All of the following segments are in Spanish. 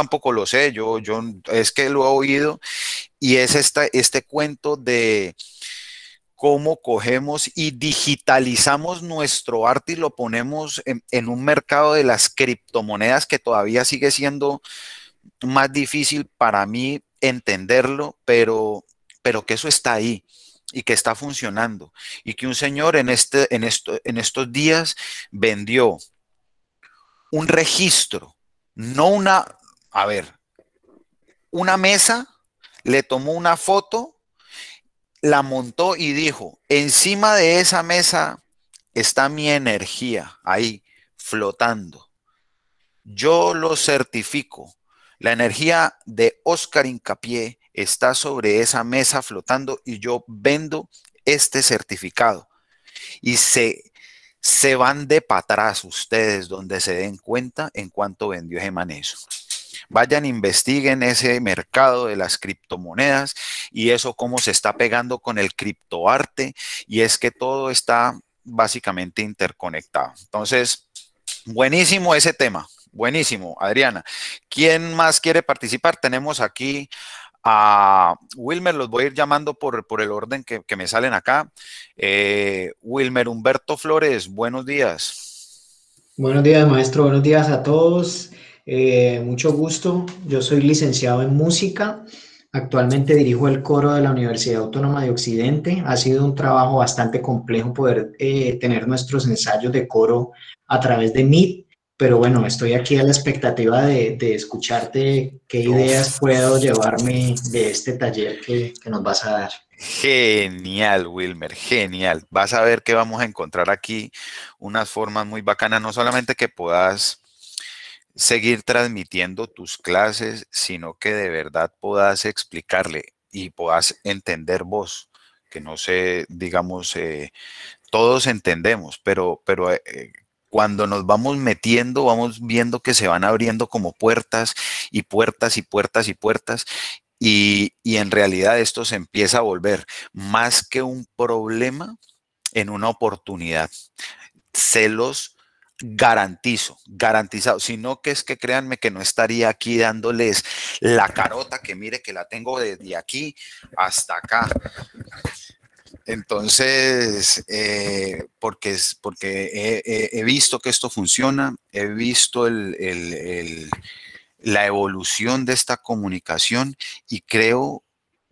tampoco lo sé, yo, yo es que lo he oído y es este cuento de cómo cogemos y digitalizamos nuestro arte y lo ponemos en, un mercado de las criptomonedas que todavía sigue siendo más difícil para mí entenderlo, pero, pero que eso está ahí y que está funcionando. Y que un señor en, este, en, esto, en estos días vendió un registro, no una, a ver, una mesa, le tomó una foto, la montó y dijo, encima de esa mesa está mi energía ahí, flotando. Yo lo certifico. La energía de Oscar Incapié está sobre esa mesa flotando y yo vendo este certificado. Y se, se van de para atrás ustedes donde se den cuenta en cuánto vendió Gemaneso. Vayan, investiguen ese mercado de las criptomonedas y eso cómo se está pegando con el criptoarte y es que todo está básicamente interconectado. Entonces, buenísimo ese tema. Buenísimo, Adriana. ¿Quién más quiere participar? Tenemos aquí a Wilmer, los voy a ir llamando por, por el orden que, me salen acá. Eh, Wilmer Humberto Flores, buenos días. Buenos días, maestro. Buenos días a todos. Eh, mucho gusto, yo soy licenciado en música, actualmente dirijo el coro de la Universidad Autónoma de Occidente. Ha sido un trabajo bastante complejo poder eh, tener nuestros ensayos de coro a través de Meet, pero bueno, estoy aquí a la expectativa de, escucharte qué ideas puedo llevarme de este taller que, que nos vas a dar. Genial, Wilmer, genial. Vas a ver que vamos a encontrar aquí unas formas muy bacanas, no solamente que puedas seguir transmitiendo tus clases, sino que de verdad puedas explicarle y puedas entender vos, que no sé, digamos, eh, todos entendemos, pero, pero eh, eh, cuando nos vamos metiendo, vamos viendo que se van abriendo como puertas y puertas y puertas y puertas. Y, y en realidad esto se empieza a volver más que un problema en una oportunidad. Celos garantizo, garantizado, sino que es que créanme que no estaría aquí dándoles la carota que mire que la tengo desde aquí hasta acá. Entonces, eh, porque, porque he, visto que esto funciona, he visto la evolución de esta comunicación y creo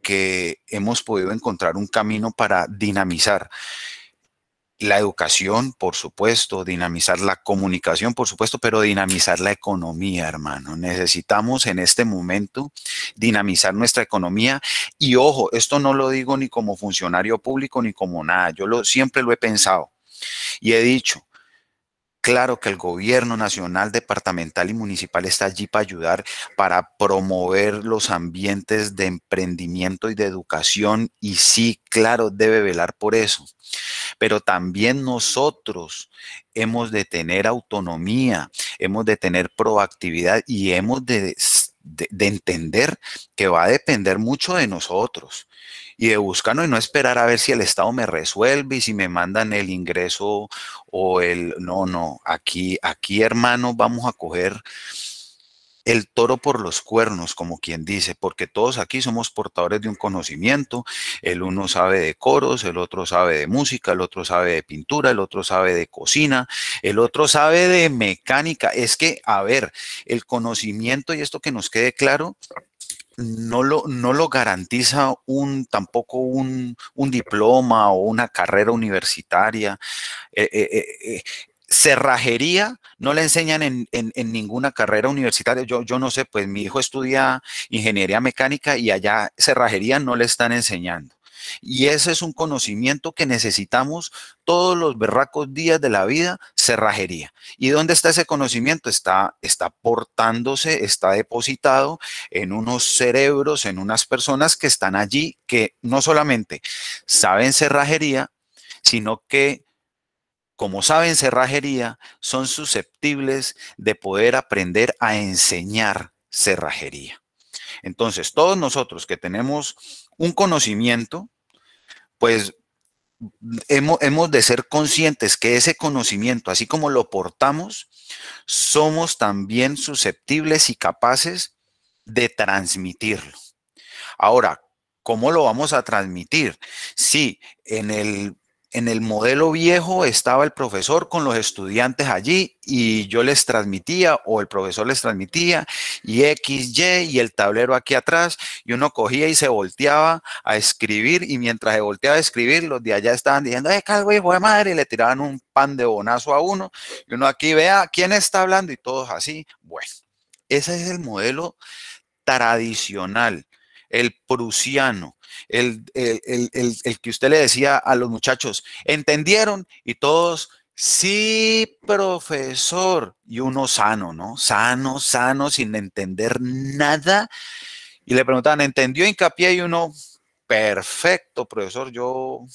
que hemos podido encontrar un camino para dinamizar la educación, por supuesto, dinamizar la comunicación, por supuesto, pero dinamizar la economía, hermano. Necesitamos en este momento dinamizar nuestra economía y ojo, esto no lo digo ni como funcionario público ni como nada, yo lo, siempre lo he pensado y he dicho, claro que el gobierno nacional, departamental y municipal está allí para ayudar, para promover los ambientes de emprendimiento y de educación y sí, claro, debe velar por eso. Pero también nosotros hemos de tener autonomía, hemos de tener proactividad y hemos de, entender que va a depender mucho de nosotros y de buscar, Y no esperar a ver si el Estado me resuelve y si me mandan el ingreso o el... No, no, aquí, aquí hermano vamos a coger el toro por los cuernos, como quien dice, porque todos aquí somos portadores de un conocimiento, el uno sabe de coros, el otro sabe de música, el otro sabe de pintura, el otro sabe de cocina, el otro sabe de mecánica. Es que, a ver, el conocimiento y esto que nos quede claro, no lo, no lo garantiza un, tampoco un, diploma o una carrera universitaria. Eh, eh, eh, cerrajería no le enseñan en, en, ninguna carrera universitaria. Yo, yo no sé, pues mi hijo estudia ingeniería mecánica y allá cerrajería no le están enseñando. Y ese es un conocimiento que necesitamos todos los berracos días de la vida, cerrajería. ¿Y dónde está ese conocimiento? Está, está portándose, está depositado en unos cerebros, en unas personas que están allí, que no solamente saben cerrajería, sino que como saben cerrajería, son susceptibles de poder aprender a enseñar cerrajería. Entonces, todos nosotros que tenemos un conocimiento, pues hemos, de ser conscientes que ese conocimiento, así como lo portamos, somos también susceptibles y capaces de transmitirlo. Ahora, ¿cómo lo vamos a transmitir? Si en el en el modelo viejo estaba el profesor con los estudiantes allí y yo les transmitía o el profesor les transmitía y X, Y y el tablero aquí atrás y uno cogía y se volteaba a escribir y mientras se volteaba a escribir los de allá estaban diciendo, ¡eh, calvo hijo de madre! y le tiraban un pan de bonazo a uno y uno aquí vea quién está hablando y todos así. Bueno, ese es el modelo tradicional, el prusiano el, que usted le decía a los muchachos, ¿entendieron? Y todos, Sí, profesor. Y uno sano, ¿no? Sano, sano, sin entender nada. Y le preguntaban, ¿entendió hincapié? Y uno, perfecto, profesor, yo,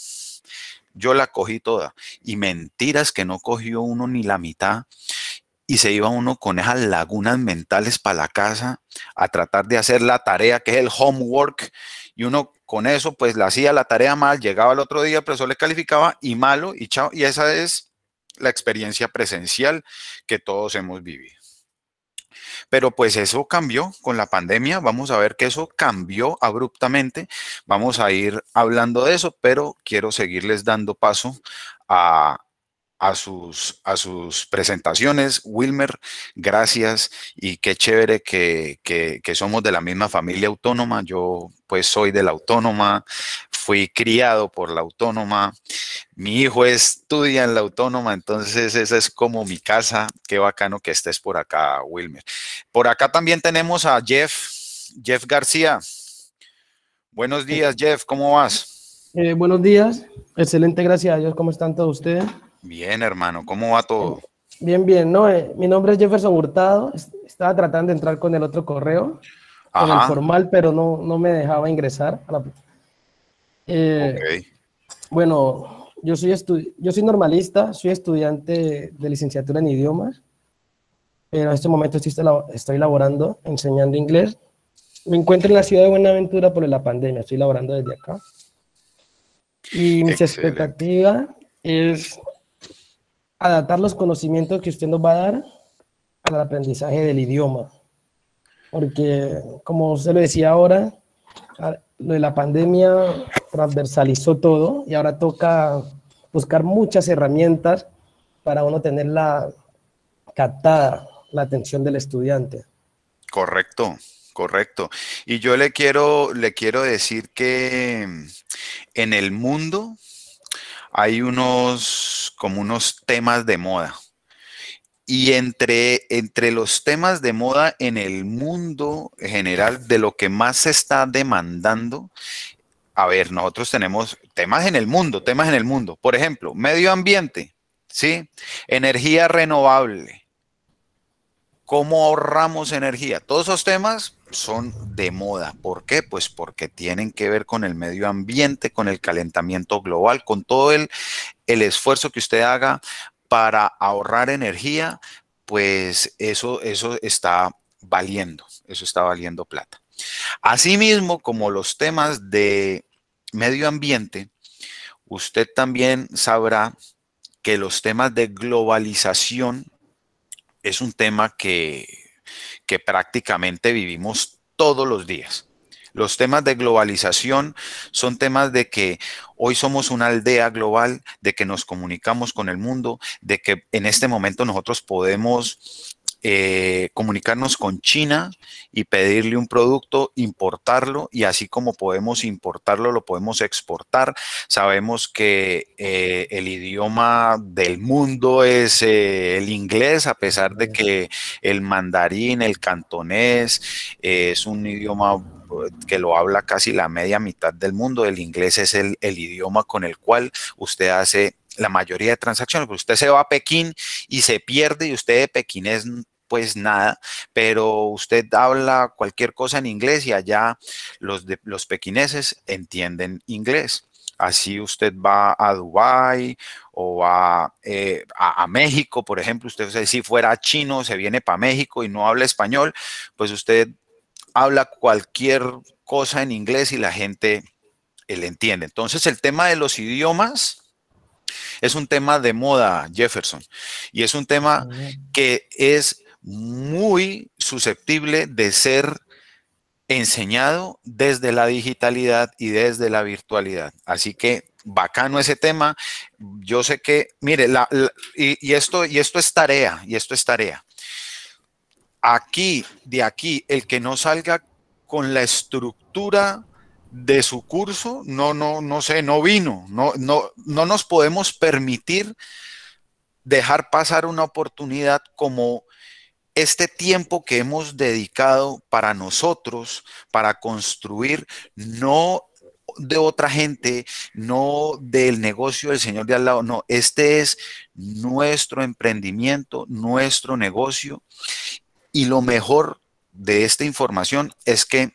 yo la cogí toda. Y mentiras que no cogió uno ni la mitad. Y se iba uno con esas lagunas mentales para la casa a tratar de hacer la tarea que es el homework. Y uno con eso, pues la hacía la tarea mal, llegaba el otro día, pero eso le calificaba y malo y chao. Y esa es la experiencia presencial que todos hemos vivido. Pero pues eso cambió con la pandemia. Vamos a ver que eso cambió abruptamente. Vamos a ir hablando de eso, pero quiero seguirles dando paso a a sus, a sus presentaciones. Wilmer, gracias y qué chévere que, somos de la misma familia autónoma. Yo pues soy de la autónoma, fui criado por la autónoma, mi hijo estudia en la autónoma, entonces esa es como mi casa. Qué bacano que estés por acá, Wilmer. Por acá también tenemos a Jeff, Jeff García. Buenos días, Jeff, ¿cómo vas? Eh, buenos días, excelente, gracias a ¿cómo están todos ustedes? Bien, hermano, ¿cómo va todo? Bien, bien, no, eh, mi nombre es Jefferson Hurtado, estaba tratando de entrar con el otro correo, con el formal, pero no, no me dejaba ingresar. Eh, bueno, yo soy, yo soy normalista, soy estudiante de licenciatura en idiomas, pero en este momento estoy, estoy laborando, enseñando inglés. Me encuentro en la ciudad de Buenaventura por la pandemia, estoy laborando desde acá. Y mi expectativa es adaptar los conocimientos que usted nos va a dar al aprendizaje del idioma. Porque, como se lo decía ahora, lo de la pandemia transversalizó todo y ahora toca buscar muchas herramientas para uno tener la captada la atención del estudiante. Correcto, correcto. Y yo le quiero, le quiero decir que en el mundo hay unos, como unos temas de moda. Y entre, entre los temas de moda en el mundo general, de lo que más se está demandando, a ver, nosotros tenemos temas en el mundo, temas en el mundo. Por ejemplo, medio ambiente, ¿sí? Energía renovable. ¿Cómo ahorramos energía? Todos esos temas son de moda. ¿Por qué? Pues porque tienen que ver con el medio ambiente, con el calentamiento global, con todo el, el esfuerzo que usted haga para ahorrar energía, pues eso, eso está valiendo, eso está valiendo plata. Asimismo, como los temas de medio ambiente, usted también sabrá que los temas de globalización es un tema que que prácticamente vivimos todos los días. Los temas de globalización son temas de que hoy somos una aldea global, de que nos comunicamos con el mundo, de que en este momento nosotros podemos eh, comunicarnos con China y pedirle un producto, importarlo y así como podemos importarlo, lo podemos exportar. Sabemos que eh, el idioma del mundo es eh, el inglés, a pesar de que el mandarín, el cantonés es un idioma que lo habla casi la media mitad del mundo. El inglés es el, idioma con el cual usted hace la mayoría de transacciones, pues, usted se va a Pekín y se pierde y usted de Pekín es pues nada, pero usted habla cualquier cosa en inglés y allá los, los pequineses entienden inglés. Así usted va a Dubái o a, eh, a, México, por ejemplo, usted si fuera chino, se viene para México y no habla español, pues usted habla cualquier cosa en inglés y la gente le entiende. Entonces el tema de los idiomas es un tema de moda, Jefferson, y es un tema que es muy susceptible de ser enseñado desde la digitalidad y desde la virtualidad. Así que bacano ese tema. Yo sé que, mire, la, y, esto, y esto es tarea, y esto es tarea. Aquí, de aquí, el que no salga con la estructura de su curso, no, no, no sé, no vino, no, no, no nos podemos permitir dejar pasar una oportunidad como este tiempo que hemos dedicado para nosotros, para construir, no de otra gente, no del negocio del señor de al lado, no, este es nuestro emprendimiento, nuestro negocio. Y lo mejor de esta información es que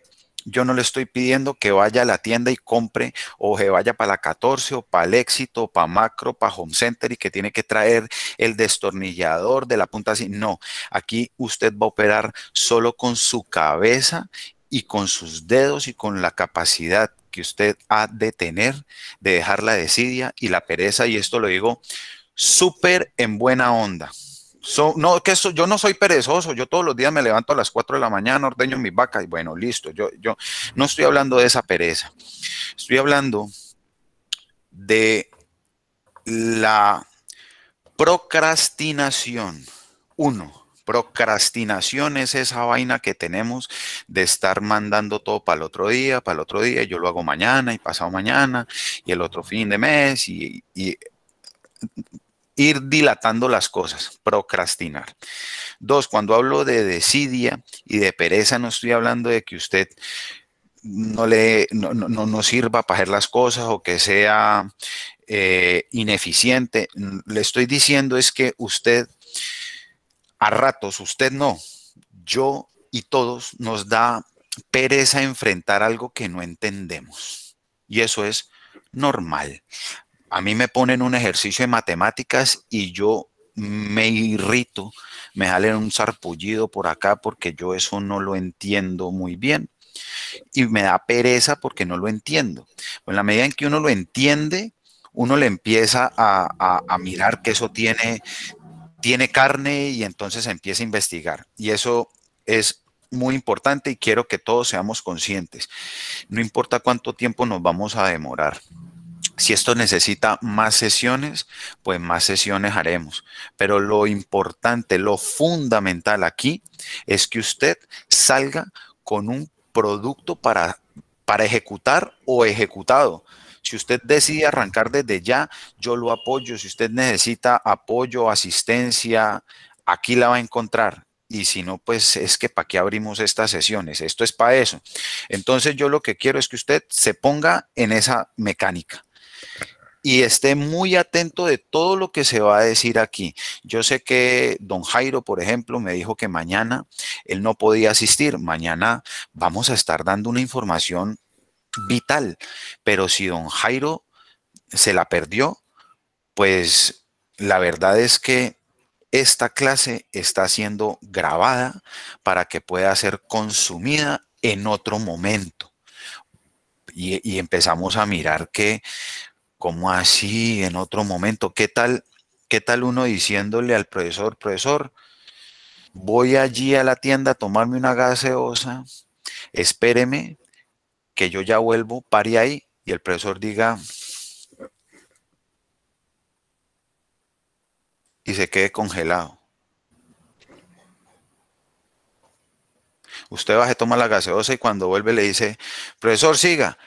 yo no le estoy pidiendo que vaya a la tienda y compre o que vaya para la 14 o para el éxito, o para macro, para home center y que tiene que traer el destornillador de la punta así. No, aquí usted va a operar solo con su cabeza y con sus dedos y con la capacidad que usted ha de tener de dejar la desidia y la pereza. Y esto lo digo súper en buena onda no, que yo no soy perezoso, yo todos los días me levanto a las 4 de la mañana, ordeño mis vacas y bueno, listo. Yo, yo no estoy hablando de esa pereza, estoy hablando de la procrastinación. Uno, procrastinación es esa vaina que tenemos de estar mandando todo para el otro día, para el otro día, y yo lo hago mañana y pasado mañana y el otro fin de mes y ir dilatando las cosas, procrastinar. Dos, cuando hablo de desidia y de pereza, no estoy hablando de que usted no le no, sirva para hacer las cosas o que sea eh, ineficiente. Le estoy diciendo es que usted, a ratos, usted no, yo y todos nos da pereza enfrentar algo que no entendemos. Y eso es normal a mí me ponen un ejercicio de matemáticas y yo me irrito, me salen un sarpullido por acá porque yo eso no lo entiendo muy bien. Y me da pereza porque no lo entiendo. en la medida en que uno lo entiende, uno le empieza a, mirar que eso tiene, tiene carne y entonces empieza a investigar. Y eso es muy importante y quiero que todos seamos conscientes. No importa cuánto tiempo nos vamos a demorar. Si esto necesita más sesiones, pues más sesiones haremos. Pero lo importante, lo fundamental aquí es que usted salga con un producto para, para ejecutar o ejecutado. Si usted decide arrancar desde ya, yo lo apoyo. Si usted necesita apoyo, asistencia, aquí la va a encontrar. Y si no, pues es que para qué abrimos estas sesiones. Esto es para eso. Entonces yo lo que quiero es que usted se ponga en esa mecánica y esté muy atento de todo lo que se va a decir aquí. Yo sé que don Jairo, por ejemplo, me dijo que mañana él no podía asistir. Mañana vamos a estar dando una información vital, pero si don Jairo se la perdió, pues la verdad es que esta clase está siendo grabada para que pueda ser consumida en otro momento. Y, y empezamos a mirar que ¿Cómo así? En otro momento, ¿qué tal? ¿Qué tal uno diciéndole al profesor, profesor, voy allí a la tienda a tomarme una gaseosa, espéreme, que yo ya vuelvo, pare ahí, y el profesor diga, y se quede congelado. Usted va, a tomar la gaseosa y cuando vuelve le dice, profesor, siga.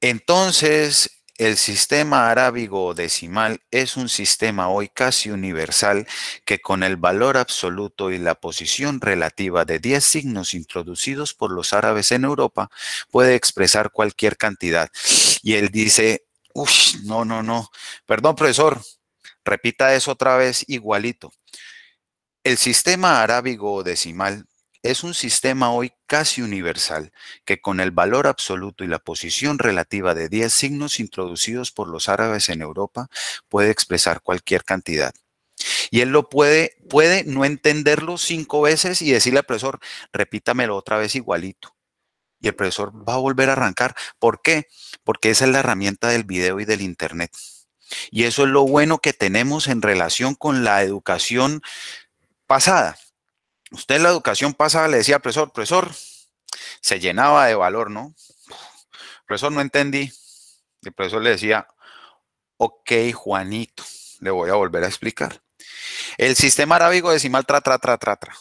Entonces, el sistema arábigo decimal es un sistema hoy casi universal que con el valor absoluto y la posición relativa de 10 signos introducidos por los árabes en Europa puede expresar cualquier cantidad. Y él dice, uff, no, no, no, perdón profesor, repita eso otra vez igualito. El sistema arábigo decimal es un sistema hoy casi universal, que con el valor absoluto y la posición relativa de 10 signos introducidos por los árabes en Europa puede expresar cualquier cantidad. Y él lo puede, puede no entenderlo cinco veces y decirle al profesor, repítamelo otra vez igualito. Y el profesor va a volver a arrancar. ¿Por qué? Porque esa es la herramienta del video y del Internet. Y eso es lo bueno que tenemos en relación con la educación pasada Usted en la educación pasada le decía, al profesor, profesor, se llenaba de valor, ¿no? Profesor, no entendí. El profesor le decía, ok, Juanito, le voy a volver a explicar. El sistema arábigo decimal, tra, tra, tra, tra, tra.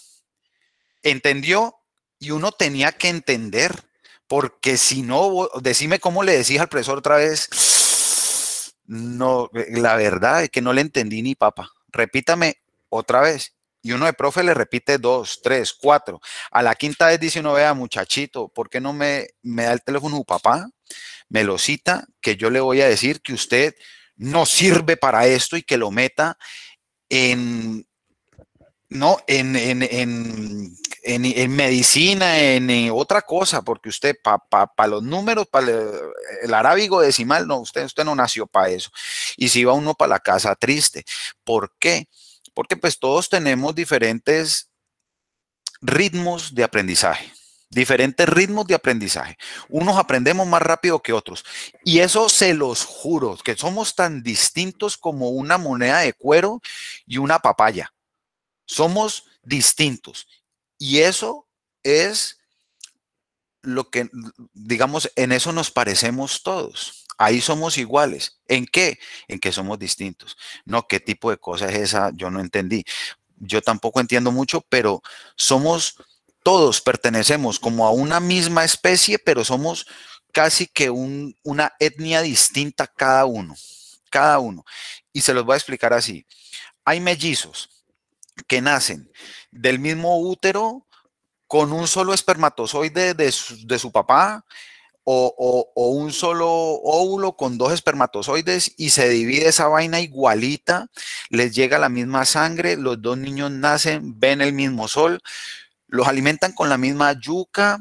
Entendió y uno tenía que entender, porque si no, decime cómo le decía al profesor otra vez. No, la verdad es que no le entendí ni papa. Repítame otra vez. Y uno de profe le repite dos, tres, cuatro. A la quinta vez dice uno, vea, muchachito, ¿por qué no me, me da el teléfono su papá? Me lo cita, que yo le voy a decir que usted no sirve para esto y que lo meta en, no, en, en, medicina, en, otra cosa, porque usted para los números, para el arábigo decimal, no, usted, usted no nació para eso. Y si va uno para la casa triste, ¿por qué? porque pues todos tenemos diferentes ritmos de aprendizaje, diferentes ritmos de aprendizaje. Unos aprendemos más rápido que otros. Y eso se los juro, que somos tan distintos como una moneda de cuero y una papaya. Somos distintos. Y eso es lo que, digamos, en eso nos parecemos todos. Ahí somos iguales. ¿En qué? En que somos distintos. No, ¿qué tipo de cosa es esa? Yo no entendí. Yo tampoco entiendo mucho, pero somos, todos pertenecemos como a una misma especie, pero somos casi que una etnia distinta cada uno. Cada uno. Y se los voy a explicar así. Hay mellizos que nacen del mismo útero con un solo espermatozoide de su papá o, un solo óvulo con dos espermatozoides y se divide esa vaina igualita, les llega la misma sangre, los dos niños nacen, ven el mismo sol, los alimentan con la misma yuca,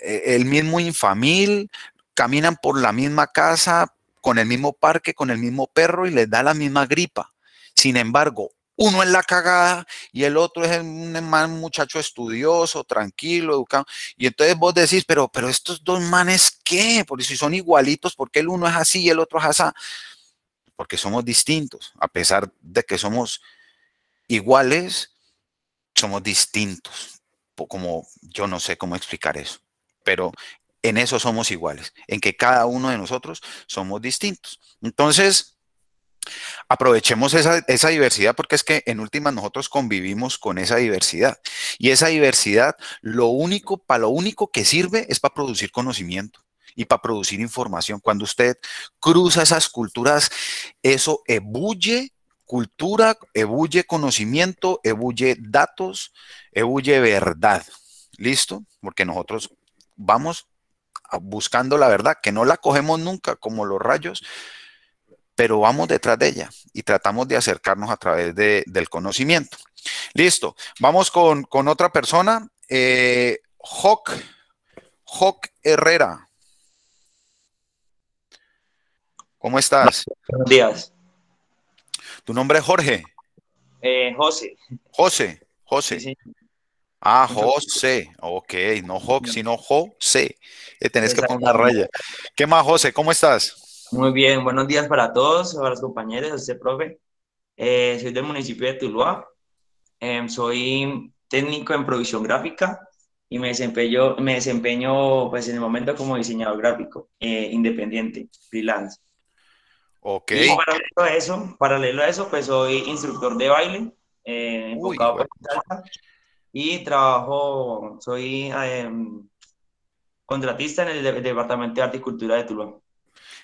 eh, el mismo infamil, caminan por la misma casa, con el mismo parque, con el mismo perro y les da la misma gripa. Sin embargo, uno es la cagada y el otro es un muchacho estudioso, tranquilo, educado. Y entonces vos decís, pero, pero estos dos manes, ¿qué? Por si son igualitos, ¿por qué el uno es así y el otro es así? Porque somos distintos, a pesar de que somos iguales, somos distintos. Como yo no sé cómo explicar eso, pero en eso somos iguales, en que cada uno de nosotros somos distintos. Entonces, aprovechemos esa, diversidad porque es que en últimas nosotros convivimos con esa diversidad y esa diversidad lo único para lo único que sirve es para producir conocimiento y para producir información. Cuando usted cruza esas culturas, eso ebulle cultura, ebulle conocimiento, ebulle datos, ebulle verdad. ¿Listo? Porque nosotros vamos buscando la verdad, que no la cogemos nunca como los rayos, pero vamos detrás de ella y tratamos de acercarnos a través de, del conocimiento. Listo, vamos con, otra persona, eh, Jock Herrera. ¿Cómo estás? Buenos días. ¿Tu nombre es Jorge? Eh, José. José, José. Ah, José. Ok, no Joc, sino José. Eh, tenés que poner una raya. ¿Qué más, José? ¿Cómo estás? Muy bien, buenos días para todos, para los compañeros, usted, profe. Eh, soy del municipio de Tuluá, em, soy técnico en producción gráfica y me desempeño, me desempeño pues, en el momento como diseñador gráfico eh, independiente, freelance. Ok. Y paralelo a eso, paralelo a eso pues soy instructor de baile, eh, y trabajo, soy em, contratista en el, el Departamento de Arte y Cultura de Tuluá.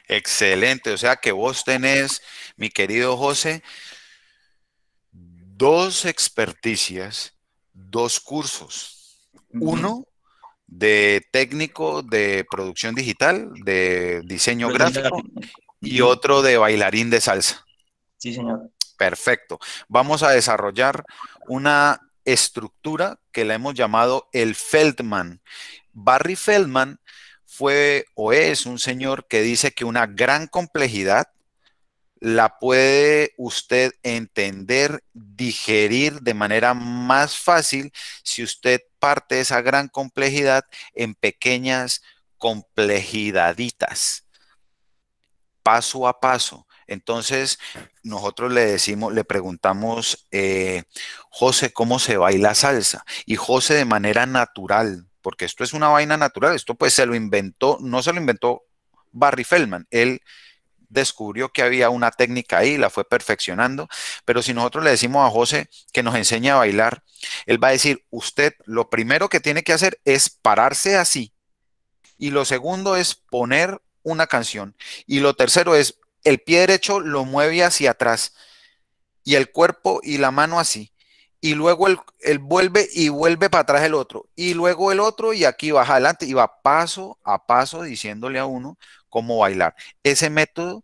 Excelente, o sea que vos tenés, mi querido José, dos experticias, dos cursos. Uno de técnico de producción digital, de diseño gráfico, y otro de bailarín de salsa. Sí, señor. Perfecto. Vamos a desarrollar una estructura que la hemos llamado el Feldman. Barry Feldman fue o es un señor que dice que una gran complejidad la puede usted entender, digerir de manera más fácil si usted parte esa gran complejidad en pequeñas complejidaditas, paso a paso. Entonces, nosotros le decimos, le preguntamos, eh, José, ¿cómo se baila salsa? Y José de manera natural, porque esto es una vaina natural, esto pues se lo inventó, no se lo inventó Barry Feldman, él descubrió que había una técnica ahí, la fue perfeccionando, pero si nosotros le decimos a José que nos enseña a bailar, él va a decir, usted lo primero que tiene que hacer es pararse así, y lo segundo es poner una canción, y lo tercero es, el pie derecho lo mueve hacia atrás, y el cuerpo y la mano así, y luego él, vuelve y vuelve para atrás el otro, y luego el otro y aquí baja adelante y va paso a paso diciéndole a uno cómo bailar. Ese método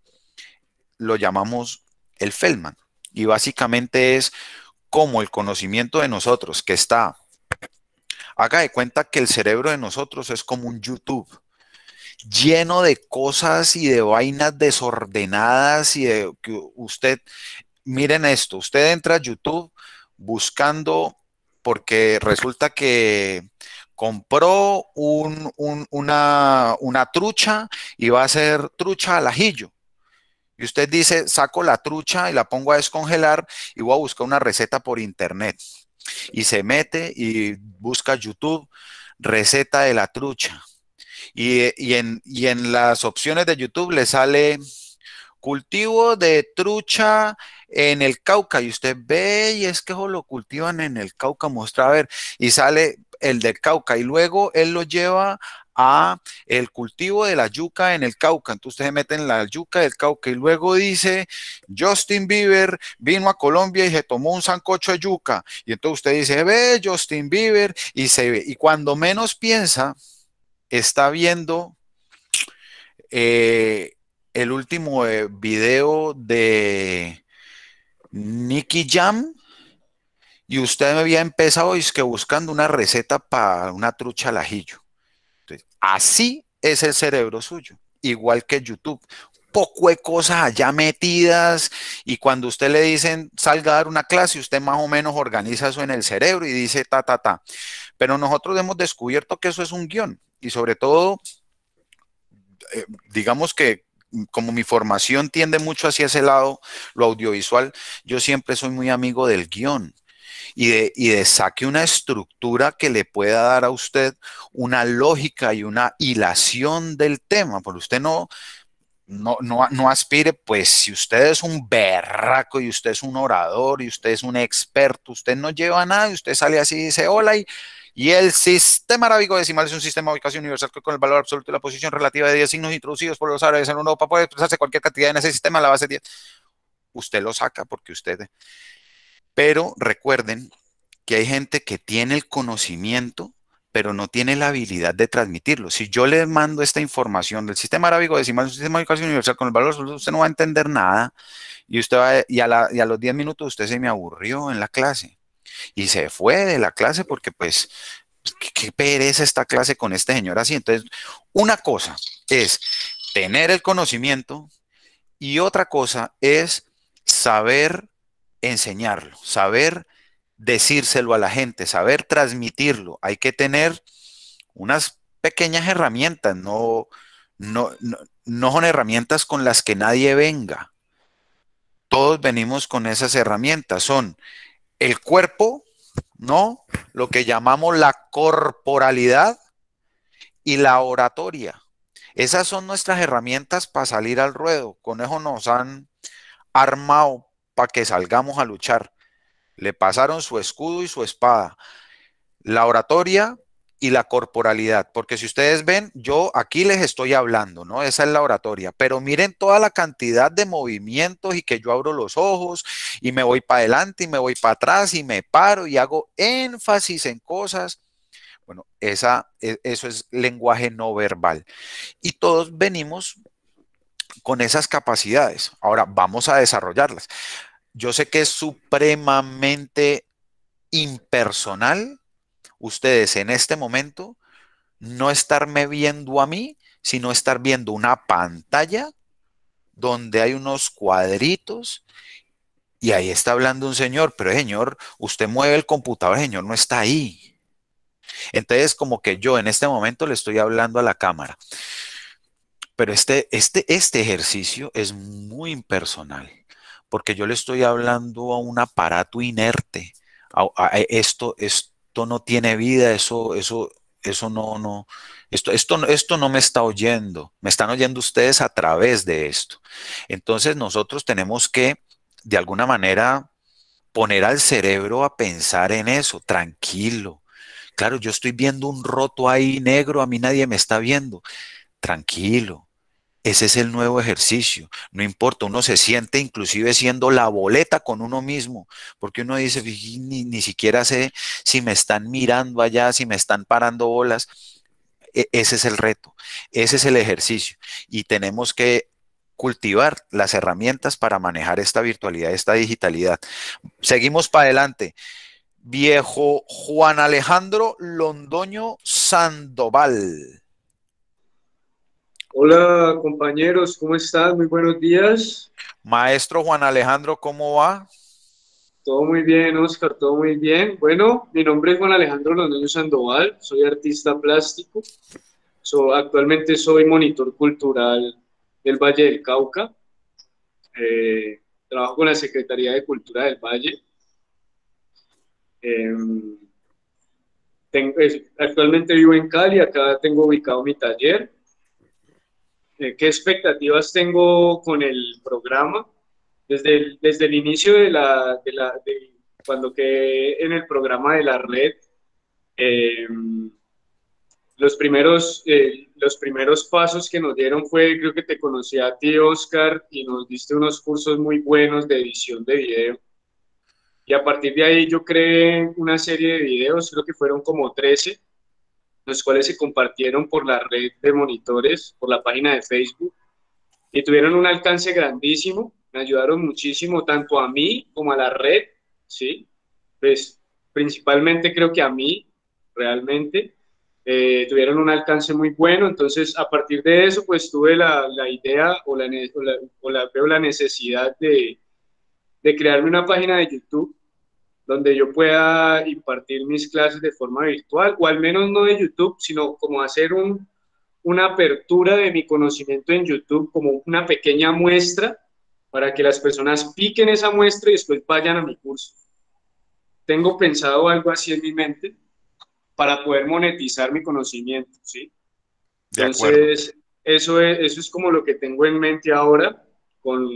lo llamamos el Feldman y básicamente es como el conocimiento de nosotros que está, haga de cuenta que el cerebro de nosotros es como un YouTube lleno de cosas y de vainas desordenadas y de que usted, miren esto, usted entra a YouTube buscando porque resulta que compró una, trucha y va a ser trucha al ajillo. Y usted dice, saco la trucha y la pongo a descongelar y voy a buscar una receta por internet. Y se mete y busca YouTube, receta de la trucha. Y, en, y en las opciones de YouTube le sale cultivo de trucha en el Cauca y usted ve y es que lo cultivan en el Cauca, mostrar a ver, y sale el del Cauca y luego él lo lleva a el cultivo de la yuca en el Cauca. Entonces usted se mete en la yuca del Cauca y luego dice, Justin Bieber vino a Colombia y se tomó un sancocho de yuca. Y entonces usted dice, ve Justin Bieber y se ve. Y cuando menos piensa, está viendo eh, el último eh, video de Nicky Jam. Y usted me había empezado es que buscando una receta para una trucha al ajillo. así es el cerebro suyo, igual que YouTube. Poco de cosas allá metidas y cuando usted le dicen salga a dar una clase, usted más o menos organiza eso en el cerebro y dice ta, ta, ta. Pero nosotros hemos descubierto que eso es un guión y sobre todo, eh, digamos que como mi formación tiende mucho hacia ese lado, lo audiovisual, yo siempre soy muy amigo del guión y de, de saque una estructura que le pueda dar a usted una lógica y una hilación del tema, porque usted no, no, no, aspire, pues si usted es un berraco y usted es un orador y usted es un experto, usted no lleva nada y usted sale así y dice hola y, el sistema arábigo decimal es un sistema de ubicación universal que con el valor absoluto y la posición relativa de 10 signos introducidos por los árabes en Europa puede expresarse cualquier cantidad en ese sistema, la base 10. Usted lo saca porque usted... Pero recuerden que hay gente que tiene el conocimiento pero no tiene la habilidad de transmitirlo. Si yo le mando esta información del sistema arábigo decimal, el sistema de educación universal con el valor usted no va a entender nada y, usted va, a los 10 minutos usted se me aburrió en la clase y se fue de la clase porque pues qué, qué pereza esta clase con este señor así. Entonces, una cosa es tener el conocimiento y otra cosa es saber enseñarlo, saber decírselo a la gente, saber transmitirlo. Hay que tener unas pequeñas herramientas, no, no, no, son herramientas con las que nadie venga. Todos venimos con esas herramientas, son el cuerpo, ¿no? Lo que llamamos la corporalidad y la oratoria. Esas son nuestras herramientas para salir al ruedo. Con eso nos han armado para que salgamos a luchar. Le pasaron su escudo y su espada, la oratoria y la corporalidad, porque si ustedes ven, yo aquí les estoy hablando, ¿no? Esa es la oratoria, pero miren toda la cantidad de movimientos y que yo abro los ojos y me voy para adelante y me voy para atrás y me paro y hago énfasis en cosas. Bueno, esa, e, eso es lenguaje no verbal. Y todos venimos con esas capacidades. Ahora vamos a desarrollarlas. Yo sé que es supremamente impersonal ustedes en este momento no estarme viendo a mí, sino estar viendo una pantalla donde hay unos cuadritos y ahí está hablando un señor, pero señor, usted mueve el computador, señor no está ahí. Entonces, como que yo en este momento le estoy hablando a la cámara. Pero este, este, este ejercicio es muy impersonal porque yo le estoy hablando a un aparato inerte. esto, esto no tiene vida, eso, eso, eso no, no, esto, esto, esto no me está oyendo, me están oyendo ustedes a través de esto. Entonces nosotros tenemos que, de alguna manera, poner al cerebro a pensar en eso, tranquilo. Claro, yo estoy viendo un roto ahí negro, a mí nadie me está viendo. Tranquilo, ese es el nuevo ejercicio. No importa, uno se siente inclusive siendo la boleta con uno mismo, porque uno dice, ni, siquiera sé si me están mirando allá, si me están parando bolas. E, ese es el reto, ese es el ejercicio. Y tenemos que cultivar las herramientas para manejar esta virtualidad, esta digitalidad. Seguimos para adelante. Viejo Juan Alejandro Londoño Sandoval. Hola compañeros, ¿cómo están? Muy buenos días. Maestro Juan Alejandro, ¿cómo va? Todo muy bien, Oscar, todo muy bien. Bueno, mi nombre es Juan Alejandro Londoño Sandoval, soy artista plástico. actualmente soy monitor cultural del Valle del Cauca. Eh, trabajo con la Secretaría de Cultura del Valle. Em, actualmente vivo en Cali, acá tengo ubicado mi taller eh, qué expectativas tengo con el programa. Desde el, desde el inicio de la, cuando quedé en el programa de la red, em, los, primeros, eh, los primeros pasos que nos dieron fue, creo que te conocí a ti, Oscar, y nos diste unos cursos muy buenos de edición de video. Y a partir de ahí yo creé una serie de videos, creo que fueron como 13, los cuales se compartieron por la red de monitores, por la página de Facebook, y tuvieron un alcance grandísimo, me ayudaron muchísimo tanto a mí como a la red, ¿sí? Pues principalmente creo que a mí, realmente, eh, tuvieron un alcance muy bueno, entonces a partir de eso pues tuve la, la idea o la, o la, o veo la necesidad de, de crearme una página de YouTube donde yo pueda impartir mis clases de forma virtual, o al menos no de YouTube, sino como hacer una apertura de mi conocimiento en YouTube, como una pequeña muestra, para que las personas piquen esa muestra y después vayan a mi curso. Tengo pensado algo así en mi mente para poder monetizar mi conocimiento, ¿sí? De Entonces, eso es, eso es como lo que tengo en mente ahora con,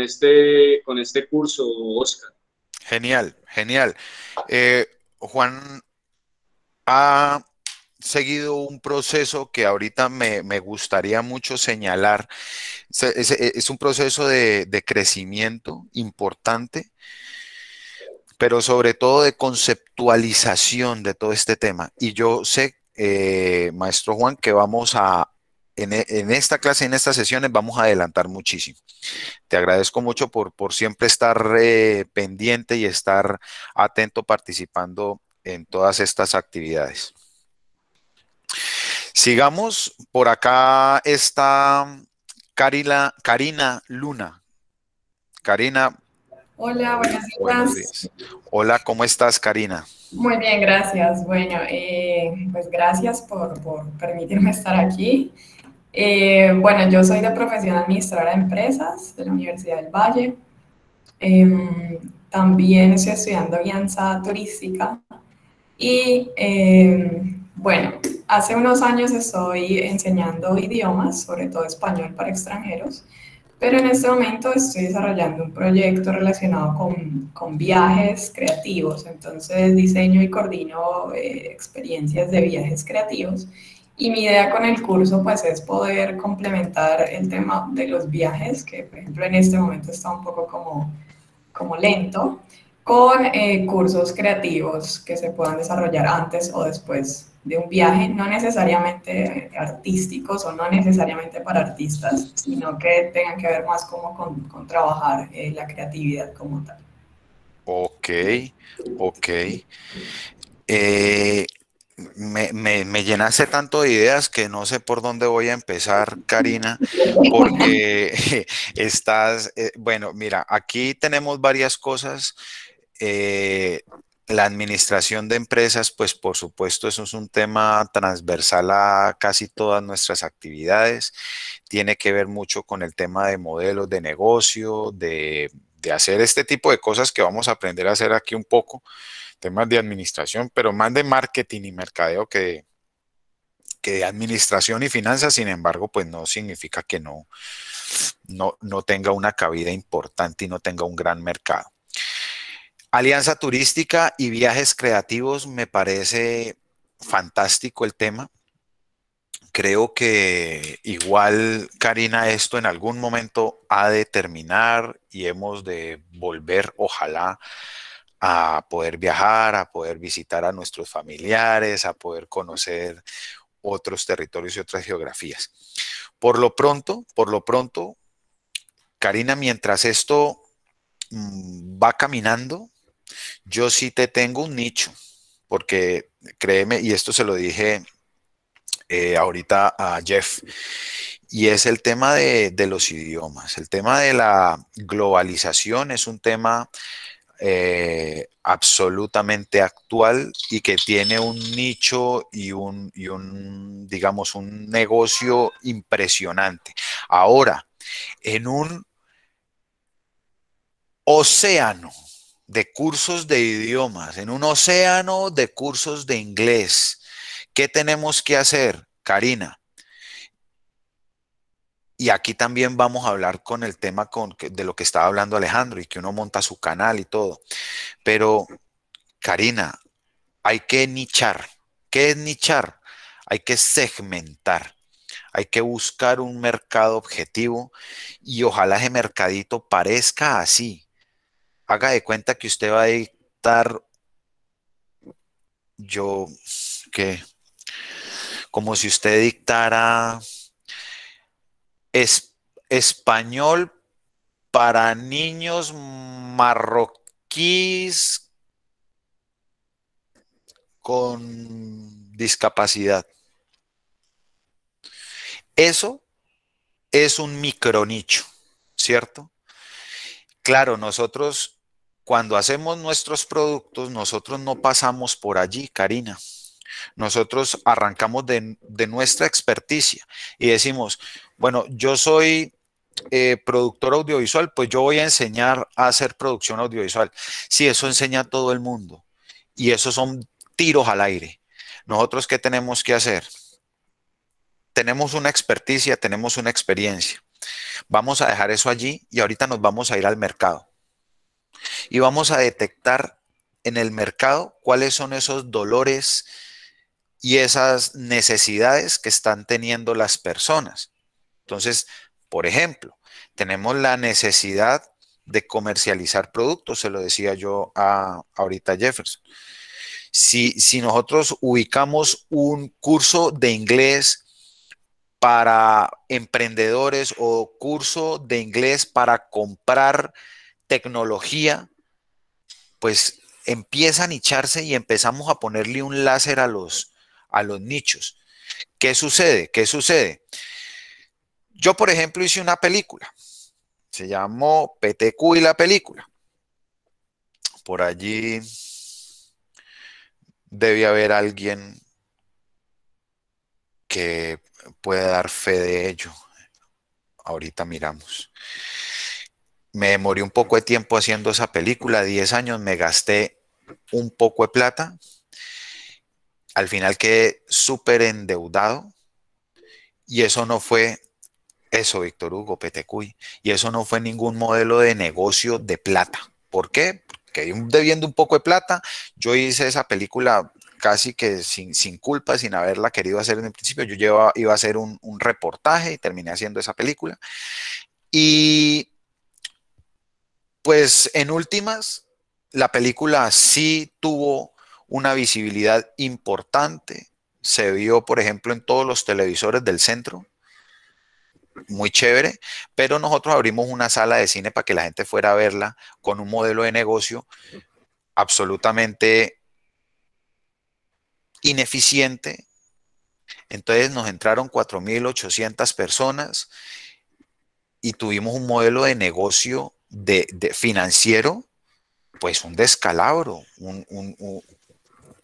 este, con este curso, Oscar. Genial, genial. Eh, Juan ha seguido un proceso que ahorita me, gustaría mucho señalar. Es, un proceso de, crecimiento importante, pero sobre todo de conceptualización de todo este tema. Y yo sé, eh, maestro Juan, que vamos a e, en, esta clase, en estas sesiones, vamos a adelantar muchísimo. Te agradezco mucho por, siempre estar eh, pendiente y estar atento participando en todas estas actividades. Sigamos, por acá está Karina Luna. Karina. Hola, buenas tardes. Hola, ¿cómo estás, Karina? Muy bien, gracias. Bueno, eh, pues gracias por, por permitirme estar aquí. Eh, bueno, yo soy de profesión administradora de empresas de la Universidad del Valle. Em, también estoy estudiando Alianza turística. Y em, bueno, hace unos años estoy enseñando idiomas, sobre todo español para extranjeros, pero en este momento estoy desarrollando un proyecto relacionado con, con viajes creativos. Entonces diseño y coordino eh, experiencias de viajes creativos y mi idea con el curso pues es poder complementar el tema de los viajes, que por ejemplo en este momento está un poco como, como lento, con eh, cursos creativos que se puedan desarrollar antes o después de un viaje, no necesariamente artísticos o no necesariamente para artistas, sino que tengan que ver más como con, trabajar eh, la creatividad como tal. Ok, ok. Eh, me, me, llenaste tanto de ideas que no sé por dónde voy a empezar, Karina, porque estás, eh, bueno, mira, aquí tenemos varias cosas. Eh, la administración de empresas, pues por supuesto, eso es un tema transversal a casi todas nuestras actividades. Tiene que ver mucho con el tema de modelos de negocio, de de hacer este tipo de cosas que vamos a aprender a hacer aquí un poco, temas de administración, pero más de marketing y mercadeo que de, que administración y finanzas, sin embargo, pues no significa que no, no, no tenga una cabida importante y no tenga un gran mercado. Alianza Turística y Viajes Creativos me parece fantástico el tema creo que igual, Karina, esto en algún momento ha de terminar y hemos de volver, ojalá, a poder viajar, a poder visitar a nuestros familiares, a poder conocer otros territorios y otras geografías. Por lo pronto, por lo pronto, Karina, mientras esto mm, va caminando, yo sí te tengo un nicho, porque créeme, y esto se lo dije eh, ahorita a Jeff, y es el tema de, los idiomas. El tema de la globalización es un tema eh, absolutamente actual y que tiene un nicho y un, y un, digamos, un negocio impresionante. Ahora, en un océano de cursos de idiomas, en un océano de cursos de inglés, ¿Qué tenemos que hacer, Karina? Y aquí también vamos a hablar con el tema de lo que estaba hablando Alejandro y que uno monta su canal y todo. Pero, Karina, hay que nichar. ¿Qué es nichar? Hay que segmentar. Hay que buscar un mercado objetivo y ojalá ese mercadito parezca así. Haga de cuenta que usted va a dictar, yo, ¿qué? como si usted dictara español para niños marroquíes con discapacidad. Eso es un micronicho, ¿cierto? Claro, nosotros cuando hacemos nuestros productos, nosotros no pasamos por allí, Karina. Nosotros arrancamos de, nuestra experticia y decimos, bueno, yo soy eh, productor audiovisual, pues yo voy a enseñar a hacer producción audiovisual. Sí, eso enseña a todo el mundo y esos son tiros al aire. Nosotros, ¿qué tenemos que hacer? Tenemos una experticia, tenemos una experiencia. Vamos a dejar eso allí y ahorita nos vamos a ir al mercado. Y vamos a detectar en el mercado cuáles son esos dolores, y esas necesidades que están teniendo las personas. Entonces, por ejemplo, tenemos la necesidad de comercializar productos, se lo decía yo a, ahorita Jefferson. Si, si nosotros ubicamos un curso de inglés para emprendedores o curso de inglés para comprar tecnología, pues empieza a nicharse y empezamos a ponerle un láser a los, a los nichos. ¿Qué sucede? ¿Qué sucede? Yo, por ejemplo, hice una película. Se llamó PTQ y la película. Por allí debe haber alguien que pueda dar fe de ello. Ahorita miramos. Me demoré un poco de tiempo haciendo esa película, 10 años, me gasté un poco de plata, al final quedé súper endeudado y eso no fue eso, Víctor Hugo Petecuy, y eso no fue ningún modelo de negocio de plata. ¿Por qué? Porque debiendo un poco de plata, yo hice esa película casi que sin, culpa, sin haberla querido hacer en el principio. Yo iba a hacer un reportaje y terminé haciendo esa película. Y pues en últimas, la película sí tuvo una visibilidad importante. Se vio, por ejemplo, en todos los televisores del centro. Muy chévere, pero nosotros abrimos una sala de cine para que la gente fuera a verla con un modelo de negocio absolutamente ineficiente. Entonces nos entraron 4.800 personas y tuvimos un modelo de negocio de, financiero, pues un descalabro, un,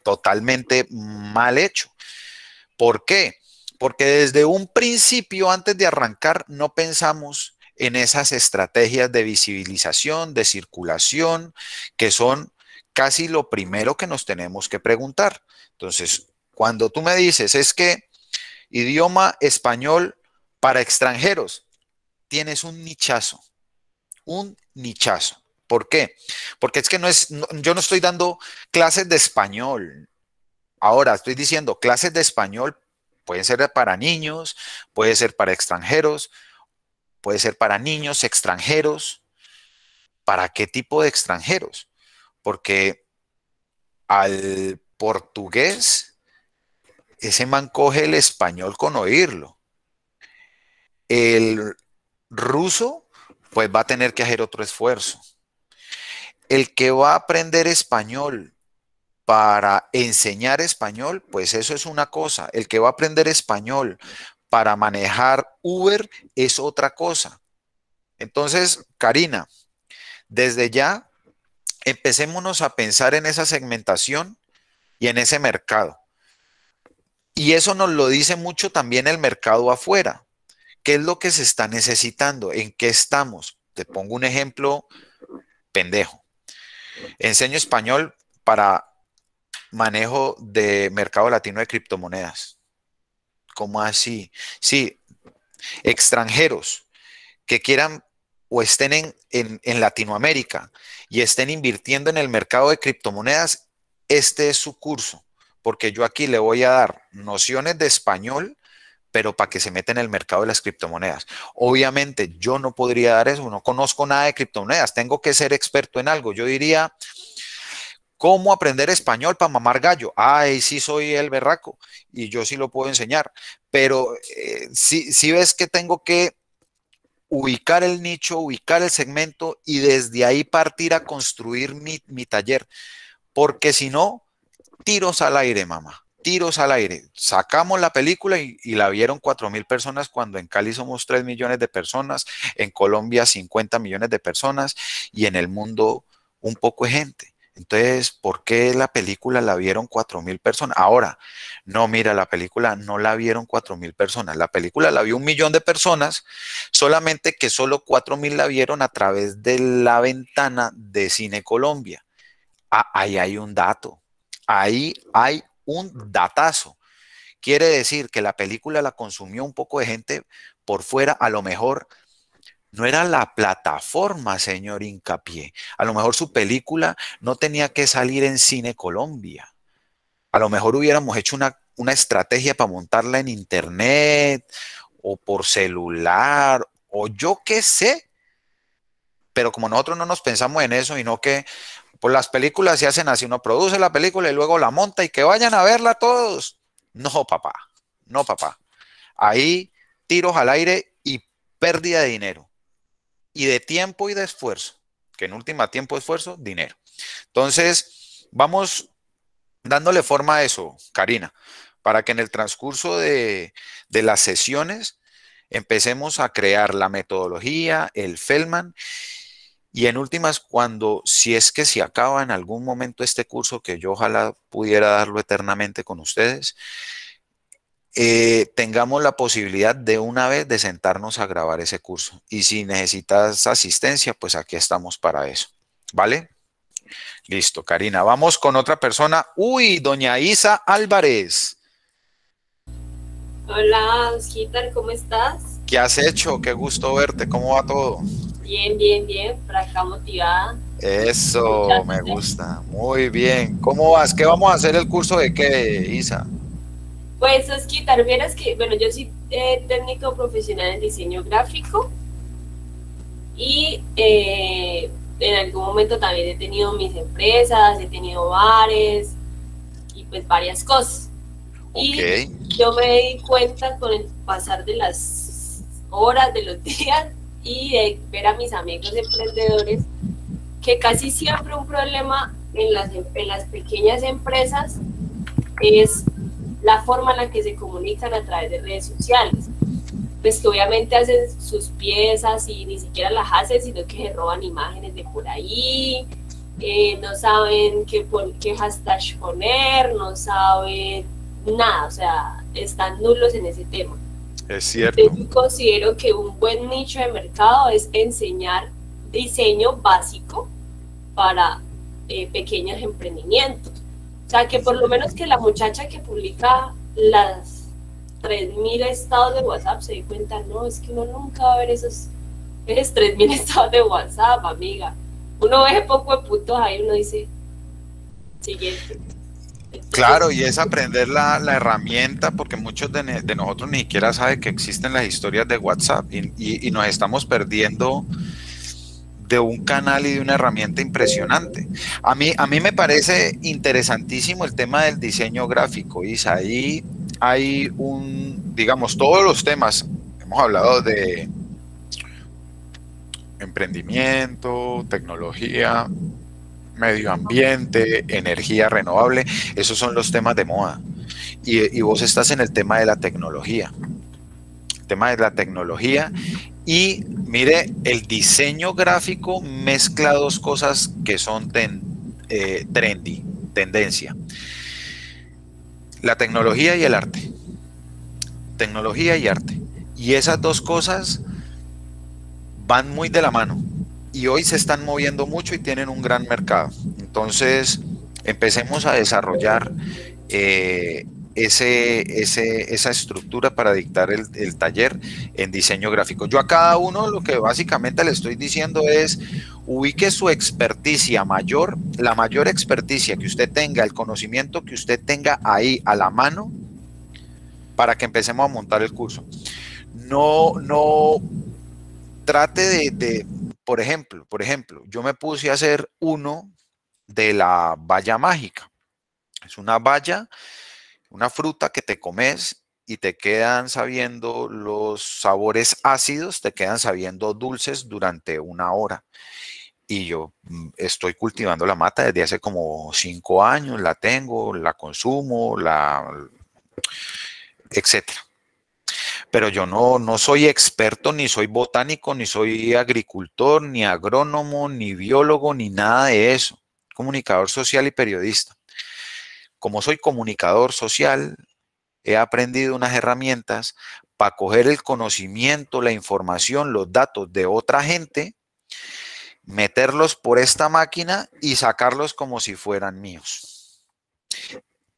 totalmente mal hecho. ¿Por qué? Porque desde un principio, antes de arrancar, no pensamos en esas estrategias de visibilización, de circulación, que son casi lo primero que nos tenemos que preguntar. Entonces, cuando tú me dices, es que idioma español para extranjeros, tienes un nichazo, un nichazo. ¿Por qué? Porque es que no es, yo no estoy dando clases de español. Ahora estoy diciendo clases de español pueden ser para niños, puede ser para extranjeros, puede ser para niños extranjeros. ¿Para qué tipo de extranjeros? Porque al portugués, ese man coge el español con oírlo. El ruso, pues va a tener que hacer otro esfuerzo el que va a aprender español para enseñar español, pues eso es una cosa. El que va a aprender español para manejar Uber es otra cosa. Entonces, Karina, desde ya empecémonos a pensar en esa segmentación y en ese mercado. Y eso nos lo dice mucho también el mercado afuera. ¿Qué es lo que se está necesitando? ¿En qué estamos? Te pongo un ejemplo pendejo. Enseño español para manejo de mercado latino de criptomonedas. ¿Cómo así? Sí, extranjeros que quieran o estén en, en, Latinoamérica y estén invirtiendo en el mercado de criptomonedas, este es su curso, porque yo aquí le voy a dar nociones de español pero para que se meta en el mercado de las criptomonedas. Obviamente yo no podría dar eso, no conozco nada de criptomonedas, tengo que ser experto en algo. Yo diría, ¿Cómo aprender español para mamar gallo? Ay, sí soy el berraco y yo sí lo puedo enseñar. Pero eh, si ves que tengo que ubicar el nicho, ubicar el segmento y desde ahí partir a construir mi taller. Porque si no, tiros al aire, mamá tiros al aire. Sacamos la película y, la vieron cuatro mil personas cuando en Cali somos 3 millones de personas, en Colombia 50 millones de personas y en el mundo un poco de gente. Entonces, ¿por qué la película la vieron cuatro mil personas? Ahora, no, mira, la película no la vieron cuatro mil personas, la película la vio un millón de personas, solamente que solo cuatro mil la vieron a través de la ventana de Cine Colombia. Ah, ahí hay un dato, ahí hay un mm. datazo. Quiere decir que la película la consumió un poco de gente por fuera, a lo mejor no era la plataforma, señor hincapié. A lo mejor su película no tenía que salir en Cine Colombia. A lo mejor hubiéramos hecho una, una estrategia para montarla en internet o por celular o yo qué sé. Pero como nosotros no nos pensamos en eso, y no que pues las películas se hacen así, uno produce la película y luego la monta y que vayan a verla todos. No, papá, no, papá. Ahí tiros al aire y pérdida de dinero. Y de tiempo y de esfuerzo, que en última tiempo, esfuerzo, dinero. Entonces, vamos dándole forma a eso, Karina, para que en el transcurso de, de las sesiones empecemos a crear la metodología, el Feldman y en últimas, cuando, si es que se acaba en algún momento este curso, que yo ojalá pudiera darlo eternamente con ustedes, eh, tengamos la posibilidad de una vez de sentarnos a grabar ese curso. Y si necesitas asistencia, pues aquí estamos para eso. ¿Vale? Listo, Karina. Vamos con otra persona. Uy, doña Isa Álvarez. Hola, Osquitar, ¿cómo estás? ¿Qué has hecho? Qué gusto verte. ¿Cómo va todo? Bien, bien, bien, para acá motivada. Eso, me gusta. Muy bien. ¿Cómo vas? ¿Qué vamos a hacer el curso de qué, Isa? Pues es también es que, bueno, yo soy eh, técnico profesional en diseño gráfico y eh, en algún momento también he tenido mis empresas, he tenido bares y pues varias cosas. Y yo me di cuenta con el pasar de las horas, de los días, y de ver a mis amigos emprendedores que casi siempre un problema en las, las pequeñas empresas es la forma en la que se comunican a través de redes sociales. Pues obviamente hacen sus piezas y ni siquiera las hacen, sino que se roban imágenes de por ahí, eh, no saben qué, qué hashtag poner, no saben nada, o sea, están nulos en ese tema. Es Yo considero que un buen nicho de mercado es enseñar diseño básico para eh, pequeños emprendimientos. O sea, que por lo menos que la muchacha que publica las 3.000 estados de WhatsApp se dé cuenta, no, es que uno nunca va a ver esos, 3.000 estados de WhatsApp, amiga. Uno ve poco de puntos ahí, uno dice, siguiente. Claro, y es aprender la, herramienta porque muchos de, nosotros ni siquiera saben que existen las historias de WhatsApp y, y, nos estamos perdiendo de un canal y de una herramienta impresionante. A mí, a mí me parece interesantísimo el tema del diseño gráfico, y Ahí hay un, digamos, todos los temas, hemos hablado de emprendimiento, tecnología, medio ambiente, energía renovable, esos son los temas de moda. Y, vos estás en el tema de la tecnología. El tema de la tecnología y mire, el diseño gráfico mezcla dos cosas que son eh, trendy, tendencia. La tecnología y el arte. Tecnología y arte. Y esas dos cosas van muy de la mano y hoy se están moviendo mucho y tienen un gran mercado. Entonces, empecemos a desarrollar eh, ese, esa estructura para dictar el, taller en diseño gráfico. Yo a cada uno lo que básicamente le estoy diciendo es ubique su experticia mayor, la mayor experticia que usted tenga, el conocimiento que usted tenga ahí a la mano para que empecemos a montar el curso. No, no trate de por ejemplo, por ejemplo, yo me puse a hacer uno de la valla mágica. Es una valla, una fruta que te comes y te quedan sabiendo los sabores ácidos, te quedan sabiendo dulces durante una hora. Y yo mm, estoy cultivando la mata desde hace como cinco años, la tengo, la consumo, la etcétera pero yo no, no soy experto, ni soy botánico, ni soy agricultor, ni agrónomo, ni biólogo, ni nada de eso. Comunicador social y periodista. Como soy comunicador social, he aprendido unas herramientas para coger el conocimiento, la información, los datos de otra gente, meterlos por esta máquina y sacarlos como si fueran míos.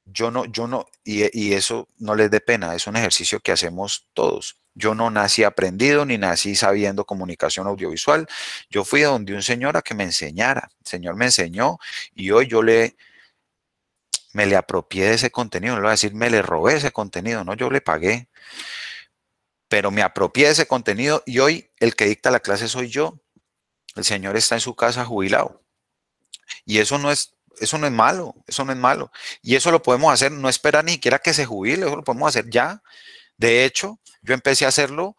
Yo no, yo no, y, eso no les dé pena, es un ejercicio que hacemos todos. Yo no nací aprendido ni nací sabiendo comunicación audiovisual. Yo fui a donde un señor a que me enseñara. El señor me enseñó y hoy yo le me le apropié de ese contenido. No le voy a decir me le robé ese contenido, no, yo le pagué. Pero me apropié de ese contenido y hoy el que dicta la clase soy yo. El señor está en su casa jubilado. Y eso no es eso no es malo, eso no es malo. Y eso lo podemos hacer, no espera ni siquiera que se jubile, eso lo podemos hacer ya. De hecho, yo empecé a hacerlo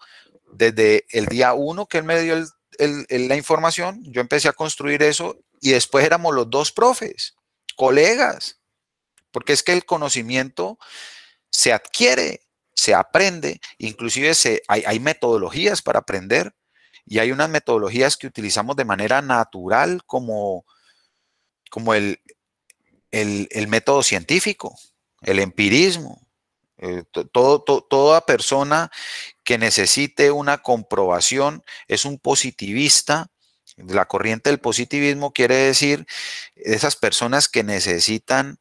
desde el día uno que él me dio la información, yo empecé a construir eso y después éramos los dos profes, colegas, porque es que el conocimiento se adquiere, se aprende, inclusive hay metodologías para aprender y hay unas metodologías que utilizamos de manera natural como como el, el, método científico, el empirismo. Eh, toda persona que necesite una comprobación es un positivista. La corriente del positivismo quiere decir esas personas que necesitan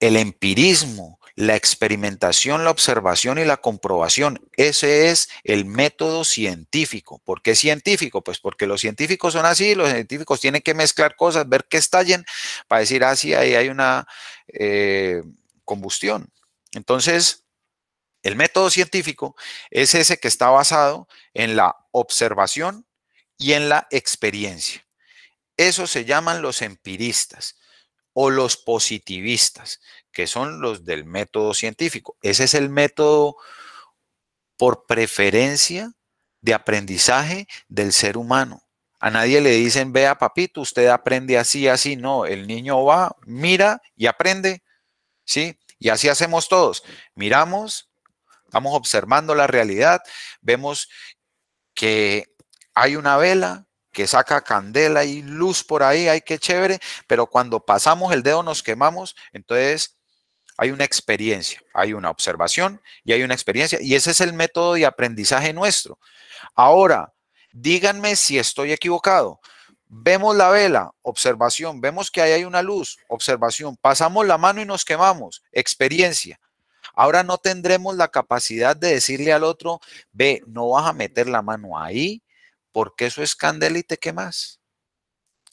el empirismo, la experimentación, la observación y la comprobación, ese es el método científico. ¿Por qué científico? Pues porque los científicos son así, los científicos tienen que mezclar cosas, ver qué estallen para decir, ah, sí, ahí hay una eh, combustión. Entonces, el método científico es ese que está basado en la observación y en la experiencia. Eso se llaman los empiristas o los positivistas que son los del método científico. Ese es el método por preferencia de aprendizaje del ser humano. A nadie le dicen, vea papito, usted aprende así, así. No, el niño va, mira y aprende. ¿Sí? Y así hacemos todos. Miramos, vamos observando la realidad, vemos que hay una vela que saca candela y luz por ahí, ay, qué chévere, pero cuando pasamos el dedo nos quemamos, entonces hay una experiencia, hay una observación y hay una experiencia. Y ese es el método de aprendizaje nuestro. Ahora, díganme si estoy equivocado. Vemos la vela, observación, vemos que ahí hay una luz, observación, pasamos la mano y nos quemamos, experiencia. Ahora no tendremos la capacidad de decirle al otro, ve, no vas a meter la mano ahí, porque eso es candela y te quemas.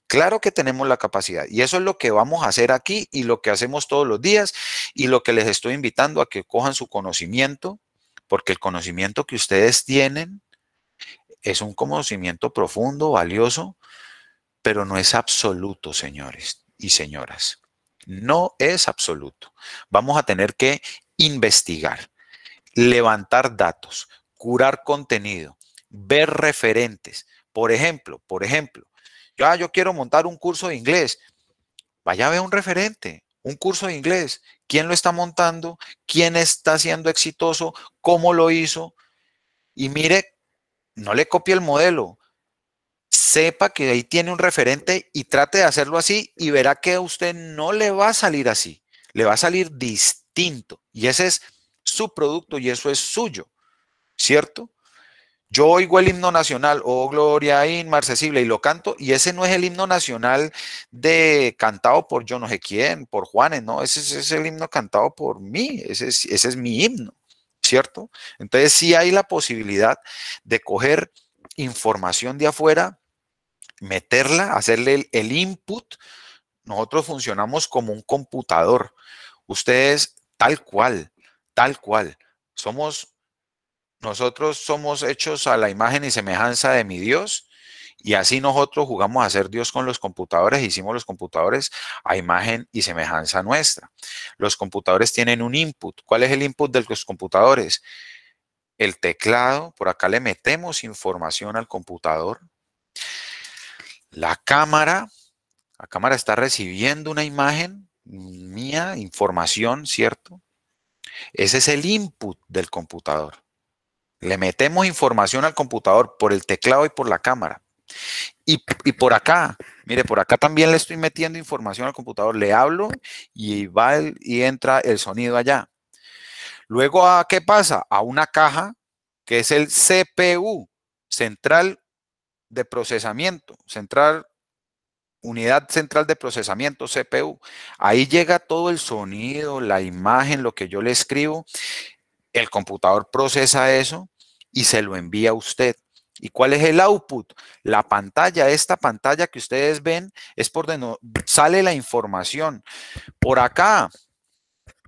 Claro que tenemos la capacidad y eso es lo que vamos a hacer aquí y lo que hacemos todos los días y lo que les estoy invitando a que cojan su conocimiento, porque el conocimiento que ustedes tienen es un conocimiento profundo, valioso, pero no es absoluto, señores y señoras. No es absoluto. Vamos a tener que investigar, levantar datos, curar contenido, ver referentes. Por ejemplo, por ejemplo, Ah, yo quiero montar un curso de inglés. Vaya, a ver un referente, un curso de inglés. ¿Quién lo está montando? ¿Quién está siendo exitoso? ¿Cómo lo hizo? Y mire, no le copie el modelo. Sepa que ahí tiene un referente y trate de hacerlo así y verá que a usted no le va a salir así. Le va a salir distinto. Y ese es su producto y eso es suyo. ¿Cierto? Yo oigo el himno nacional, oh gloria inmarcesible, y lo canto, y ese no es el himno nacional de cantado por yo no sé quién, por Juanes, no, ese, es el himno cantado por mí, ese es, ese es mi himno, ¿cierto? Entonces sí hay la posibilidad de coger información de afuera, meterla, hacerle el input. Nosotros funcionamos como un computador. Ustedes tal cual, tal cual. Somos nosotros somos hechos a la imagen y semejanza de mi Dios y así nosotros jugamos a ser Dios con los computadores, hicimos los computadores a imagen y semejanza nuestra. Los computadores tienen un input. ¿Cuál es el input de los computadores? El teclado, por acá le metemos información al computador. La cámara, la cámara está recibiendo una imagen mía, información, ¿cierto? Ese es el input del computador. Le metemos información al computador por el teclado y por la cámara. Y, por acá, mire, por acá también le estoy metiendo información al computador. Le hablo y va y entra el sonido allá. Luego, ¿a ah, qué pasa? A una caja que es el CPU, Central de Procesamiento, Central, Unidad Central de Procesamiento, CPU. Ahí llega todo el sonido, la imagen, lo que yo le escribo. El computador procesa eso y se lo envía a usted. ¿Y cuál es el output? La pantalla, esta pantalla que ustedes ven, es por donde sale la información. Por acá,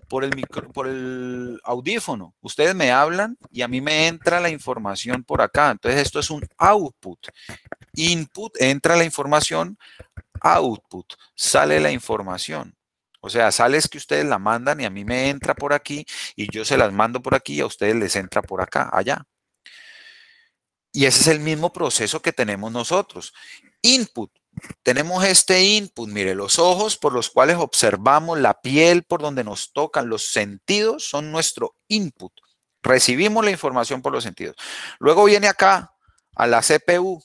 por el, micro, por el audífono, ustedes me hablan y a mí me entra la información por acá. Entonces esto es un output. Input, entra la información, output, sale la información. O sea, sales que ustedes la mandan y a mí me entra por aquí y yo se las mando por aquí y a ustedes les entra por acá, allá. Y ese es el mismo proceso que tenemos nosotros. Input. Tenemos este input, mire, los ojos por los cuales observamos, la piel por donde nos tocan, los sentidos son nuestro input. Recibimos la información por los sentidos. Luego viene acá a la CPU,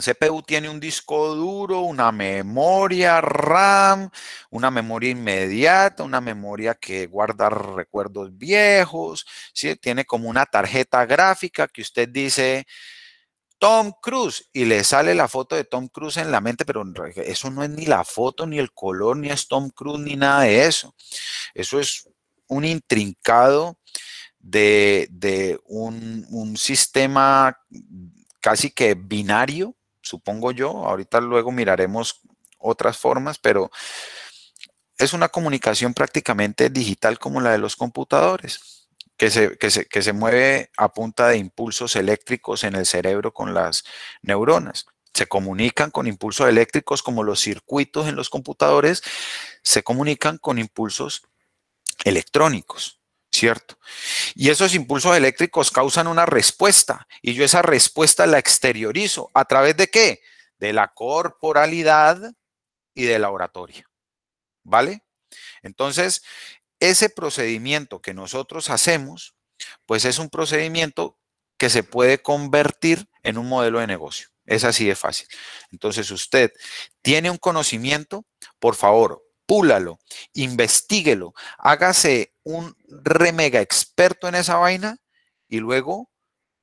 CPU tiene un disco duro, una memoria RAM, una memoria inmediata, una memoria que guarda recuerdos viejos, ¿sí? tiene como una tarjeta gráfica que usted dice Tom Cruise y le sale la foto de Tom Cruise en la mente, pero eso no es ni la foto, ni el color, ni es Tom Cruise, ni nada de eso. Eso es un intrincado de, un, un sistema casi que binario supongo yo. Ahorita luego miraremos otras formas, pero es una comunicación prácticamente digital como la de los computadores, que se, que se, mueve a punta de impulsos eléctricos en el cerebro con las neuronas. Se comunican con impulsos eléctricos como los circuitos en los computadores, se comunican con impulsos electrónicos. ¿cierto? Y esos impulsos eléctricos causan una respuesta y yo esa respuesta la exteriorizo. ¿A través de qué? De la corporalidad y de la oratoria, ¿vale? Entonces, ese procedimiento que nosotros hacemos, pues es un procedimiento que se puede convertir en un modelo de negocio. Es así de fácil. Entonces, usted tiene un conocimiento, por favor, púlalo, investiguelo, hágase un remega mega experto en esa vaina y luego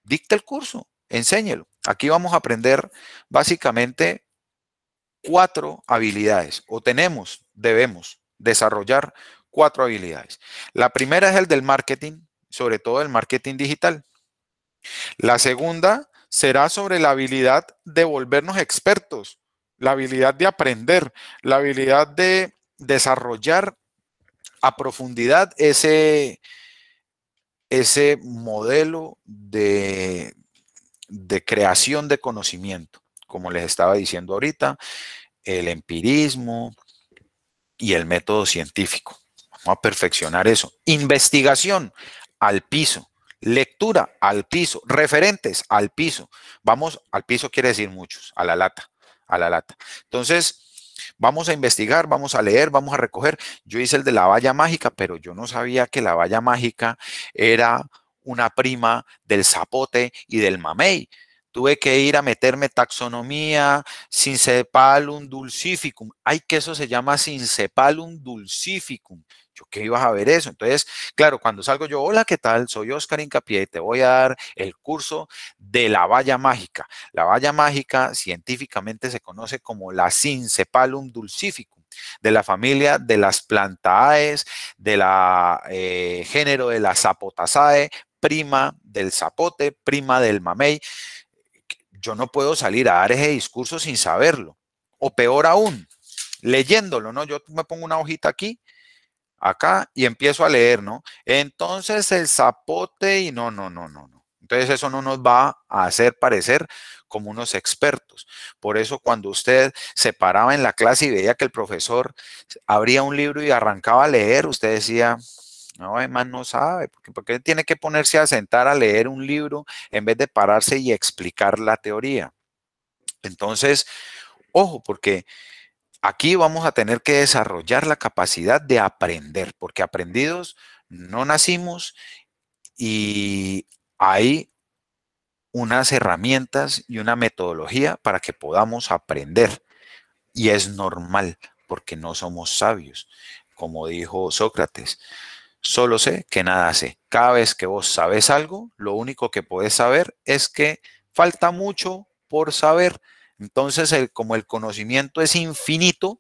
dicta el curso, enséñelo. Aquí vamos a aprender básicamente cuatro habilidades, o tenemos, debemos desarrollar cuatro habilidades. La primera es el del marketing, sobre todo el marketing digital. La segunda será sobre la habilidad de volvernos expertos, la habilidad de aprender, la habilidad de desarrollar a profundidad ese, ese modelo de, de creación de conocimiento, como les estaba diciendo ahorita, el empirismo y el método científico. Vamos a perfeccionar eso. Investigación al piso, lectura al piso, referentes al piso. Vamos, al piso quiere decir muchos, a la lata, a la lata. Entonces, vamos a investigar, vamos a leer, vamos a recoger. Yo hice el de la valla mágica, pero yo no sabía que la valla mágica era una prima del zapote y del mamey. Tuve que ir a meterme taxonomía, sincepalum dulcificum. Ay, que eso se llama sincepalum dulcificum. Yo qué ibas a ver eso. Entonces, claro, cuando salgo yo, hola, ¿qué tal? Soy Oscar Incapié y te voy a dar el curso de la valla mágica. La valla mágica científicamente se conoce como la sincepalum dulcificum de la familia de las plantaes, de la eh, género de la zapotaceae, prima del zapote, prima del mamey yo no puedo salir a dar ese discurso sin saberlo. O peor aún, leyéndolo, ¿no? Yo me pongo una hojita aquí, acá, y empiezo a leer, ¿no? Entonces el zapote y no, no, no, no, no. Entonces eso no nos va a hacer parecer como unos expertos. Por eso cuando usted se paraba en la clase y veía que el profesor abría un libro y arrancaba a leer, usted decía, no, además no sabe, porque, porque tiene que ponerse a sentar a leer un libro en vez de pararse y explicar la teoría. Entonces, ojo, porque aquí vamos a tener que desarrollar la capacidad de aprender, porque aprendidos no nacimos y hay unas herramientas y una metodología para que podamos aprender. Y es normal, porque no somos sabios, como dijo Sócrates. Solo sé que nada sé. Cada vez que vos sabes algo, lo único que podés saber es que falta mucho por saber. Entonces, como el conocimiento es infinito,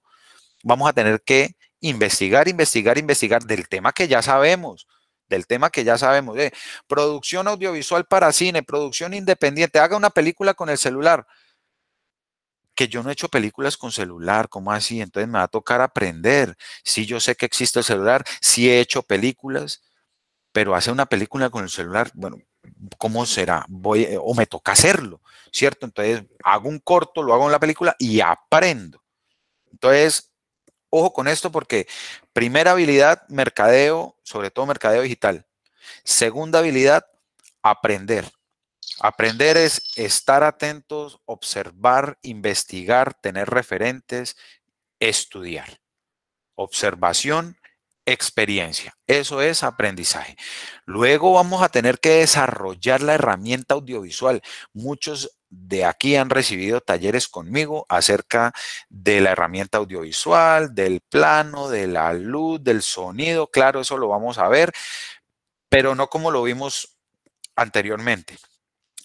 vamos a tener que investigar, investigar, investigar del tema que ya sabemos, del tema que ya sabemos. Eh, producción audiovisual para cine, producción independiente, haga una película con el celular que yo no he hecho películas con celular, ¿cómo así? Entonces me va a tocar aprender. Sí, yo sé que existe el celular, sí he hecho películas, pero hacer una película con el celular, bueno, ¿cómo será? Voy, eh, o me toca hacerlo, ¿cierto? Entonces hago un corto, lo hago en la película y aprendo. Entonces, ojo con esto porque primera habilidad, mercadeo, sobre todo mercadeo digital. Segunda habilidad, aprender. Aprender es estar atentos, observar, investigar, tener referentes, estudiar. Observación, experiencia. Eso es aprendizaje. Luego vamos a tener que desarrollar la herramienta audiovisual. Muchos de aquí han recibido talleres conmigo acerca de la herramienta audiovisual, del plano, de la luz, del sonido. Claro, eso lo vamos a ver, pero no como lo vimos anteriormente.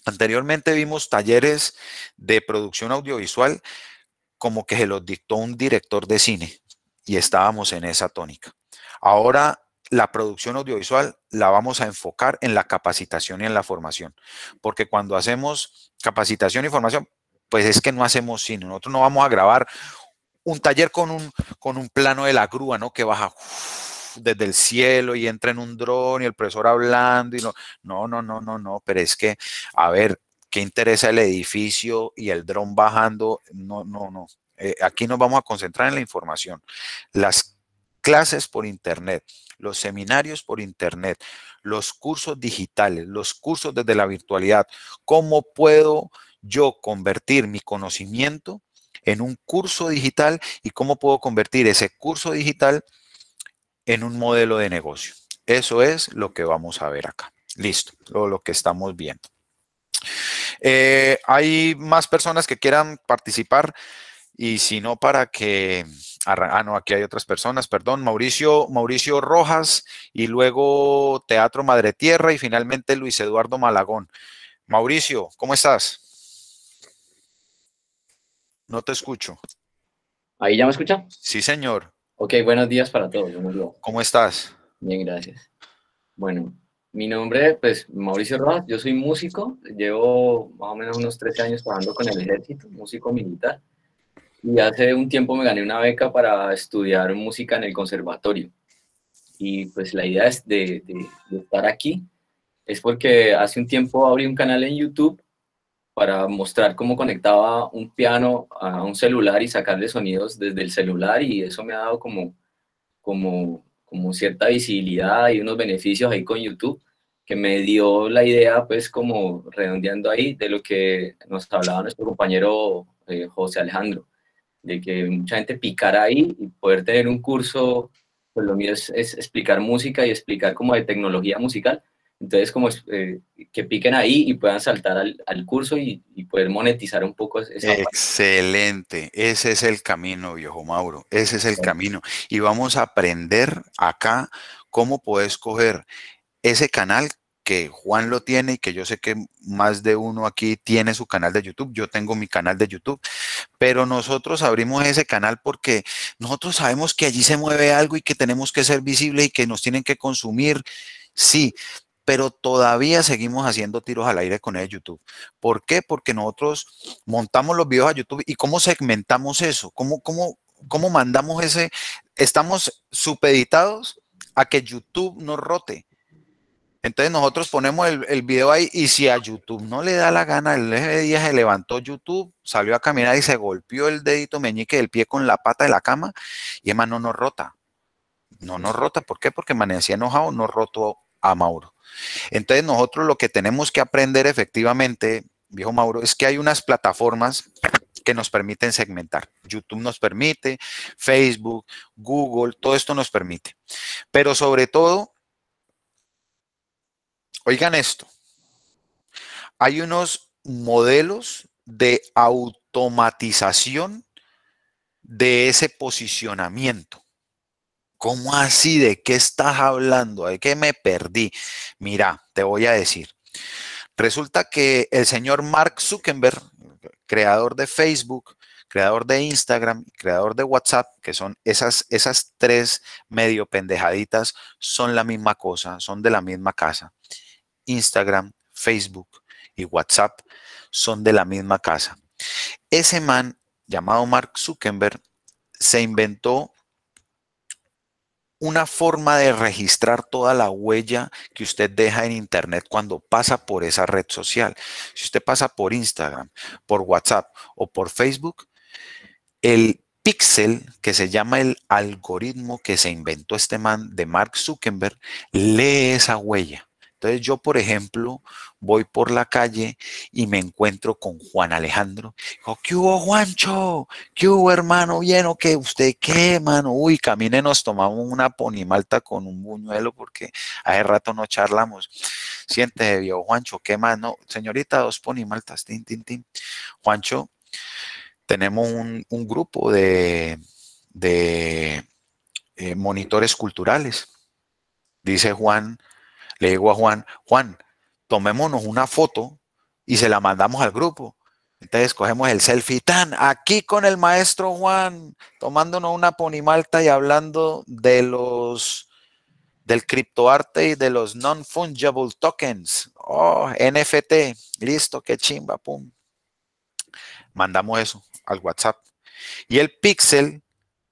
Anteriormente vimos talleres de producción audiovisual como que se los dictó un director de cine y estábamos en esa tónica. Ahora la producción audiovisual la vamos a enfocar en la capacitación y en la formación, porque cuando hacemos capacitación y formación, pues es que no hacemos cine, nosotros no vamos a grabar un taller con un, con un plano de la grúa, ¿no? Que baja desde el cielo y entra en un dron y el profesor hablando y no, no, no, no, no, pero es que, a ver, ¿qué interesa el edificio y el dron bajando? No, no, no. Eh, aquí nos vamos a concentrar en la información. Las clases por internet, los seminarios por internet, los cursos digitales, los cursos desde la virtualidad. ¿Cómo puedo yo convertir mi conocimiento en un curso digital y cómo puedo convertir ese curso digital en un modelo de negocio. Eso es lo que vamos a ver acá. Listo, lo, que estamos viendo. Eh, hay más personas que quieran participar y si no, para que... Ah, no, aquí hay otras personas, perdón. Mauricio, Mauricio Rojas y luego Teatro Madre Tierra y finalmente Luis Eduardo Malagón. Mauricio, ¿cómo estás? No te escucho. ¿Ahí ya me escucha? Sí, señor. Ok, buenos días para todos. ¿Cómo estás? Bien, gracias. Bueno, mi nombre pues Mauricio Rojas, yo soy músico, llevo más o menos unos 13 años trabajando con el ejército, músico militar, y hace un tiempo me gané una beca para estudiar música en el conservatorio. Y pues la idea es de, de estar aquí es porque hace un tiempo abrí un canal en YouTube para mostrar cómo conectaba un piano a un celular y sacarle sonidos desde el celular y eso me ha dado como, como, como cierta visibilidad y unos beneficios ahí con YouTube que me dio la idea, pues como redondeando ahí, de lo que nos hablaba nuestro compañero eh, José Alejandro, de que mucha gente picar ahí y poder tener un curso, pues lo mío es, es explicar música y explicar como de tecnología musical, entonces, como eh, que piquen ahí y puedan saltar al, curso y, poder monetizar un poco. Esa Excelente, ese es el camino, viejo Mauro, ese es el camino. Y vamos a aprender acá cómo puedes coger ese canal que Juan lo tiene y que yo sé que más de uno aquí tiene su canal de YouTube, yo tengo mi canal de YouTube, pero nosotros abrimos ese canal porque nosotros sabemos que allí se mueve algo y que tenemos que ser visibles y que nos tienen que consumir. Sí, pero todavía seguimos haciendo tiros al aire con el YouTube. ¿Por qué? Porque nosotros montamos los videos a YouTube y cómo segmentamos eso, cómo, cómo, cómo mandamos ese, estamos supeditados a que YouTube nos rote. Entonces nosotros ponemos el, el, video ahí y si a YouTube no le da la gana, el eje día se levantó YouTube, salió a caminar y se golpeó el dedito meñique del pie con la pata de la cama y además no nos rota. No nos rota, ¿por qué? Porque amanecía enojado, no rotó a Mauro. Entonces nosotros lo que tenemos que aprender efectivamente, viejo Mauro, es que hay unas plataformas que nos permiten segmentar. YouTube nos permite, Facebook, Google, todo esto nos permite. Pero sobre todo, oigan esto, hay unos modelos de automatización de ese posicionamiento. ¿Cómo así? ¿De qué estás hablando? ¿De qué me perdí? Mira, te voy a decir. Resulta que el señor Mark Zuckerberg, creador de Facebook, creador de Instagram, creador de WhatsApp, que son esas, esas tres medio pendejaditas, son la misma cosa, son de la misma casa. Instagram, Facebook y WhatsApp son de la misma casa. Ese man llamado Mark Zuckerberg se inventó una forma de registrar toda la huella que usted deja en Internet cuando pasa por esa red social. Si usted pasa por Instagram, por WhatsApp o por Facebook, el pixel que se llama el algoritmo que se inventó este man de Mark Zuckerberg lee esa huella entonces yo, por ejemplo, voy por la calle y me encuentro con Juan Alejandro. Digo, ¿qué hubo, Juancho? ¿Qué hubo, hermano? ¿Bien o qué? ¿Usted qué, mano? Uy, camine, nos tomamos una ponimalta con un buñuelo porque hace rato no charlamos. Siente, vio, Juancho, ¿qué más? No, señorita, dos ponimaltas, tin, tin, tin. Juancho, tenemos un, grupo de, eh, monitores culturales. Dice Juan, le digo a Juan, Juan, tomémonos una foto y se la mandamos al grupo. Entonces cogemos el selfie tan aquí con el maestro Juan, tomándonos una ponimalta y hablando de los del criptoarte y de los non-fungible tokens. Oh, NFT, listo, qué chimba, pum. Mandamos eso al WhatsApp. Y el Pixel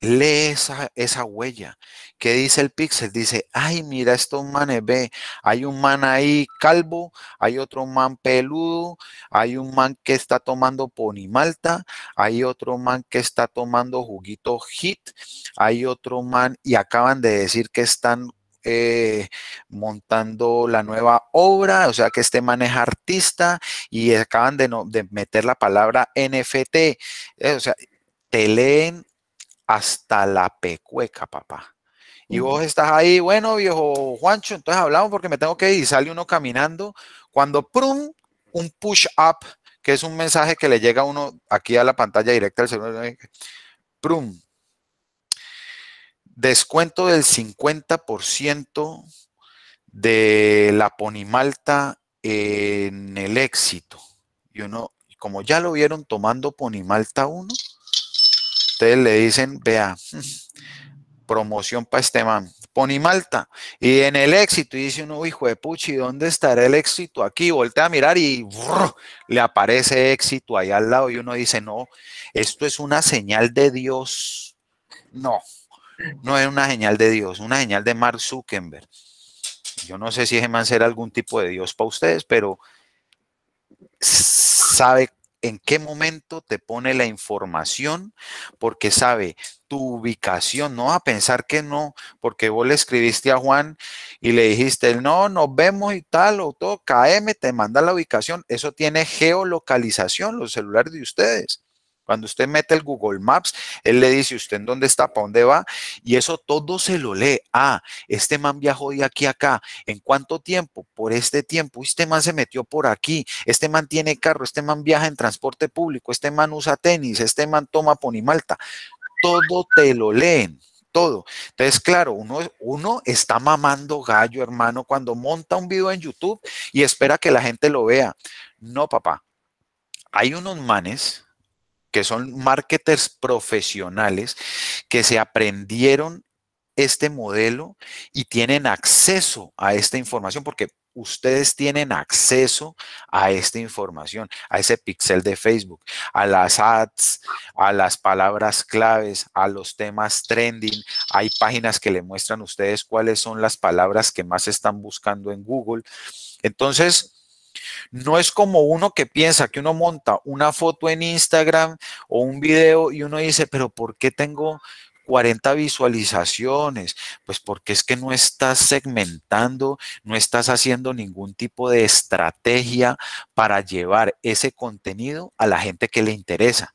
lee esa, huella. ¿Qué dice el pixel? Dice, ay, mira estos manes, ve, hay un man ahí calvo, hay otro man peludo, hay un man que está tomando ponimalta, hay otro man que está tomando juguito hit, hay otro man y acaban de decir que están eh, montando la nueva obra, o sea que este man es artista y acaban de, meter la palabra NFT, eh, o sea, te leen hasta la pecueca, papá. Y vos estás ahí, bueno, viejo Juancho, entonces hablamos porque me tengo que ir. y Sale uno caminando. Cuando prum, un push up, que es un mensaje que le llega a uno aquí a la pantalla directa del celular. Prum. Descuento del 50% de la ponimalta en el éxito. Y uno, como ya lo vieron tomando ponimalta uno, Ustedes le dicen, vea, promoción para este man. malta. Y en el éxito, y dice uno, hijo de puchi, ¿dónde estará el éxito aquí? Voltea a mirar y le aparece éxito ahí al lado y uno dice, no, esto es una señal de Dios. No, no es una señal de Dios, una señal de Mark Zuckerberg. Yo no sé si es man será algún tipo de Dios para ustedes, pero sabe en qué momento te pone la información, porque sabe tu ubicación, no a pensar que no, porque vos le escribiste a Juan y le dijiste, no, nos vemos y tal, o todo, KM, te manda la ubicación, eso tiene geolocalización, los celulares de ustedes. Cuando usted mete el Google Maps, él le dice usted en dónde está, para dónde va, y eso todo se lo lee. Ah, este man viajó de aquí a acá. ¿En cuánto tiempo? Por este tiempo. Este man se metió por aquí. Este man tiene carro. Este man viaja en transporte público. Este man usa tenis. Este man toma ponimalta. Todo te lo leen todo. Entonces, claro, uno, uno está mamando gallo, hermano, cuando monta un video en YouTube y espera que la gente lo vea. No, papá. Hay unos manes que son marketers profesionales que se aprendieron este modelo y tienen acceso a esta información porque ustedes tienen acceso a esta información, a ese pixel de Facebook, a las ads, a las palabras claves, a los temas trending. Hay páginas que le muestran a ustedes cuáles son las palabras que más están buscando en Google. Entonces, no es como uno que piensa que uno monta una foto en Instagram o un video y uno dice, pero ¿por qué tengo 40 visualizaciones, pues porque es que no estás segmentando, no estás haciendo ningún tipo de estrategia para llevar ese contenido a la gente que le interesa.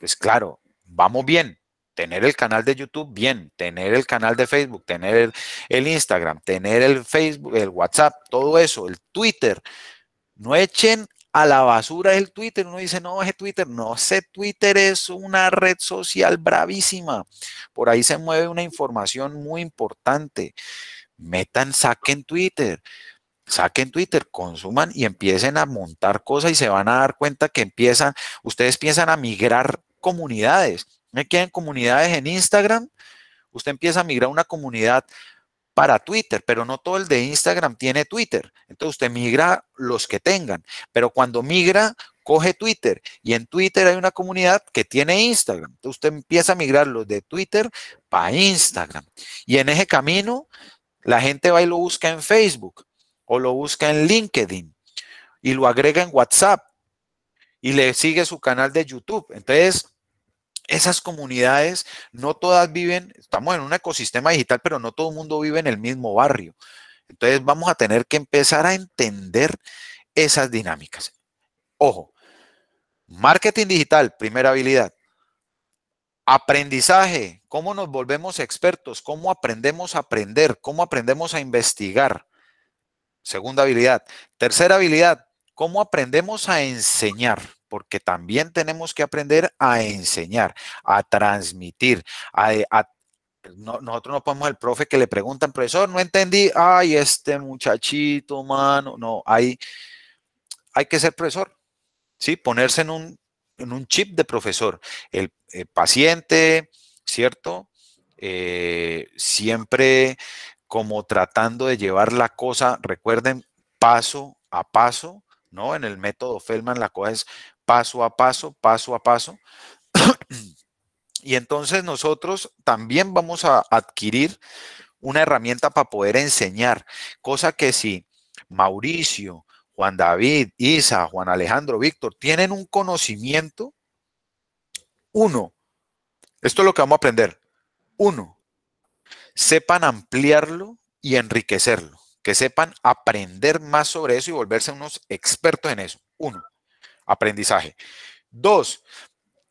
Pues claro, vamos bien. Tener el canal de YouTube, bien. Tener el canal de Facebook, tener el, Instagram, tener el Facebook, el WhatsApp, todo eso, el Twitter, no echen a la basura el Twitter. Uno dice, no, es Twitter. No sé, Twitter es una red social bravísima. Por ahí se mueve una información muy importante. Metan, saquen Twitter. Saquen Twitter, consuman y empiecen a montar cosas y se van a dar cuenta que empiezan, ustedes piensan a migrar comunidades. Me quedan comunidades en Instagram. Usted empieza a migrar una comunidad para Twitter, pero no todo el de Instagram tiene Twitter. Entonces usted migra los que tengan, pero cuando migra, coge Twitter y en Twitter hay una comunidad que tiene Instagram. Entonces usted empieza a migrar los de Twitter para Instagram. Y en ese camino, la gente va y lo busca en Facebook o lo busca en LinkedIn y lo agrega en WhatsApp y le sigue su canal de YouTube. Entonces, esas comunidades, no todas viven, estamos en un ecosistema digital, pero no todo el mundo vive en el mismo barrio. Entonces vamos a tener que empezar a entender esas dinámicas. Ojo, marketing digital, primera habilidad. Aprendizaje, cómo nos volvemos expertos, cómo aprendemos a aprender, cómo aprendemos a investigar. Segunda habilidad. Tercera habilidad, cómo aprendemos a enseñar porque también tenemos que aprender a enseñar, a transmitir, eh, nosotros no ponemos el profe que le preguntan, profesor, no entendí, ay, este muchachito, mano, no, hay, hay que ser profesor, ¿sí? Ponerse en un, chip de profesor. El, eh, paciente, ¿cierto? Eh, siempre como tratando de llevar la cosa, recuerden, paso a paso, ¿no? En el método Feldman la cosa es paso a paso, paso a paso. y entonces nosotros también vamos a adquirir una herramienta para poder enseñar, cosa que si Mauricio, Juan David, Isa, Juan Alejandro, Víctor, tienen un conocimiento, uno, esto es lo que vamos a aprender, uno, sepan ampliarlo y enriquecerlo, que sepan aprender más sobre eso y volverse unos expertos en eso, uno aprendizaje. Dos,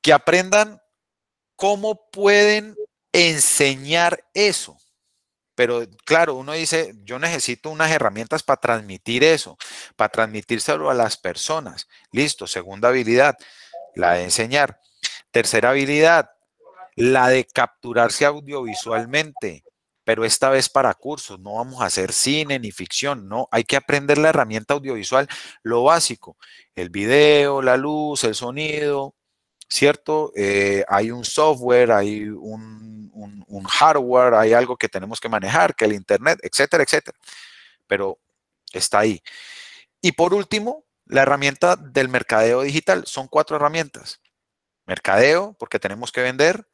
que aprendan cómo pueden enseñar eso. Pero claro, uno dice, yo necesito unas herramientas para transmitir eso, para transmitírselo a las personas. Listo, segunda habilidad, la de enseñar. Tercera habilidad, la de capturarse audiovisualmente pero esta vez para cursos, no vamos a hacer cine ni ficción, no, hay que aprender la herramienta audiovisual, lo básico, el video, la luz, el sonido, ¿cierto? Eh, hay un software, hay un, un, hardware, hay algo que tenemos que manejar, que el Internet, etcétera, etcétera. Pero está ahí. Y por último, la herramienta del mercadeo digital. Son cuatro herramientas. Mercadeo, porque tenemos que vender.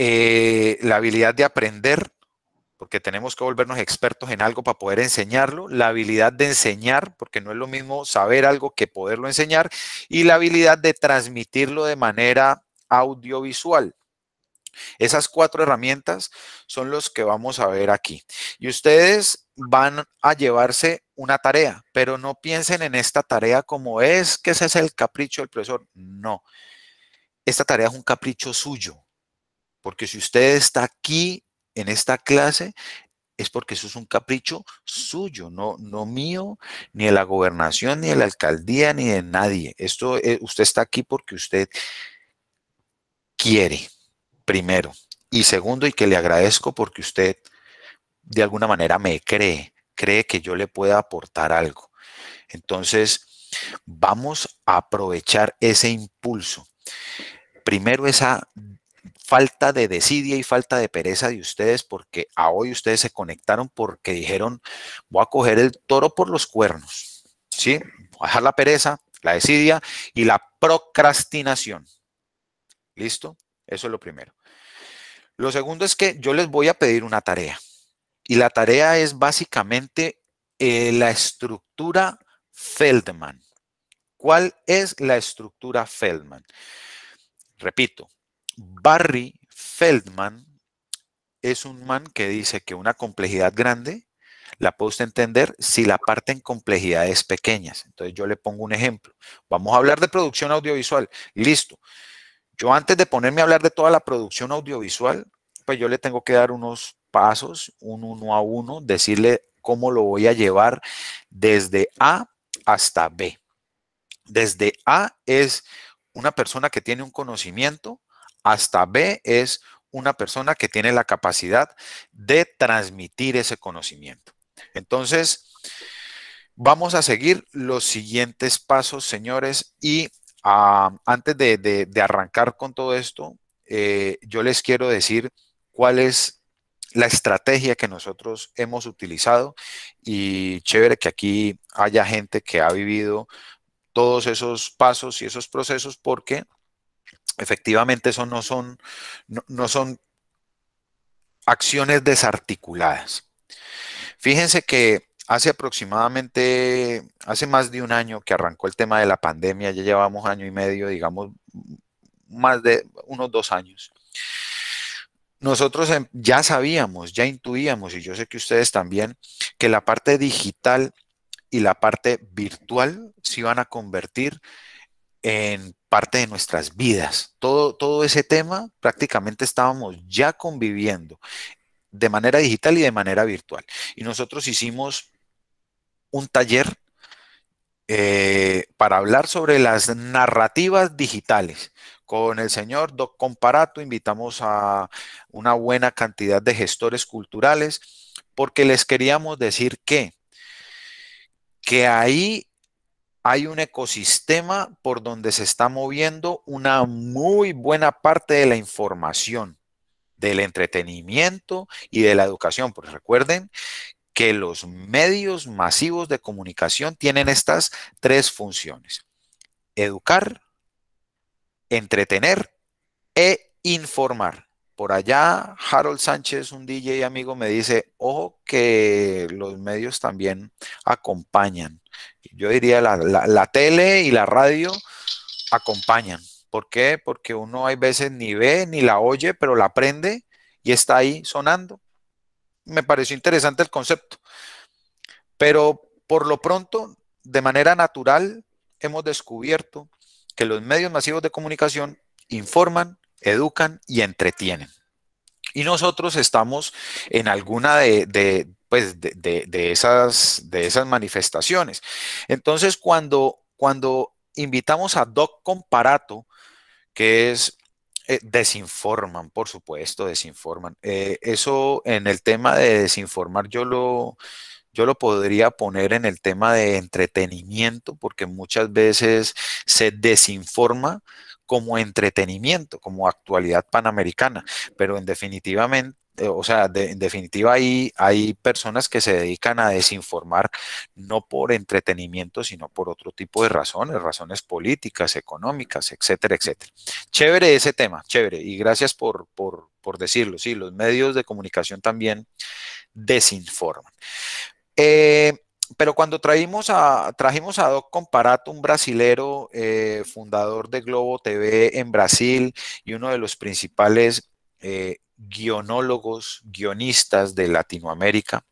Eh, la habilidad de aprender, porque tenemos que volvernos expertos en algo para poder enseñarlo, la habilidad de enseñar, porque no es lo mismo saber algo que poderlo enseñar, y la habilidad de transmitirlo de manera audiovisual. Esas cuatro herramientas son los que vamos a ver aquí. Y ustedes van a llevarse una tarea, pero no piensen en esta tarea como es que ese es el capricho del profesor. No, esta tarea es un capricho suyo. Porque si usted está aquí en esta clase, es porque eso es un capricho suyo, no, no mío, ni de la gobernación, ni de la alcaldía, ni de nadie. Esto, eh, usted está aquí porque usted quiere, primero. Y segundo, y que le agradezco porque usted de alguna manera me cree, cree que yo le pueda aportar algo. Entonces, vamos a aprovechar ese impulso. Primero, esa falta de desidia y falta de pereza de ustedes, porque a hoy ustedes se conectaron porque dijeron, voy a coger el toro por los cuernos, ¿sí? Voy a dejar la pereza, la desidia y la procrastinación. ¿Listo? Eso es lo primero. Lo segundo es que yo les voy a pedir una tarea. Y la tarea es básicamente eh, la estructura Feldman. ¿Cuál es la estructura Feldman? Repito, Barry Feldman es un man que dice que una complejidad grande la puede usted entender si la parte en complejidades pequeñas. Entonces yo le pongo un ejemplo. Vamos a hablar de producción audiovisual. Listo. Yo antes de ponerme a hablar de toda la producción audiovisual, pues yo le tengo que dar unos pasos, un uno a uno, decirle cómo lo voy a llevar desde A hasta B. Desde A es una persona que tiene un conocimiento hasta B es una persona que tiene la capacidad de transmitir ese conocimiento. Entonces, vamos a seguir los siguientes pasos, señores, y ah, antes de, arrancar con todo esto, eh, yo les quiero decir cuál es la estrategia que nosotros hemos utilizado y chévere que aquí haya gente que ha vivido todos esos pasos y esos procesos porque efectivamente eso no son, no, son acciones desarticuladas. Fíjense que hace aproximadamente, hace más de un año que arrancó el tema de la pandemia, ya llevamos año y medio, digamos, más de unos dos años. Nosotros em, ya sabíamos, ya intuíamos, y yo sé que ustedes también, que la parte digital y la parte virtual se iban a convertir en parte de nuestras vidas. Todo, todo ese tema prácticamente estábamos ya conviviendo de manera digital y de manera virtual. Y nosotros hicimos un taller eh, para hablar sobre las narrativas digitales. Con el señor Doc Comparato invitamos a una buena cantidad de gestores culturales porque les queríamos decir que, que ahí hay un ecosistema por donde se está moviendo una muy buena parte de la información, del entretenimiento y de la educación. Porque recuerden que los medios masivos de comunicación tienen estas tres funciones. Educar, entretener e informar por allá Harold Sánchez, un DJ amigo, me dice, ojo que los medios también acompañan. Yo diría la, tele y la radio acompañan. ¿Por qué? Porque uno hay veces ni ve ni la oye, pero la aprende y está ahí sonando. Me pareció interesante el concepto. Pero por lo pronto, de manera natural, hemos descubierto que los medios masivos de comunicación informan educan y entretienen. Y nosotros estamos en alguna pues, de, esas, de esas manifestaciones. Entonces, cuando, cuando invitamos a Doc Comparato, que es, eh, desinforman, por supuesto, desinforman. Eh, eso en el tema de desinformar yo lo, yo lo podría poner en el tema de entretenimiento, porque muchas veces se desinforma como entretenimiento, como actualidad panamericana, pero en definitivamente eh, o sea, en definitiva hay, hay personas que se dedican a desinformar no por entretenimiento, sino por otro tipo de razones, razones políticas, económicas, etcétera, etcétera. Chévere ese tema, chévere, y gracias por, por decirlo, sí, los medios de comunicación también desinforman. Eh, pero cuando trajimos a, trajimos a Doc Comparato, un brasilero eh, fundador de Globo TV en Brasil y uno de los principales eh, guionólogos, guionistas de Latinoamérica,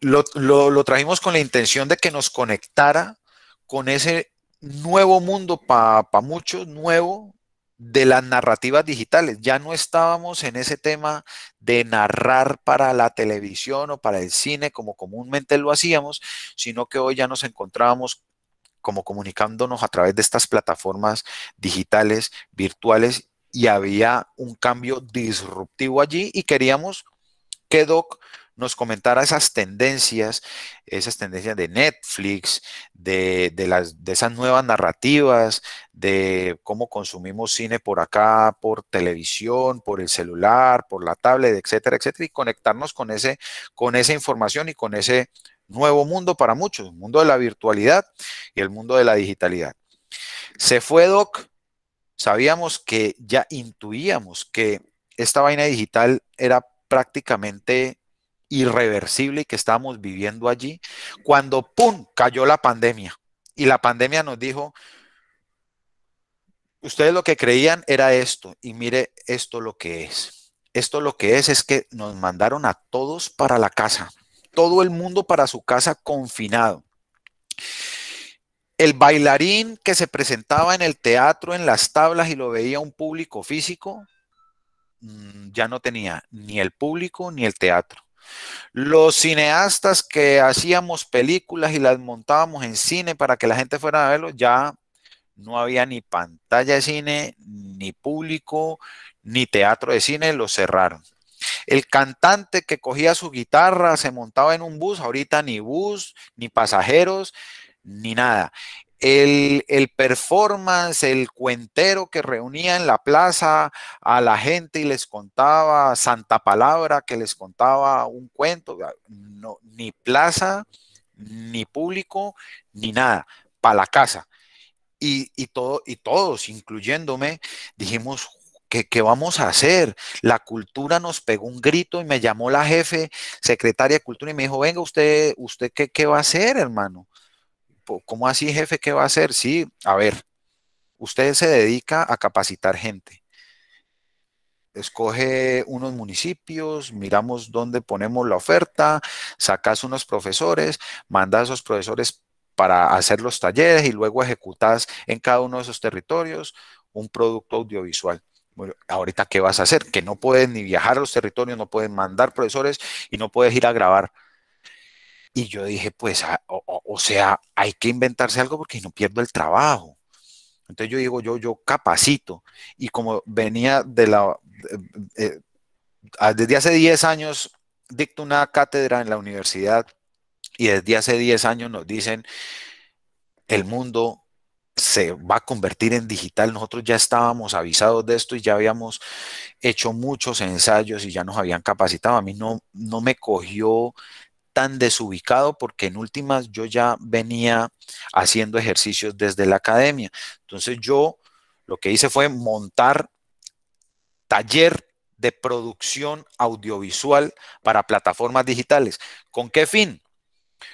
lo, trajimos con la intención de que nos conectara con ese nuevo mundo para muchos, nuevo, de las narrativas digitales. Ya no estábamos en ese tema de narrar para la televisión o para el cine como comúnmente lo hacíamos, sino que hoy ya nos encontrábamos como comunicándonos a través de estas plataformas digitales, virtuales, y había un cambio disruptivo allí y queríamos que Doc nos comentara esas tendencias, esas tendencias de Netflix, de, las, de esas nuevas narrativas, de cómo consumimos cine por acá, por televisión, por el celular, por la tablet, etcétera, etcétera, y conectarnos con, ese, con esa información y con ese nuevo mundo para muchos, el mundo de la virtualidad y el mundo de la digitalidad. Se fue Doc, sabíamos que ya intuíamos que esta vaina digital era prácticamente irreversible y que estábamos viviendo allí, cuando ¡pum! cayó la pandemia. Y la pandemia nos dijo, ustedes lo que creían era esto, y mire esto lo que es. Esto lo que es es que nos mandaron a todos para la casa, todo el mundo para su casa confinado. El bailarín que se presentaba en el teatro, en las tablas y lo veía un público físico, mm, ya no tenía ni el público ni el teatro. Los cineastas que hacíamos películas y las montábamos en cine para que la gente fuera a verlo, ya no había ni pantalla de cine, ni público, ni teatro de cine, lo cerraron. El cantante que cogía su guitarra, se montaba en un bus, ahorita ni bus, ni pasajeros, ni nada el, performance, el cuentero que reunía en la plaza a la gente y les contaba santa palabra, que les contaba un cuento, ah, no, ni plaza, ni público, ni nada, para la casa. Y, y, todo, y todos, incluyéndome, dijimos, ¿Qué, ¿qué, vamos a hacer? La cultura nos pegó un grito y me llamó la jefe, secretaria de cultura, y me dijo, venga, usted, usted qué, qué va a hacer, hermano? ¿Cómo así, jefe? ¿Qué va a hacer? Sí, a ver, usted se dedica a capacitar gente. Escoge unos municipios, miramos dónde ponemos la oferta, sacas unos profesores, mandas a esos profesores para hacer los talleres y luego ejecutas en cada uno de esos territorios un producto audiovisual. Bueno, ahorita, ¿qué vas a hacer? Que no puedes ni viajar a los territorios, no puedes mandar profesores y no puedes ir a grabar. Y yo dije, pues, ah, o, sea, hay que inventarse algo porque no pierdo el trabajo. Entonces yo digo, yo, yo capacito. Y como venía de la... Ah, desde hace 10 años dicto una cátedra en la universidad y desde hace 10 años nos dicen, el mundo se va a convertir en digital. Nosotros ya estábamos avisados de esto y ya habíamos hecho muchos ensayos y ya nos habían capacitado. A mí no, no me cogió tan desubicado porque en últimas yo ya venía haciendo ejercicios desde la academia. Entonces yo lo que hice fue montar taller de producción audiovisual para plataformas digitales. ¿Con qué fin?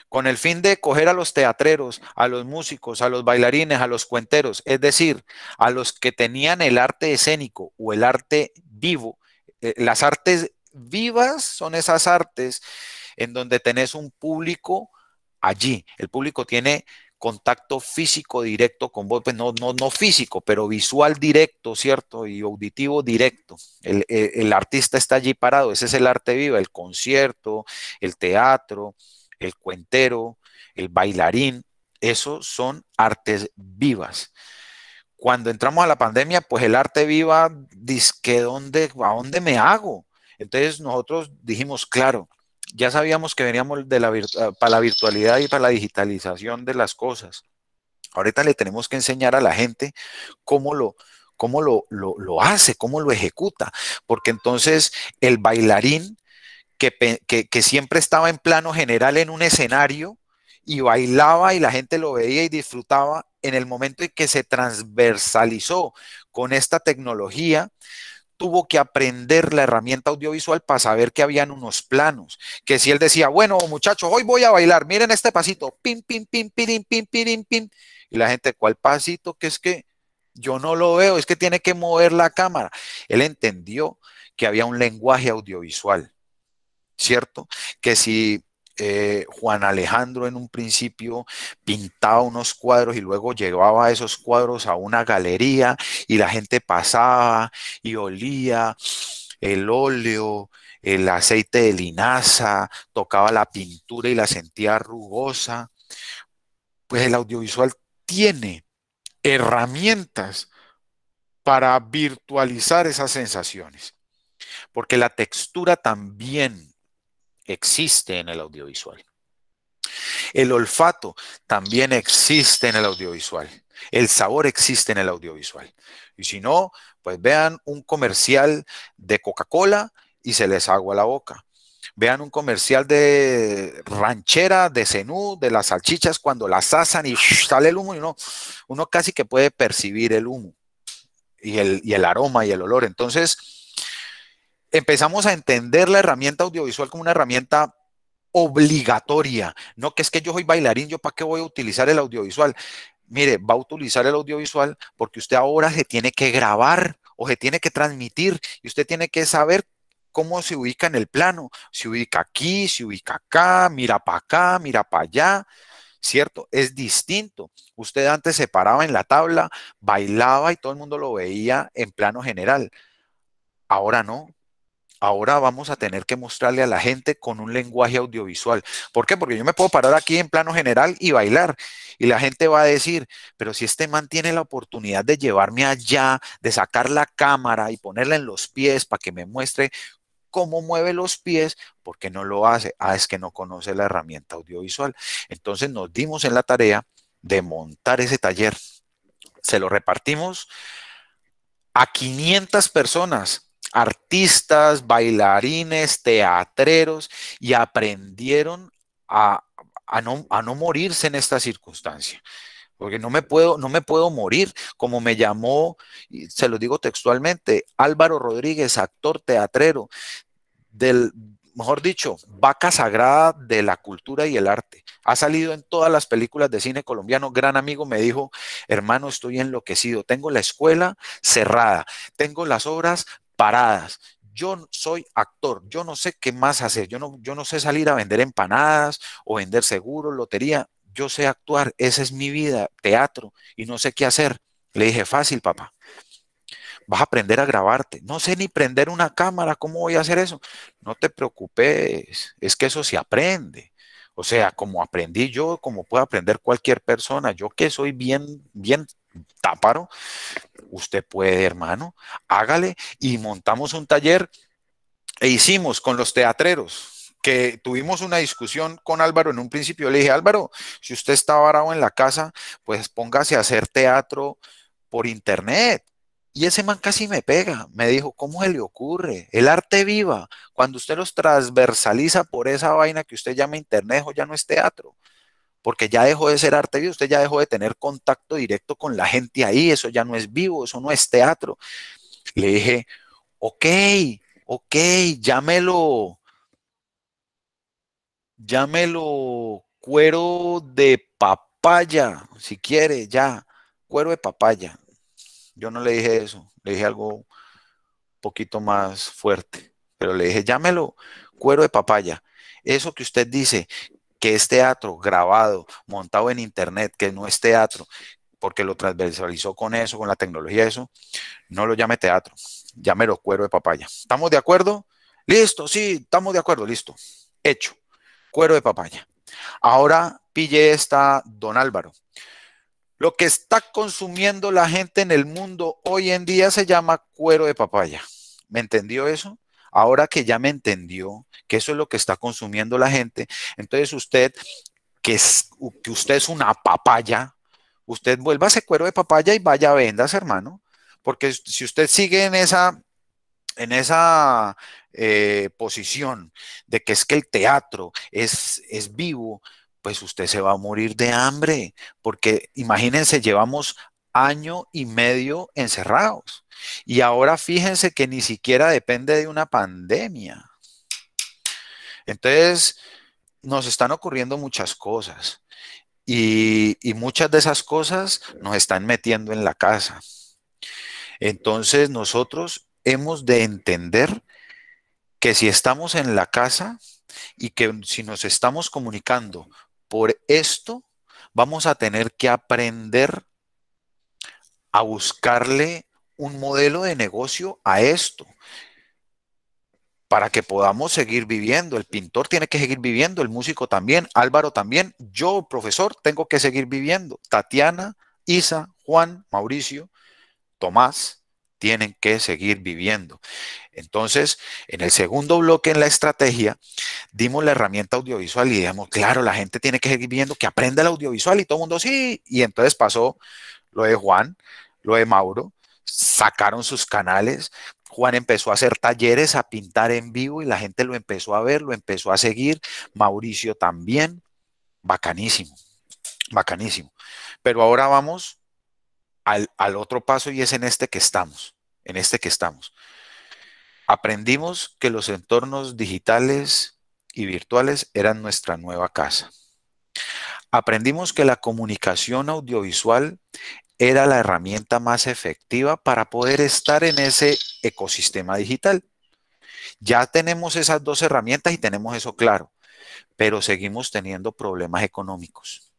Con el fin de coger a los teatreros, a los músicos, a los bailarines, a los cuenteros, es decir, a los que tenían el arte escénico o el arte vivo. Eh, las artes vivas son esas artes en donde tenés un público allí. El público tiene contacto físico directo con vos, pues no, no, no físico, pero visual directo, ¿cierto? Y auditivo directo. El, artista está allí parado, ese es el arte viva, el concierto, el teatro, el cuentero, el bailarín, esos son artes vivas. Cuando entramos a la pandemia, pues el arte viva, ¿dónde, ¿a dónde me hago? Entonces nosotros dijimos, claro, ya sabíamos que veníamos de la ah, para la virtualidad y para la digitalización de las cosas. Ahorita le tenemos que enseñar a la gente cómo lo, cómo lo, lo, hace, cómo lo ejecuta, porque entonces el bailarín que, que siempre estaba en plano general en un escenario y bailaba y la gente lo veía y disfrutaba, en el momento en que se transversalizó con esta tecnología, tuvo que aprender la herramienta audiovisual para saber que habían unos planos, que si él decía, bueno, muchachos, hoy voy a bailar, miren este pasito, pim, pim, pim, pirim, pim, pirim, pim, y la gente, ¿cuál pasito? Que es que yo no lo veo, es que tiene que mover la cámara. Él entendió que había un lenguaje audiovisual, ¿cierto? Que si eh, Juan Alejandro en un principio pintaba unos cuadros y luego llevaba esos cuadros a una galería y la gente pasaba y olía el óleo, el aceite de linaza, tocaba la pintura y la sentía rugosa. Pues el audiovisual tiene herramientas para virtualizar esas sensaciones, porque la textura también existe en el audiovisual. El olfato también existe en el audiovisual. El sabor existe en el audiovisual. Y si no, pues vean un comercial de Coca-Cola y se les agua la boca. Vean un comercial de ranchera, de cenú, de las salchichas cuando las asan y sale el humo y uno, casi que puede percibir el humo y el, y el aroma y el olor. Entonces, empezamos a entender la herramienta audiovisual como una herramienta obligatoria. No que es que yo soy bailarín, yo para qué voy a utilizar el audiovisual. Mire, va a utilizar el audiovisual porque usted ahora se tiene que grabar o se tiene que transmitir y usted tiene que saber cómo se ubica en el plano. Se ubica aquí, se ubica acá, mira para acá, mira para allá. ¿Cierto? Es distinto. Usted antes se paraba en la tabla, bailaba y todo el mundo lo veía en plano general. Ahora no, ahora vamos a tener que mostrarle a la gente con un lenguaje audiovisual. ¿Por qué? Porque yo me puedo parar aquí en plano general y bailar. Y la gente va a decir, pero si este man tiene la oportunidad de llevarme allá, de sacar la cámara y ponerla en los pies para que me muestre cómo mueve los pies, ¿por qué no lo hace? Ah, es que no conoce la herramienta audiovisual. Entonces nos dimos en la tarea de montar ese taller. Se lo repartimos a 500 personas artistas, bailarines, teatreros y aprendieron a, no, morirse en esta circunstancia porque no me puedo, no me puedo morir, como me llamó, se lo digo textualmente, Álvaro Rodríguez, actor teatrero, del, mejor dicho, vaca sagrada de la cultura y el arte. Ha salido en todas las películas de cine colombiano. Gran amigo me dijo, hermano, estoy enloquecido, tengo la escuela cerrada, tengo las obras paradas. Yo soy actor, yo no sé qué más hacer, yo no, yo no sé salir a vender empanadas o vender seguros, lotería, yo sé actuar, esa es mi vida, teatro, y no sé qué hacer. Le dije, fácil, papá, vas a aprender a grabarte. No sé ni prender una cámara, ¿cómo voy a hacer eso? No te preocupes, es que eso se aprende. O sea, como aprendí yo, como puede aprender cualquier persona, yo que soy bien, bien táparo, Usted puede, hermano, hágale y montamos un taller e hicimos con los teatreros que tuvimos una discusión con Álvaro en un principio. Le dije, Álvaro, si usted está varado en la casa, pues póngase a hacer teatro por internet. Y ese man casi me pega. Me dijo, ¿cómo se le ocurre? El arte viva, cuando usted los transversaliza por esa vaina que usted llama internet, o ya no es teatro porque ya dejó de ser arte vivo, usted ya dejó de tener contacto directo con la gente ahí, eso ya no es vivo, eso no es teatro. Le dije, ok, ok, llámelo, llámelo cuero de papaya, si quiere, ya, cuero de papaya. Yo no le dije eso, le dije algo un poquito más fuerte, pero le dije, llámelo cuero de papaya. Eso que usted dice, que es teatro grabado, montado en internet, que no es teatro, porque lo transversalizó con eso, con la tecnología, eso, no lo llame teatro, llámelo cuero de papaya. ¿Estamos de acuerdo? Listo, sí, estamos de acuerdo, listo. Hecho, cuero de papaya. Ahora pille esta, don Álvaro. Lo que está consumiendo la gente en el mundo hoy en día se llama cuero de papaya. ¿Me entendió eso? Ahora que ya me entendió que eso es lo que está consumiendo la gente, entonces usted, que, que usted es una papaya, usted vuelva a ese cuero de papaya y vaya a vendas, hermano. Porque si usted sigue en esa, en esa eh, posición de que es que el teatro es, es vivo, pues usted se va a morir de hambre. Porque imagínense, llevamos año y medio encerrados. Y ahora fíjense que ni siquiera depende de una pandemia. Entonces, nos están ocurriendo muchas cosas y, muchas de esas cosas nos están metiendo en la casa. Entonces, nosotros hemos de entender que si estamos en la casa y que si nos estamos comunicando por esto, vamos a tener que aprender a buscarle un modelo de negocio a esto para que podamos seguir viviendo. El pintor tiene que seguir viviendo, el músico también, Álvaro también, yo, profesor, tengo que seguir viviendo. Tatiana, Isa, Juan, Mauricio, Tomás, tienen que seguir viviendo. Entonces, en el segundo bloque en la estrategia, dimos la herramienta audiovisual y dijimos, claro, la gente tiene que seguir viviendo, que aprenda el audiovisual y todo el mundo sí. Y entonces pasó lo de Juan, lo de Mauro, sacaron sus canales. Juan empezó a hacer talleres, a pintar en vivo y la gente lo empezó a ver, lo empezó a seguir. Mauricio también. Bacanísimo, bacanísimo. Pero ahora vamos al, al otro paso y es en este que estamos, en este que estamos. Aprendimos que los entornos digitales y virtuales eran nuestra nueva casa aprendimos que la comunicación audiovisual era la herramienta más efectiva para poder estar en ese ecosistema digital. Ya tenemos esas dos herramientas y tenemos eso claro, pero seguimos teniendo problemas económicos.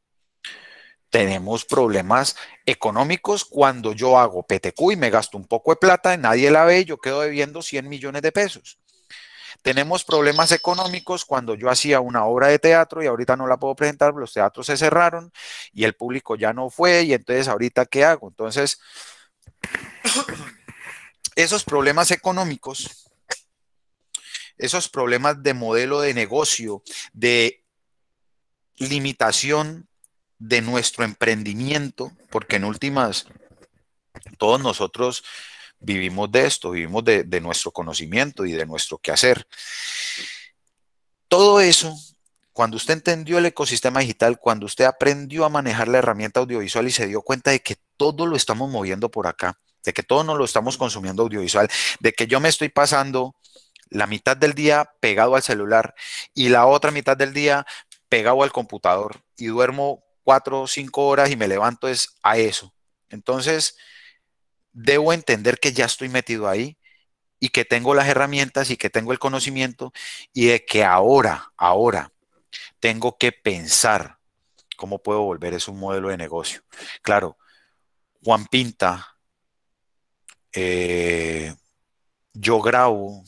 Tenemos problemas económicos cuando yo hago PTQ y me gasto un poco de plata, y nadie la ve yo quedo debiendo 100 millones de pesos. Tenemos problemas económicos cuando yo hacía una obra de teatro y ahorita no la puedo presentar, los teatros se cerraron y el público ya no fue y entonces ahorita ¿qué hago? Entonces, esos problemas económicos, esos problemas de modelo de negocio, de limitación de nuestro emprendimiento, porque en últimas, todos nosotros vivimos de esto, vivimos de, nuestro conocimiento y de nuestro quehacer. Todo eso cuando usted entendió el ecosistema digital, cuando usted aprendió a manejar la herramienta audiovisual y se dio cuenta de que todo lo estamos moviendo por acá, de que todo nos lo estamos consumiendo audiovisual, de que yo me estoy pasando la mitad del día pegado al celular y la otra mitad del día pegado al computador y duermo cuatro o cinco horas y me levanto es a eso. Entonces, debo entender que ya estoy metido ahí y que tengo las herramientas y que tengo el conocimiento y de que ahora, ahora tengo que pensar cómo puedo volver es un modelo de negocio. Claro, Juan Pinta, eh, yo grabo,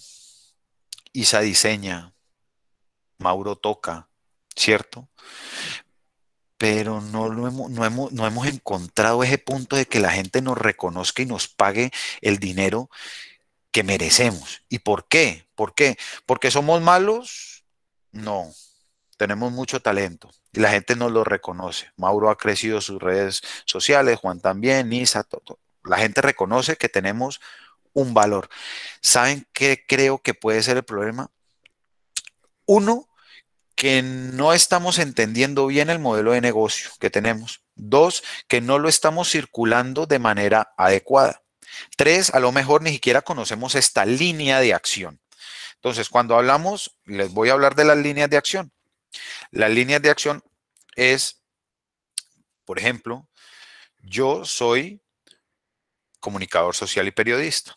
Isa diseña, Mauro toca, ¿cierto? pero no, hemos, no, hemos, encontrado ese punto de que la gente nos reconozca y nos pague el dinero que merecemos. ¿Y por qué? ¿Por qué? ¿Porque somos malos? No, tenemos mucho talento y la gente no lo reconoce. Mauro ha crecido sus redes sociales, Juan también, Isa, todo. la gente reconoce que tenemos un valor. ¿Saben qué creo que puede ser el problema? Uno, que no estamos entendiendo bien el modelo de negocio que tenemos. Dos, que no lo estamos circulando de manera adecuada. Tres, a lo mejor ni siquiera conocemos esta línea de acción. Entonces, cuando hablamos, les voy a hablar de las líneas de acción. Las líneas de acción es, por ejemplo, yo soy comunicador social y periodista.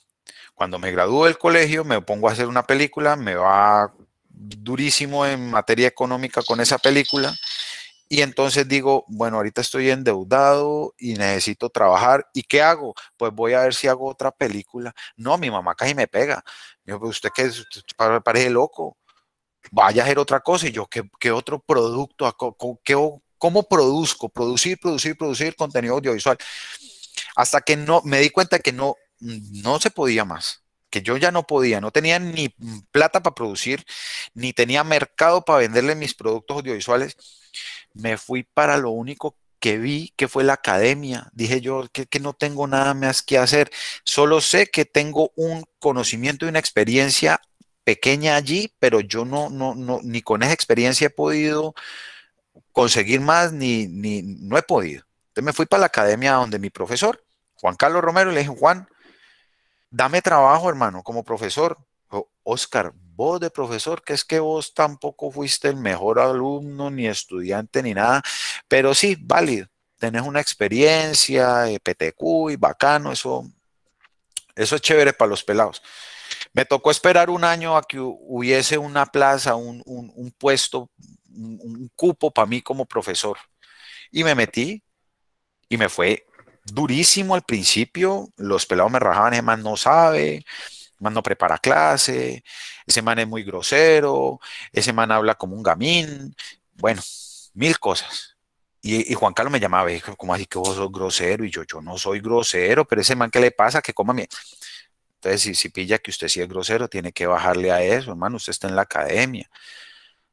Cuando me gradúo del colegio, me pongo a hacer una película, me va durísimo en materia económica con esa película. Y entonces digo, bueno, ahorita estoy endeudado y necesito trabajar. ¿Y qué hago? Pues voy a ver si hago otra película. No, mi mamá casi me pega. Me dijo, pues, usted que parece loco. Vaya a hacer otra cosa. Y yo, ¿qué, qué otro producto? ¿Qué, ¿Cómo produzco? Producir, producir, producir contenido audiovisual. Hasta que no, me di cuenta que no, no se podía más yo ya no podía, no tenía ni plata para producir, ni tenía mercado para venderle mis productos audiovisuales, me fui para lo único que vi, que fue la academia. Dije yo que, que no tengo nada más que hacer, solo sé que tengo un conocimiento y una experiencia pequeña allí, pero yo no, no, no, ni con esa experiencia he podido conseguir más, ni, ni no he podido. Entonces me fui para la academia donde mi profesor, Juan Carlos Romero, le dije, Juan, dame trabajo, hermano, como profesor. Oscar, vos de profesor, que es que vos tampoco fuiste el mejor alumno, ni estudiante, ni nada, pero sí, válido. Tenés una experiencia, eh, PTQ y bacano, eso, eso es chévere para los pelados. Me tocó esperar un año a que hubiese una plaza, un, puesto, un cupo para mí como profesor. Y me metí y me fue durísimo al principio, los pelados me rajaban, ese man no sabe, ese man no prepara clase, ese man es muy grosero, ese man habla como un gamín, bueno, mil cosas. Y, Juan Carlos me llamaba, como así que vos sos grosero? Y yo, yo no soy grosero, pero ese man, ¿qué le pasa? Que coma bien. Entonces, si, si pilla que usted sí es grosero, tiene que bajarle a eso, hermano, usted está en la academia.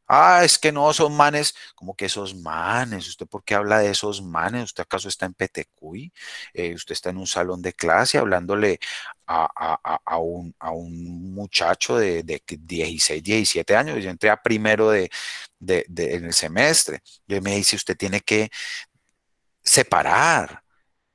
Ah, es que no, son manes, como que esos manes, ¿usted por qué habla de esos manes? ¿Usted acaso está en Petecuy? Eh, ¿Usted está en un salón de clase hablándole a, a, un, muchacho de, 16, 17 años? Yo entré a primero de, en el semestre. Yo me dice, usted tiene que separar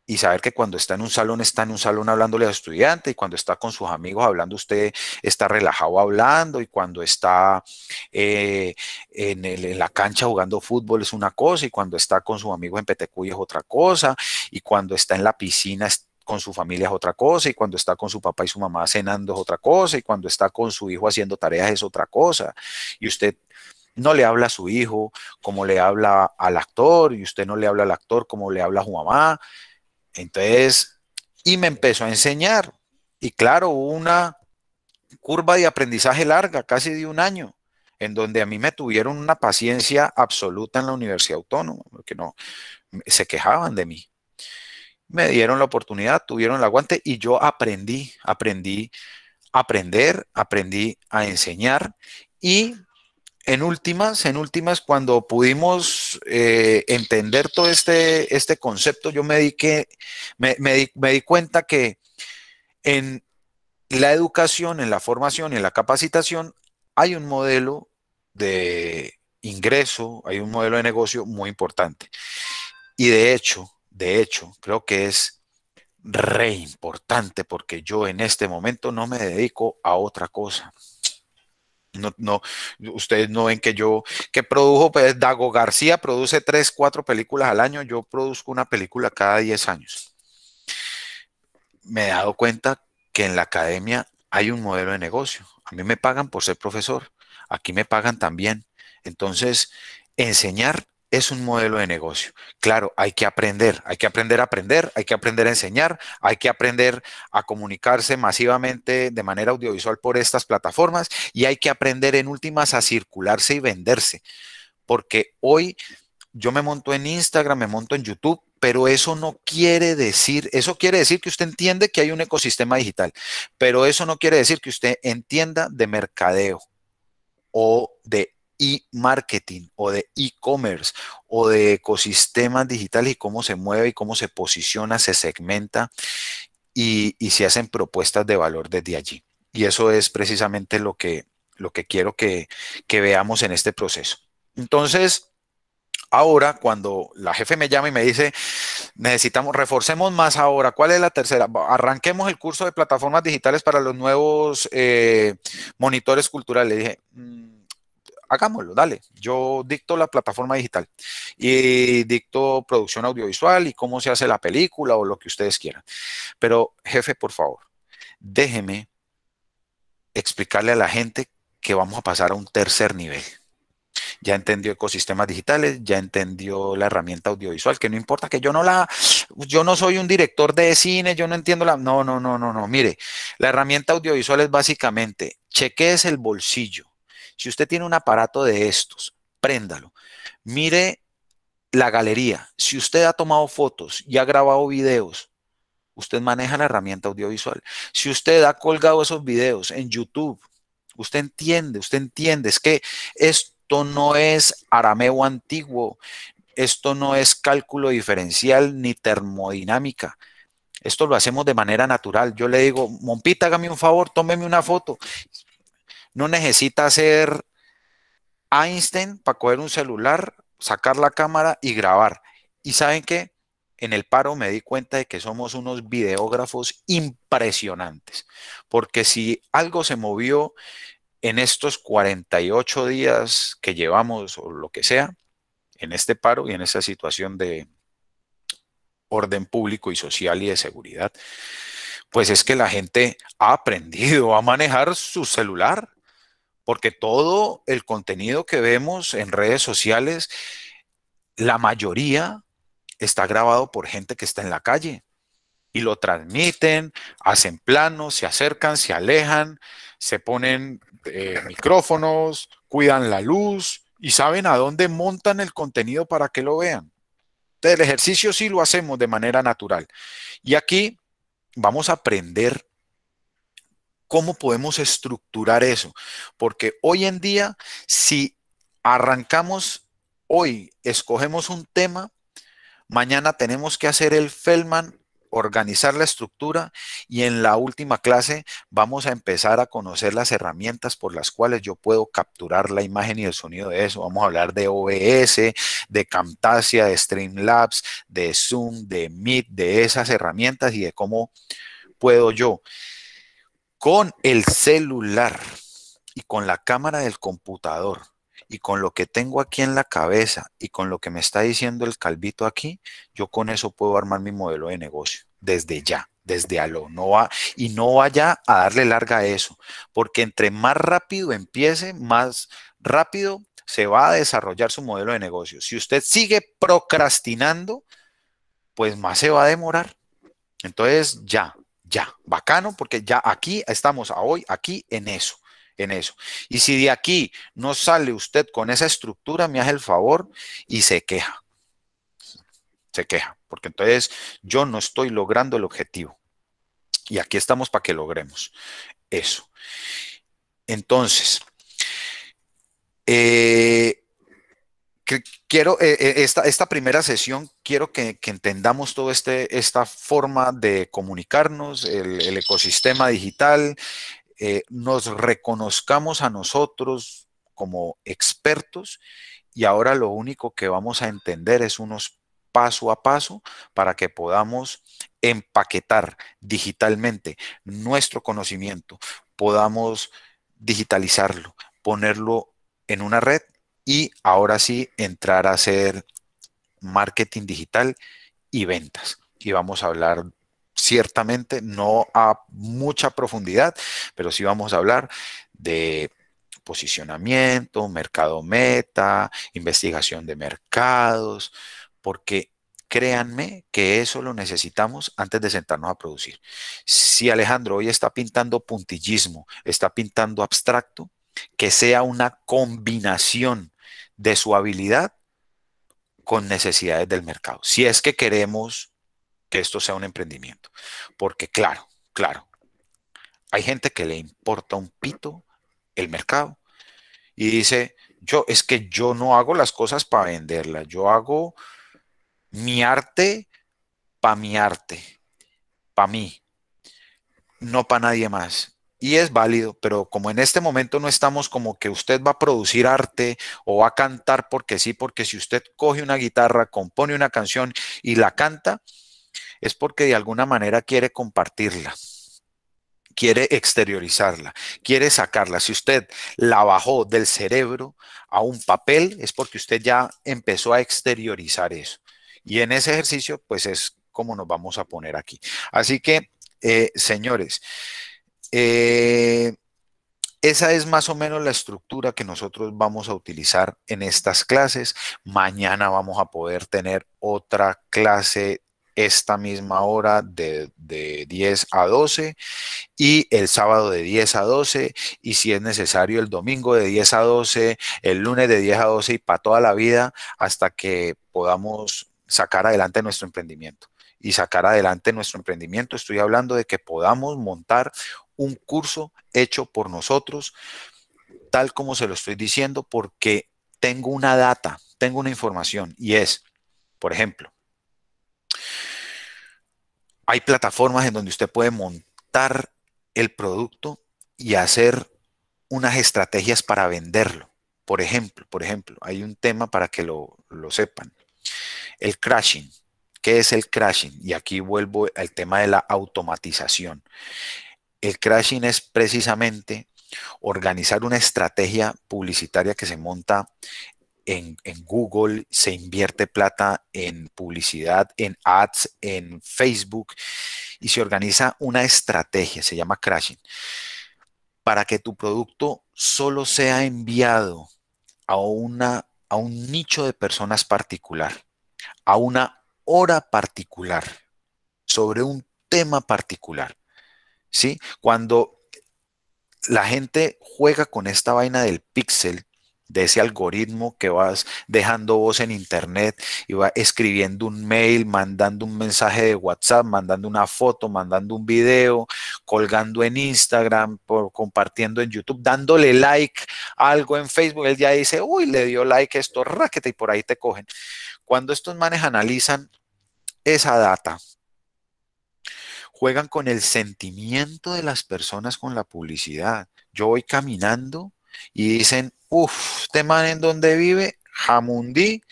y saber que cuando está en un salón, está en un salón hablándole a su estudiante, y cuando está con sus amigos hablando, usted está relajado hablando, y cuando está eh, en, la cancha jugando fútbol es una cosa, y cuando está con sus amigos en Petecuy es otra cosa, y cuando está en la piscina con su familia es otra cosa, y cuando está con su papá y su mamá cenando es otra cosa, y cuando está con su hijo haciendo tareas es otra cosa, y usted no le habla a su hijo como le habla al actor, y usted no le habla al actor como le habla a su mamá, entonces, y me empezó a enseñar. Y claro, hubo una curva de aprendizaje larga, casi de un año, en donde a mí me tuvieron una paciencia absoluta en la Universidad Autónoma, porque no, se quejaban de mí. Me dieron la oportunidad, tuvieron el aguante y yo aprendí, aprendí a aprender, aprendí a enseñar y en últimas, en últimas, cuando pudimos eh, entender todo este, este, concepto, yo me di, me, di, me di cuenta que en la educación, en la formación y en la capacitación hay un modelo de ingreso, hay un modelo de negocio muy importante. Y de hecho, de hecho, creo que es re importante porque yo en este momento no me dedico a otra cosa. No, ustedes no ven que yo, que produjo, pues Dago García produce tres, cuatro películas al año, yo produzco una película cada diez años. Me he dado cuenta que en la academia hay un modelo de negocio. A mí me pagan por ser profesor, aquí me pagan también. Entonces, enseñar es un modelo de negocio. Claro, hay que aprender, hay que aprender a aprender, hay que aprender a enseñar, hay que aprender a comunicarse masivamente de manera audiovisual por estas plataformas y hay que aprender en últimas a circularse y venderse. Porque hoy yo me monto en Instagram, me monto en YouTube, pero eso no quiere decir, eso quiere decir que usted entiende que hay un ecosistema digital, pero eso no quiere decir que usted entienda de mercadeo o de e-marketing o de e-commerce o de ecosistemas digitales y cómo se mueve y cómo se posiciona, se segmenta y, se hacen propuestas de valor desde allí. Y eso es precisamente lo que, lo que quiero que, que veamos en este proceso. Entonces, ahora cuando la jefe me llama y me dice, necesitamos, reforcemos más ahora, ¿cuál es la tercera? Arranquemos el curso de plataformas digitales para los nuevos eh, monitores culturales. Le dije, mm, hagámoslo, dale. Yo dicto la plataforma digital y dicto producción audiovisual y cómo se hace la película o lo que ustedes quieran. Pero jefe, por favor, déjeme explicarle a la gente que vamos a pasar a un tercer nivel. Ya entendió ecosistemas digitales, ya entendió la herramienta audiovisual, que no importa que yo no la, yo no soy un director de cine, yo no entiendo la, no, no, no, no, no, mire, la herramienta audiovisual es básicamente, chequees el bolsillo, si usted tiene un aparato de estos, préndalo. Mire la galería. Si usted ha tomado fotos y ha grabado videos, usted maneja la herramienta audiovisual. Si usted ha colgado esos videos en YouTube, usted entiende, usted entiende. Es que esto no es arameo antiguo, esto no es cálculo diferencial ni termodinámica. Esto lo hacemos de manera natural. Yo le digo, Mompita, hágame un favor, tómeme una foto. No necesita ser Einstein para coger un celular, sacar la cámara y grabar. Y saben que en el paro me di cuenta de que somos unos videógrafos impresionantes, porque si algo se movió en estos 48 días que llevamos o lo que sea, en este paro y en esa situación de orden público y social y de seguridad, pues es que la gente ha aprendido a manejar su celular porque todo el contenido que vemos en redes sociales, la mayoría está grabado por gente que está en la calle y lo transmiten, hacen planos, se acercan, se alejan, se ponen eh, micrófonos, cuidan la luz y saben a dónde montan el contenido para que lo vean. Entonces, el ejercicio sí lo hacemos de manera natural. Y aquí vamos a aprender ¿Cómo podemos estructurar eso? Porque hoy en día, si arrancamos hoy, escogemos un tema, mañana tenemos que hacer el Feldman, organizar la estructura y en la última clase vamos a empezar a conocer las herramientas por las cuales yo puedo capturar la imagen y el sonido de eso. Vamos a hablar de OBS, de Camtasia, de Streamlabs, de Zoom, de Meet, de esas herramientas y de cómo puedo yo con el celular y con la cámara del computador y con lo que tengo aquí en la cabeza y con lo que me está diciendo el calvito aquí, yo con eso puedo armar mi modelo de negocio desde ya, desde aló. No y no vaya a darle larga a eso, porque entre más rápido empiece, más rápido se va a desarrollar su modelo de negocio. Si usted sigue procrastinando, pues más se va a demorar. Entonces ya, ya, bacano, porque ya aquí estamos a hoy, aquí en eso, en eso. Y si de aquí no sale usted con esa estructura, me hace el favor y se queja. Se queja, porque entonces yo no estoy logrando el objetivo. Y aquí estamos para que logremos eso. Entonces, eh, quiero, eh, eh, esta, primera sesión, quiero que, entendamos toda este, esta forma de comunicarnos, el, ecosistema digital, eh, nos reconozcamos a nosotros como expertos y ahora lo único que vamos a entender es unos paso a paso para que podamos empaquetar digitalmente nuestro conocimiento, podamos digitalizarlo, ponerlo en una red y ahora sí entrar a hacer marketing digital y ventas. Y vamos a hablar ciertamente, no a mucha profundidad, pero sí vamos a hablar de posicionamiento, mercado meta, investigación de mercados, porque créanme que eso lo necesitamos antes de sentarnos a producir. Si Alejandro hoy está pintando puntillismo, está pintando abstracto, que sea una combinación de su habilidad con necesidades del mercado. Si es que queremos que esto sea un emprendimiento. Porque claro, claro, hay gente que le importa un pito el mercado y dice, yo es que yo no hago las cosas para venderlas, yo hago mi arte para mi arte, para mí, no para nadie más y es válido, pero como en este momento no estamos como que usted va a producir arte o va a cantar porque sí, porque si usted coge una guitarra, compone una canción y la canta, es porque de alguna manera quiere compartirla, quiere exteriorizarla, quiere sacarla. Si usted la bajó del cerebro a un papel, es porque usted ya empezó a exteriorizar eso. Y en ese ejercicio, pues es como nos vamos a poner aquí. Así que, eh, señores, eh, esa es más o menos la estructura que nosotros vamos a utilizar en estas clases. Mañana vamos a poder tener otra clase esta misma hora de, 10 a 12 y el sábado de 10 a 12 y si es necesario el domingo de 10 a 12, el lunes de 10 a 12 y para toda la vida hasta que podamos sacar adelante nuestro emprendimiento y sacar adelante nuestro emprendimiento. Estoy hablando de que podamos montar un curso hecho por nosotros, tal como se lo estoy diciendo, porque tengo una data, tengo una información y es, por ejemplo, hay plataformas en donde usted puede montar el producto y hacer unas estrategias para venderlo. Por ejemplo, por ejemplo, hay un tema para que lo, lo sepan. El crashing. ¿Qué es el crashing? Y aquí vuelvo al tema de la automatización. El crashing es precisamente organizar una estrategia publicitaria que se monta en, Google, se invierte plata en publicidad, en ads, en Facebook y se organiza una estrategia, se llama crashing, para que tu producto solo sea enviado a, una, a un nicho de personas particular, a una hora particular, sobre un tema particular. ¿Sí? Cuando la gente juega con esta vaina del pixel, de ese algoritmo que vas dejando voz en internet y va escribiendo un mail, mandando un mensaje de WhatsApp, mandando una foto, mandando un video, colgando en Instagram, por, compartiendo en YouTube, dándole like algo en Facebook, él ya dice, uy, le dio like a esto, raquete, y por ahí te cogen. Cuando estos manes analizan esa data. Juegan con el sentimiento de las personas con la publicidad. Yo voy caminando y dicen, uff, este man en donde vive, Jamundí,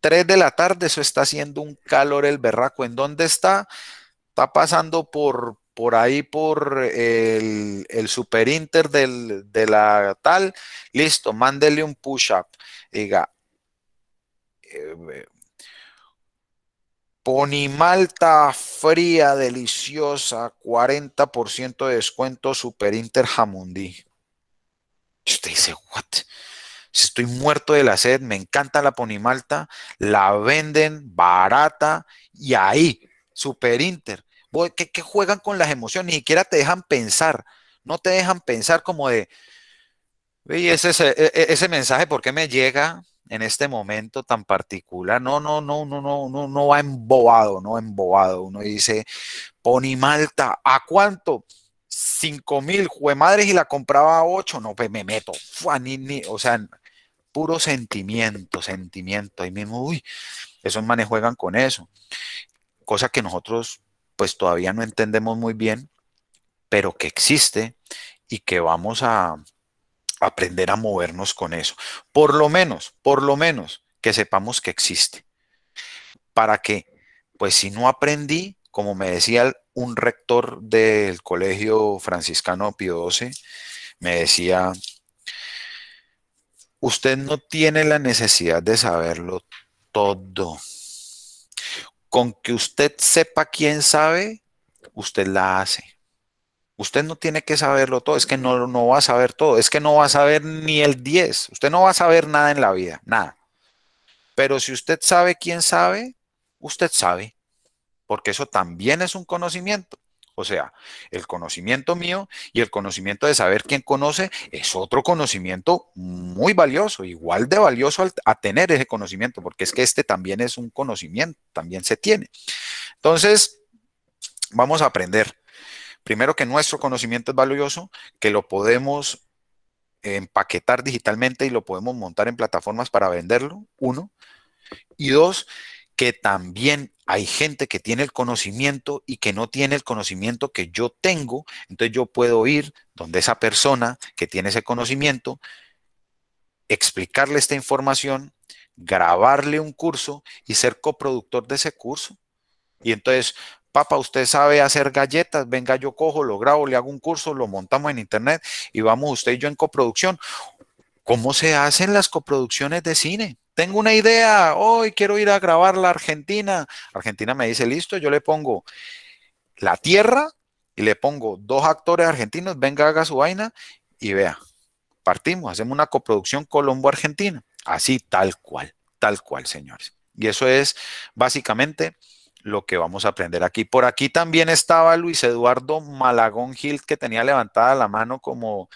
3 de la tarde, eso está haciendo un calor el berraco. ¿En dónde está? Está pasando por, por ahí, por el, el superinter del, de la tal. Listo, mándele un push-up. Diga, eh, Ponimalta fría, deliciosa, 40% de descuento, Super Inter Jamundí. usted dice, ¿what? estoy muerto de la sed, me encanta la Ponimalta, la venden barata y ahí, Super Inter. Que, juegan con las emociones, ni siquiera te dejan pensar, no te dejan pensar como de, y ese, ese, e, e, ese mensaje, ¿por qué me llega? en este momento tan particular. No, no, no, no, no, no, no va embobado, no embobado. Uno dice, Pony Malta, ¿a cuánto? Cinco mil, madres y la compraba a ocho. no, pues me meto. o sea, puro sentimiento, sentimiento. Ahí mismo, uy, esos manes juegan con eso. Cosa que nosotros, pues todavía no entendemos muy bien, pero que existe y que vamos a, aprender a movernos con eso. Por lo menos, por lo menos que sepamos que existe. ¿Para qué, Pues si no aprendí, como me decía un rector del colegio franciscano Pío XII, me decía, usted no tiene la necesidad de saberlo todo. Con que usted sepa quién sabe, usted la hace. Usted no tiene que saberlo todo, es que no, no va a saber todo, es que no va a saber ni el 10, usted no va a saber nada en la vida, nada. Pero si usted sabe quién sabe, usted sabe, porque eso también es un conocimiento. O sea, el conocimiento mío y el conocimiento de saber quién conoce es otro conocimiento muy valioso, igual de valioso a tener ese conocimiento, porque es que este también es un conocimiento, también se tiene. Entonces, vamos a aprender primero que nuestro conocimiento es valioso, que lo podemos empaquetar digitalmente y lo podemos montar en plataformas para venderlo, uno. Y dos, que también hay gente que tiene el conocimiento y que no tiene el conocimiento que yo tengo, entonces yo puedo ir donde esa persona que tiene ese conocimiento, explicarle esta información, grabarle un curso y ser coproductor de ese curso. Y entonces Papa, usted sabe hacer galletas, venga, yo cojo, lo grabo, le hago un curso, lo montamos en internet y vamos usted y yo en coproducción. ¿Cómo se hacen las coproducciones de cine? Tengo una idea, hoy quiero ir a grabar la Argentina. Argentina me dice, listo, yo le pongo la tierra y le pongo dos actores argentinos, venga, haga su vaina y vea, partimos, hacemos una coproducción Colombo-Argentina. Así, tal cual, tal cual, señores. Y eso es básicamente lo que vamos a aprender aquí. Por aquí también estaba Luis Eduardo Malagón Gil, que tenía levantada la mano como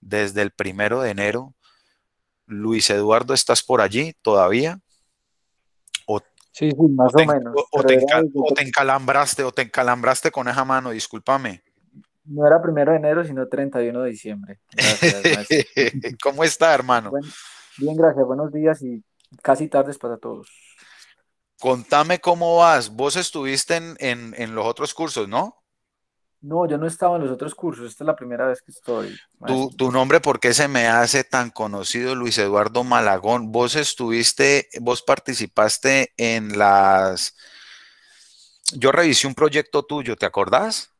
desde el primero de enero. Luis Eduardo, ¿estás por allí todavía? sí, sí, más o, menos. O te, encalambraste, o te encalambraste con esa mano, discúlpame. No era primero de enero, sino 31 de diciembre. ¿Cómo está, hermano? bien, gracias. Buenos días y casi tardes para todos. Contame cómo vas. Vos estuviste en, los otros cursos, ¿no? No, yo no estaba en los otros cursos. Esta es la primera vez que estoy. Tu, nombre, ¿por qué se me hace tan conocido, Luis Eduardo Malagón? Vos estuviste, vos participaste en las... Yo revisé un proyecto tuyo, ¿te acordás?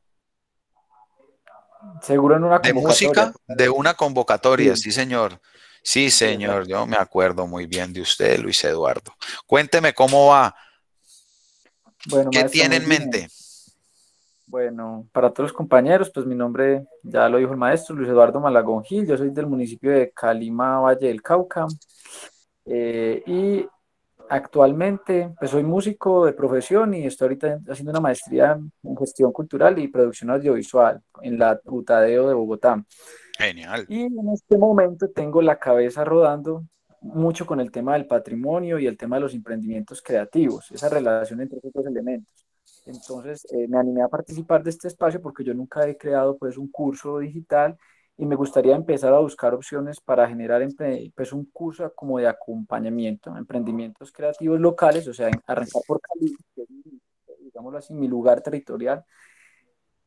Seguro en una convocatoria. De música, de una convocatoria, sí señor. Sí, señor, yo me acuerdo muy bien de usted, Luis Eduardo. Cuénteme cómo va. Bueno, ¿Qué tiene en mente? Bueno, para todos los compañeros, pues mi nombre ya lo dijo el maestro Luis Eduardo Malagón Gil, yo soy del municipio de Calima, Valle del Cauca, eh, y actualmente pues soy músico de profesión y estoy ahorita haciendo una maestría en gestión cultural y producción audiovisual en la UTADEO de Bogotá. Genial. Y en este momento tengo la cabeza rodando mucho con el tema del patrimonio y el tema de los emprendimientos creativos, esa relación entre esos dos elementos. Entonces eh, me animé a participar de este espacio porque yo nunca he creado pues un curso digital y me gustaría empezar a buscar opciones para generar pues, un curso como de acompañamiento, emprendimientos creativos locales, o sea, arrancar por digámoslo así, mi lugar territorial,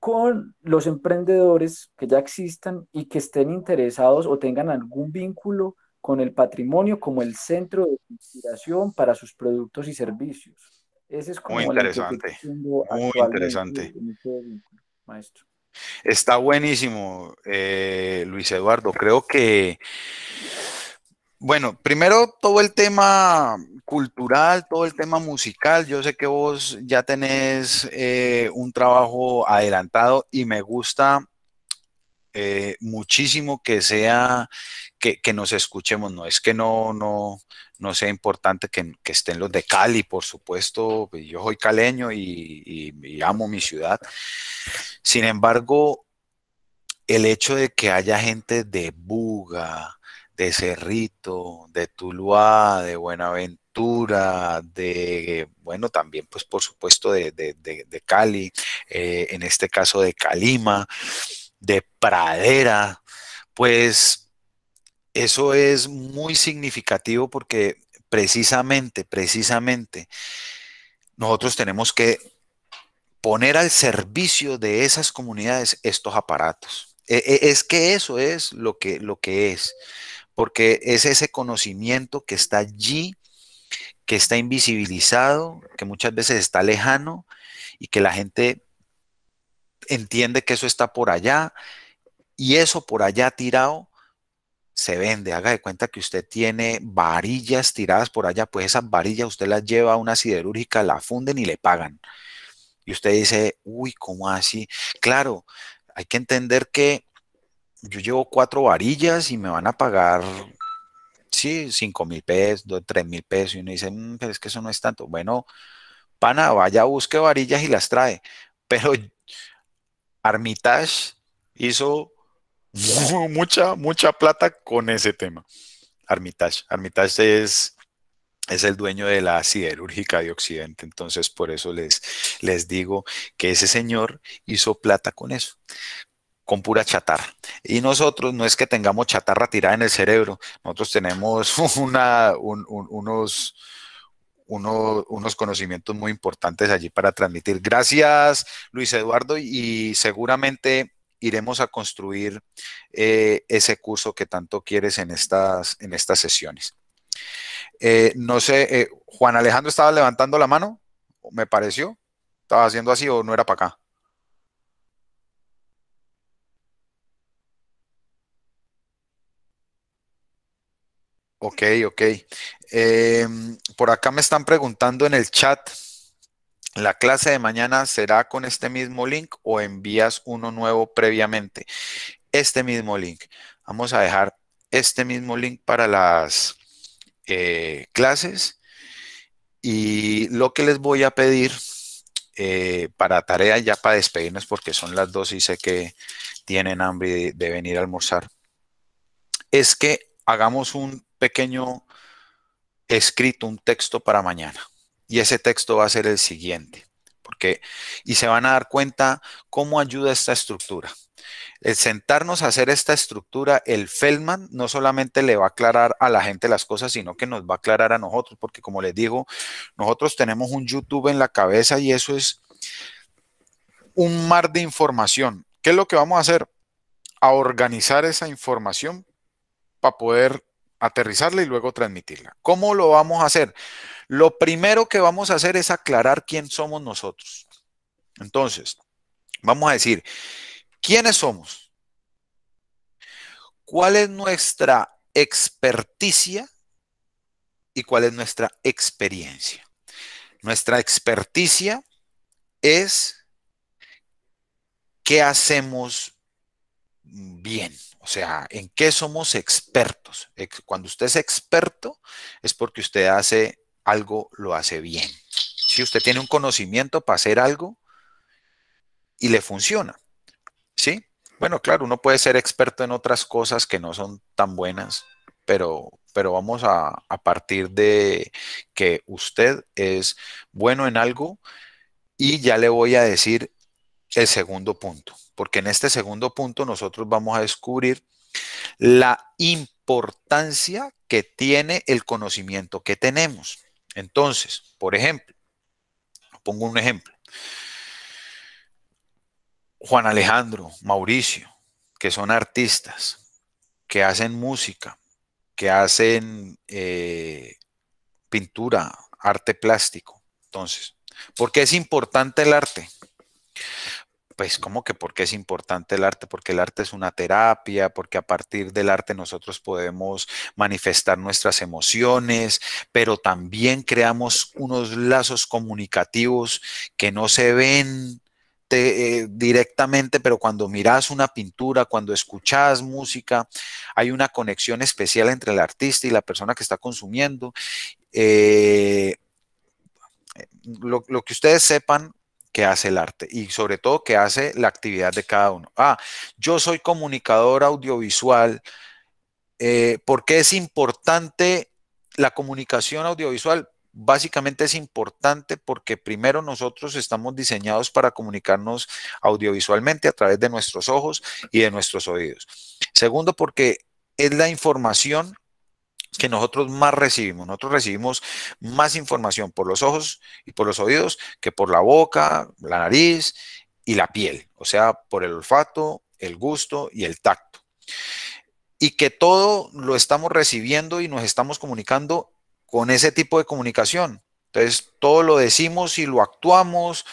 con los emprendedores que ya existan y que estén interesados o tengan algún vínculo con el patrimonio como el centro de inspiración para sus productos y servicios. Ese es como muy interesante, muy interesante. Este maestro. Está buenísimo, eh, Luis Eduardo. Creo que bueno, primero todo el tema cultural, todo el tema musical. Yo sé que vos ya tenés eh, un trabajo adelantado y me gusta eh, muchísimo que sea, que, nos escuchemos. No es que no, no, no sea importante que, estén los de Cali, por supuesto. Yo soy caleño y amo mi ciudad. Sin embargo, el hecho de que haya gente de Buga, de Cerrito, de Tuluá, de Buenaventura, de, bueno, también pues por supuesto de, Cali, eh, en este caso de Calima, de Pradera, pues eso es muy significativo porque precisamente, precisamente, nosotros tenemos que poner al servicio de esas comunidades estos aparatos. E, e, es que eso es lo que, lo que es porque es ese conocimiento que está allí, que está invisibilizado, que muchas veces está lejano y que la gente entiende que eso está por allá y eso por allá tirado se vende. Haga de cuenta que usted tiene varillas tiradas por allá, pues esas varillas usted las lleva a una siderúrgica, la funden y le pagan. Y usted dice, uy, ¿cómo así? Claro, hay que entender que yo llevo cuatro varillas y me van a pagar, sí, cinco mil pesos, tres mil pesos. Y uno dice, mm, pero es que eso no es tanto. Bueno, pana, vaya, busque varillas y las trae. Pero Armitage hizo mucha, mucha plata con ese tema. Armitage. Armitage es, es el dueño de la siderúrgica de Occidente. Entonces, por eso les, les digo que ese señor hizo plata con eso con pura chatarra. Y nosotros no es que tengamos chatarra tirada en el cerebro, nosotros tenemos unos, unos conocimientos muy importantes allí para transmitir. Gracias, Luis Eduardo, y seguramente iremos a construir eh, ese curso que tanto quieres en estas, en estas sesiones. Eh, no sé, eh, Juan Alejandro estaba levantando la mano, me pareció, estaba haciendo así o no era para acá. Ok, ok. Em, por acá me están preguntando en el chat, ¿la clase de mañana será con este mismo link o envías uno nuevo previamente? Este mismo link. Vamos a dejar este mismo link para las eh, clases. Y lo que les voy a pedir eh, para tarea, ya para despedirnos, porque son las dos y sé que tienen hambre de venir a almorzar, es que hagamos un pequeño escrito, un texto para mañana. Y ese texto va a ser el siguiente. Porque, y se van a dar cuenta cómo ayuda esta estructura. El sentarnos a hacer esta estructura, el Feldman no solamente le va a aclarar a la gente las cosas, sino que nos va a aclarar a nosotros, porque como les digo, nosotros tenemos un YouTube en la cabeza y eso es un mar de información. ¿Qué es lo que vamos a hacer? A organizar esa información para poder aterrizarla y luego transmitirla. ¿Cómo lo vamos a hacer? Lo primero que vamos a hacer es aclarar quién somos nosotros. Entonces, vamos a decir, ¿quiénes somos? ¿Cuál es nuestra experticia y cuál es nuestra experiencia? Nuestra experticia es qué hacemos bien o sea, ¿en qué somos expertos? Cuando usted es experto es porque usted hace algo, lo hace bien. Si usted tiene un conocimiento para hacer algo y le funciona, ¿sí? Bueno, claro, uno puede ser experto en otras cosas que no son tan buenas, pero, pero vamos a partir de que usted es bueno en algo y ya le voy a decir el segundo punto porque en este segundo punto nosotros vamos a descubrir la importancia que tiene el conocimiento que tenemos. Entonces, por ejemplo, pongo un ejemplo. Juan Alejandro, Mauricio, que son artistas, que hacen música, que hacen eh, pintura, arte plástico. Entonces, ¿por qué es importante el arte? pues como que porque es importante el arte, porque el arte es una terapia, porque a partir del arte nosotros podemos manifestar nuestras emociones, pero también creamos unos lazos comunicativos que no se ven eh, directamente, pero cuando miras una pintura, cuando escuchas música, hay una conexión especial entre el artista y la persona que está consumiendo. Eh, lo que ustedes sepan, que hace el arte y sobre todo que hace la actividad de cada uno. Ah, yo soy comunicador audiovisual. Porque eh, ¿Por qué es importante la comunicación audiovisual? Básicamente es importante porque primero nosotros estamos diseñados para comunicarnos audiovisualmente a través de nuestros ojos y de nuestros oídos. Segundo, porque es la información que nosotros más recibimos. Nosotros recibimos más información por los ojos y por los oídos que por la boca, la nariz y la piel, o sea, por el olfato, el gusto y el tacto. Y que todo lo estamos recibiendo y nos estamos comunicando con ese tipo de comunicación. Entonces, todo lo decimos y lo actuamos.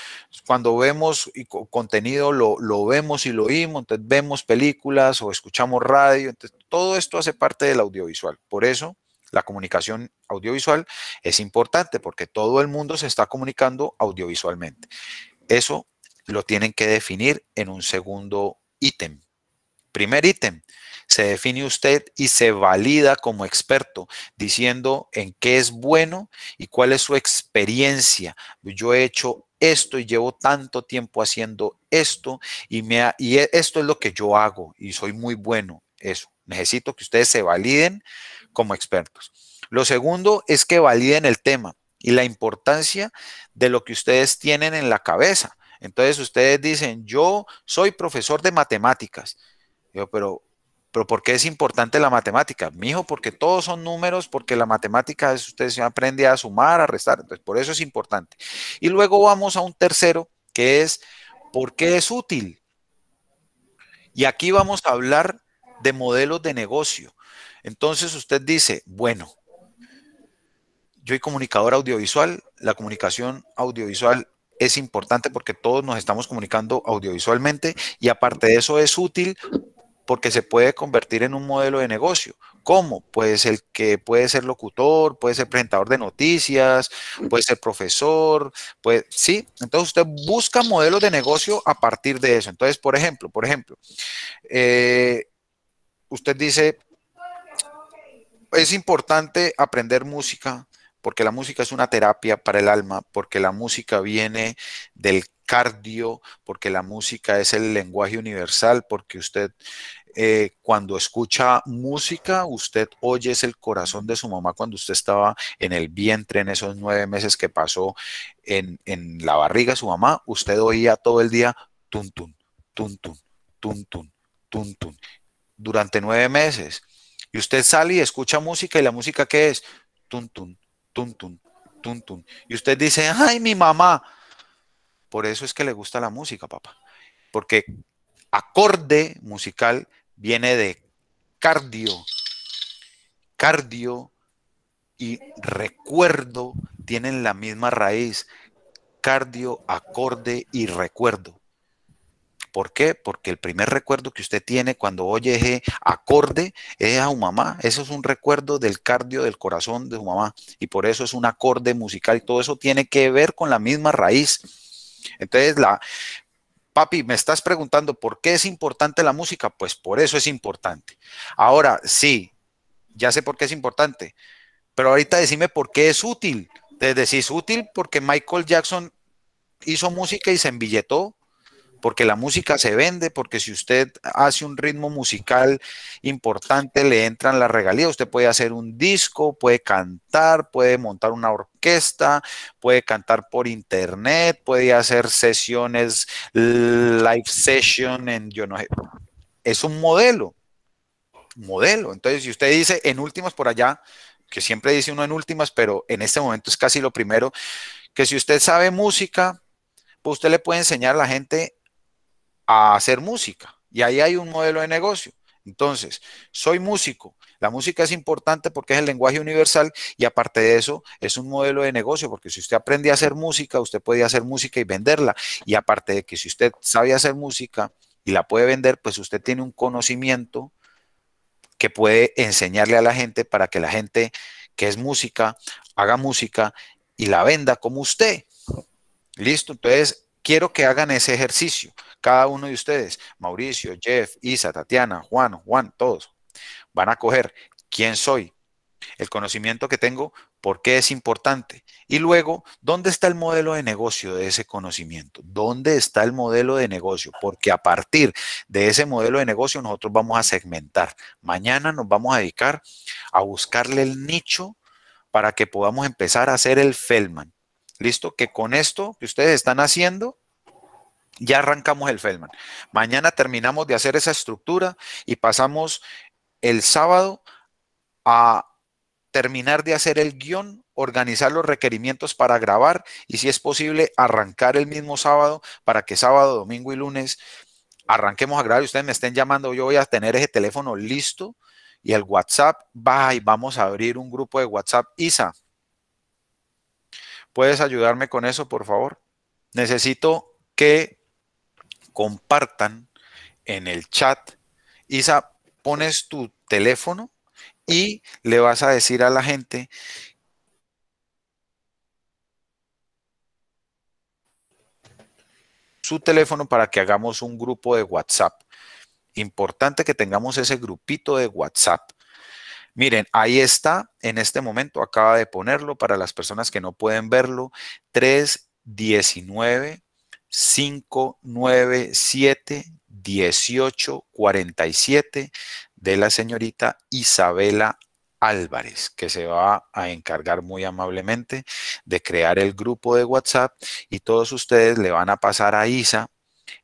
Cuando vemos contenido, lo, lo, vemos y lo oímos. Entonces, vemos películas o escuchamos radio. Entonces, todo esto hace parte del audiovisual. Por eso, la comunicación audiovisual es importante porque todo el mundo se está comunicando audiovisualmente. Eso lo tienen que definir en un segundo ítem. Primer ítem, se define usted y se valida como experto, diciendo en qué es bueno y cuál es su experiencia. Yo he hecho esto y llevo tanto tiempo haciendo esto y, y e, esto es lo que yo hago y soy muy bueno. Eso, necesito que ustedes se validen como expertos. Lo segundo es que validen el tema y la importancia de lo que ustedes tienen en la cabeza. Entonces ustedes dicen, yo soy profesor de matemáticas pero, pero ¿por qué es importante la matemática? Mijo, porque todos son números, porque la matemática es, usted se aprende a sumar, a restar, entonces por eso es importante. Y luego vamos a un tercero, que es ¿por qué es útil? Y aquí vamos a hablar de modelos de negocio. Entonces usted dice, bueno, yo soy comunicador audiovisual, la comunicación audiovisual es importante porque todos nos estamos comunicando audiovisualmente y aparte de eso es útil porque se puede convertir en un modelo de negocio. ¿Cómo? Pues el que puede ser locutor, puede ser presentador de noticias, puede ser profesor, pues sí, entonces usted busca modelos de negocio a partir de eso. Entonces, por ejemplo, por ejemplo, eh, usted dice, es importante aprender música porque la música es una terapia para el alma, porque la música viene del cardio, porque la música es el lenguaje universal, porque usted cuando escucha música, usted oye es el corazón de su mamá cuando usted estaba en el vientre, en esos nueve meses que pasó en, la barriga de su mamá, usted oía todo el día tun tun, tun tun, durante nueve meses. Y usted sale y escucha música y la música que es tun tun Y usted dice, ay, mi mamá. Por eso es que le gusta la música, papá. Porque acorde musical viene de cardio. Cardio y recuerdo tienen la misma raíz. Cardio, acorde y recuerdo. ¿Por qué? Porque el primer recuerdo que usted tiene cuando oye ese acorde es a su mamá. Eso es un recuerdo del cardio del corazón de su mamá. Y por eso es un acorde musical. Y todo eso tiene que ver con la misma raíz. Entonces, la, Papi, me estás preguntando por qué es importante la música, pues por eso es importante. Ahora, sí, ya sé por qué es importante, pero ahorita decime por qué es útil. Te decís útil porque Michael Jackson hizo música y se embilletó porque la música se vende, porque si usted hace un ritmo musical importante, le entran las regalías, usted puede hacer un disco, puede cantar, puede montar una orquesta, puede cantar por internet, puede hacer sesiones, live session en, yo no sé, es un modelo, modelo. Entonces, si usted dice en últimas por allá, que siempre dice uno en últimas, pero en este momento es casi lo primero, que si usted sabe música, pues usted le puede enseñar a la gente a hacer música. Y ahí hay un modelo de negocio. Entonces, soy músico. La música es importante porque es el lenguaje universal y aparte de eso es un modelo de negocio porque si usted aprende a hacer música, usted puede hacer música y venderla. Y aparte de que si usted sabe hacer música y la puede vender, pues usted tiene un conocimiento que puede enseñarle a la gente para que la gente que es música haga música y la venda como usted. Listo, entonces quiero que hagan ese ejercicio. Cada uno de ustedes, Mauricio, Jeff, Isa, Tatiana, Juan, Juan, todos, van a coger quién soy, el conocimiento que tengo, por qué es importante y luego, ¿dónde está el modelo de negocio de ese conocimiento? ¿Dónde está el modelo de negocio? Porque a partir de ese modelo de negocio nosotros vamos a segmentar. Mañana nos vamos a dedicar a buscarle el nicho para que podamos empezar a hacer el Feldman. ¿Listo? Que con esto que ustedes están haciendo, ya arrancamos el Feldman. Mañana terminamos de hacer esa estructura y pasamos el sábado a terminar de hacer el guión, organizar los requerimientos para grabar y si es posible arrancar el mismo sábado para que sábado, domingo y lunes arranquemos a grabar y ustedes me estén llamando, yo voy a tener ese teléfono listo y el WhatsApp, va y vamos a abrir un grupo de WhatsApp. Isa, ¿puedes ayudarme con eso, por favor? Necesito que compartan en el chat. Isa, pones tu teléfono y le vas a decir a la gente su teléfono para que hagamos un grupo de WhatsApp. Importante que tengamos ese grupito de WhatsApp. Miren, ahí está, en este momento acaba de ponerlo para las personas que no pueden verlo, 319 5, 7, 18, 47 de la señorita Isabela Álvarez, que se va a encargar muy amablemente de crear el grupo de WhatsApp y todos ustedes le van a pasar a Isa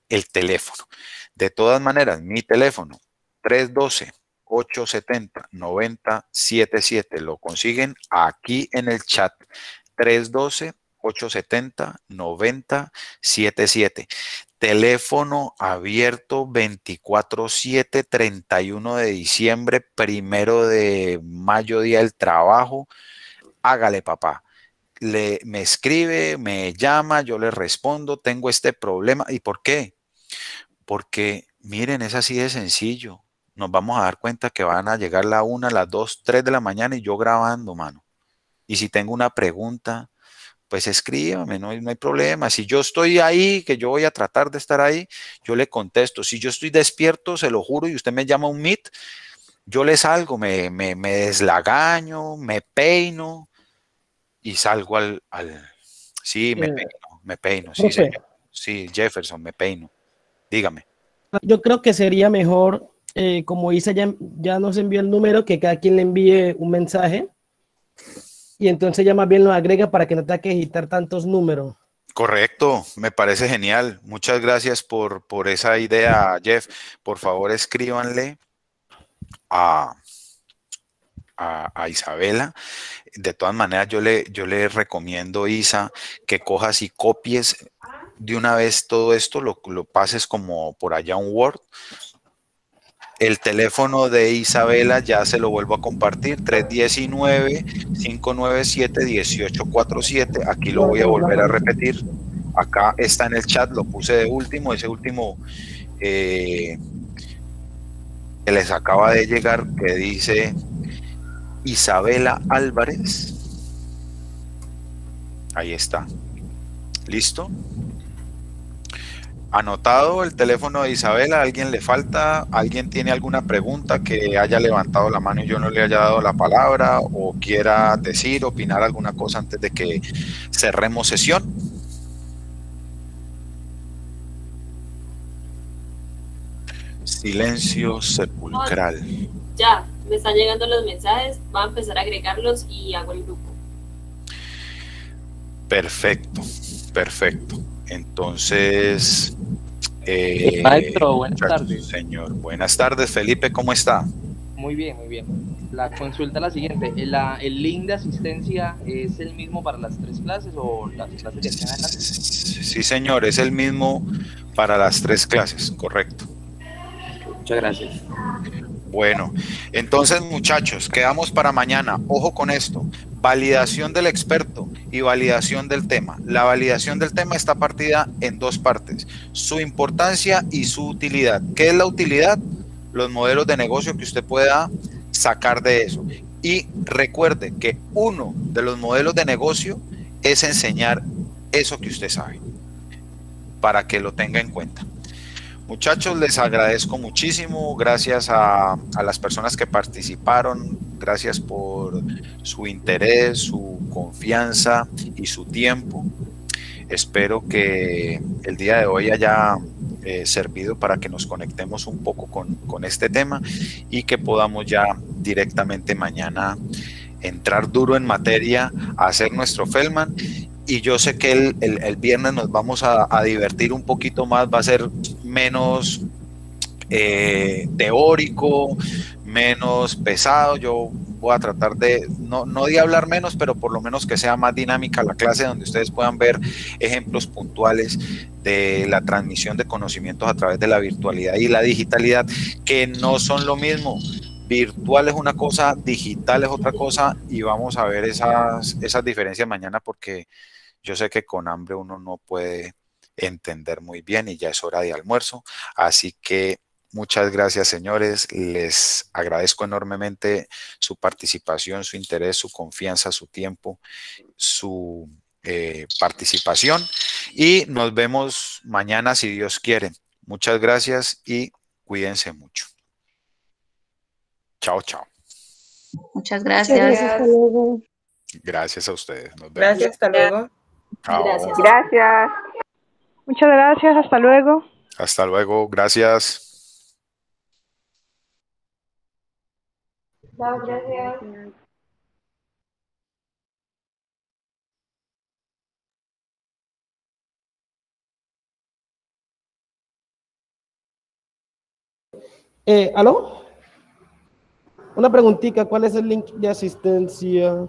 el teléfono. De todas maneras, mi teléfono 312 870 9077 lo consiguen aquí en el chat 312 870 77 Teléfono abierto 24-7, 31 de diciembre, primero de mayo, día del trabajo. Hágale, papá. Le, me escribe, me llama, yo le respondo, tengo este problema. ¿Y por qué? Porque, miren, es así de sencillo. Nos vamos a dar cuenta que van a llegar la 1, las 2, 3 de la mañana y yo grabando, mano. Y si tengo una pregunta, pues escríbame, no, hay problema. Si yo estoy ahí, que yo voy a tratar de estar ahí, yo le contesto. Si yo estoy despierto, se lo juro, y usted me llama un meet, yo le salgo, me, me, deslagaño, me peino y salgo al... al sí, me eh, peino, me peino. Sí, Jefferson, me peino. Dígame. Ah, yo creo que sería mejor, eh, como dice, ya, ya nos envió el número, que cada quien le envíe un mensaje y entonces ya más bien lo agrega para que no tenga que editar tantos números. Correcto, me parece genial. Muchas gracias por, esa idea, Jeff. Por favor, escríbanle a, Isabela. De todas maneras, yo le, yo le recomiendo, Isa, que cojas y copies de una vez todo esto, lo, lo pases como por allá un Word el teléfono de Isabela ya se lo vuelvo a compartir, 319-597-1847. Aquí lo voy a volver a repetir. Acá está en el chat, lo puse de último, ese último eh, que les acaba de llegar, que dice Isabela Álvarez. Ahí está. ¿Listo? anotado el teléfono de Isabela, alguien le falta, alguien tiene alguna pregunta que haya levantado la mano y yo no le haya dado la palabra o quiera decir, opinar alguna cosa antes de que cerremos sesión. Silencio sepulcral. Ya, me están llegando los mensajes, Va a empezar a agregarlos y hago el grupo. Perfecto, perfecto. Entonces, eh, maestro, buenas tardes. Señor, buenas tardes, Felipe, ¿cómo está? Muy bien, muy bien. La consulta es la siguiente, ¿el link de asistencia es el mismo para las tres clases o las clases que Sí, señor, es el mismo para las tres clases, correcto. Muchas gracias. Bueno, entonces muchachos, quedamos para mañana. Ojo con esto, validación del experto y validación del tema. La validación del tema está partida en dos partes, su importancia y su utilidad. ¿Qué es la utilidad? Los modelos de negocio que usted pueda sacar de eso. Y recuerde que uno de los modelos de negocio es enseñar eso que usted sabe, para que lo tenga en cuenta. Muchachos, les agradezco muchísimo, gracias a, las personas que participaron, gracias por su interés, su confianza y su tiempo. Espero que el día de hoy haya eh, servido para que nos conectemos un poco con, este tema y que podamos ya directamente mañana entrar duro en materia, a hacer nuestro Feldman y yo sé que el, viernes nos vamos a, a, divertir un poquito más, va a ser menos eh, teórico, menos pesado. Yo voy a tratar de, no, de hablar menos, pero por lo menos que sea más dinámica la clase donde ustedes puedan ver ejemplos puntuales de la transmisión de conocimientos a través de la virtualidad y la digitalidad, que no son lo mismo. Virtual es una cosa, digital es otra cosa y vamos a ver esas, esas diferencias mañana porque yo sé que con hambre uno no puede entender muy bien y ya es hora de almuerzo. Así que muchas gracias, señores. Les agradezco enormemente su participación, su interés, su confianza, su tiempo, su eh, participación. Y nos vemos mañana, si Dios quiere. Muchas gracias y cuídense mucho. Chao, chao. Muchas gracias. Gracias, a ustedes. Gracias, hasta luego. Gracias. gracias. Muchas gracias, hasta luego. Hasta luego, gracias. gracias. Eh, ¿Aló? Una preguntita, ¿cuál es el link de asistencia?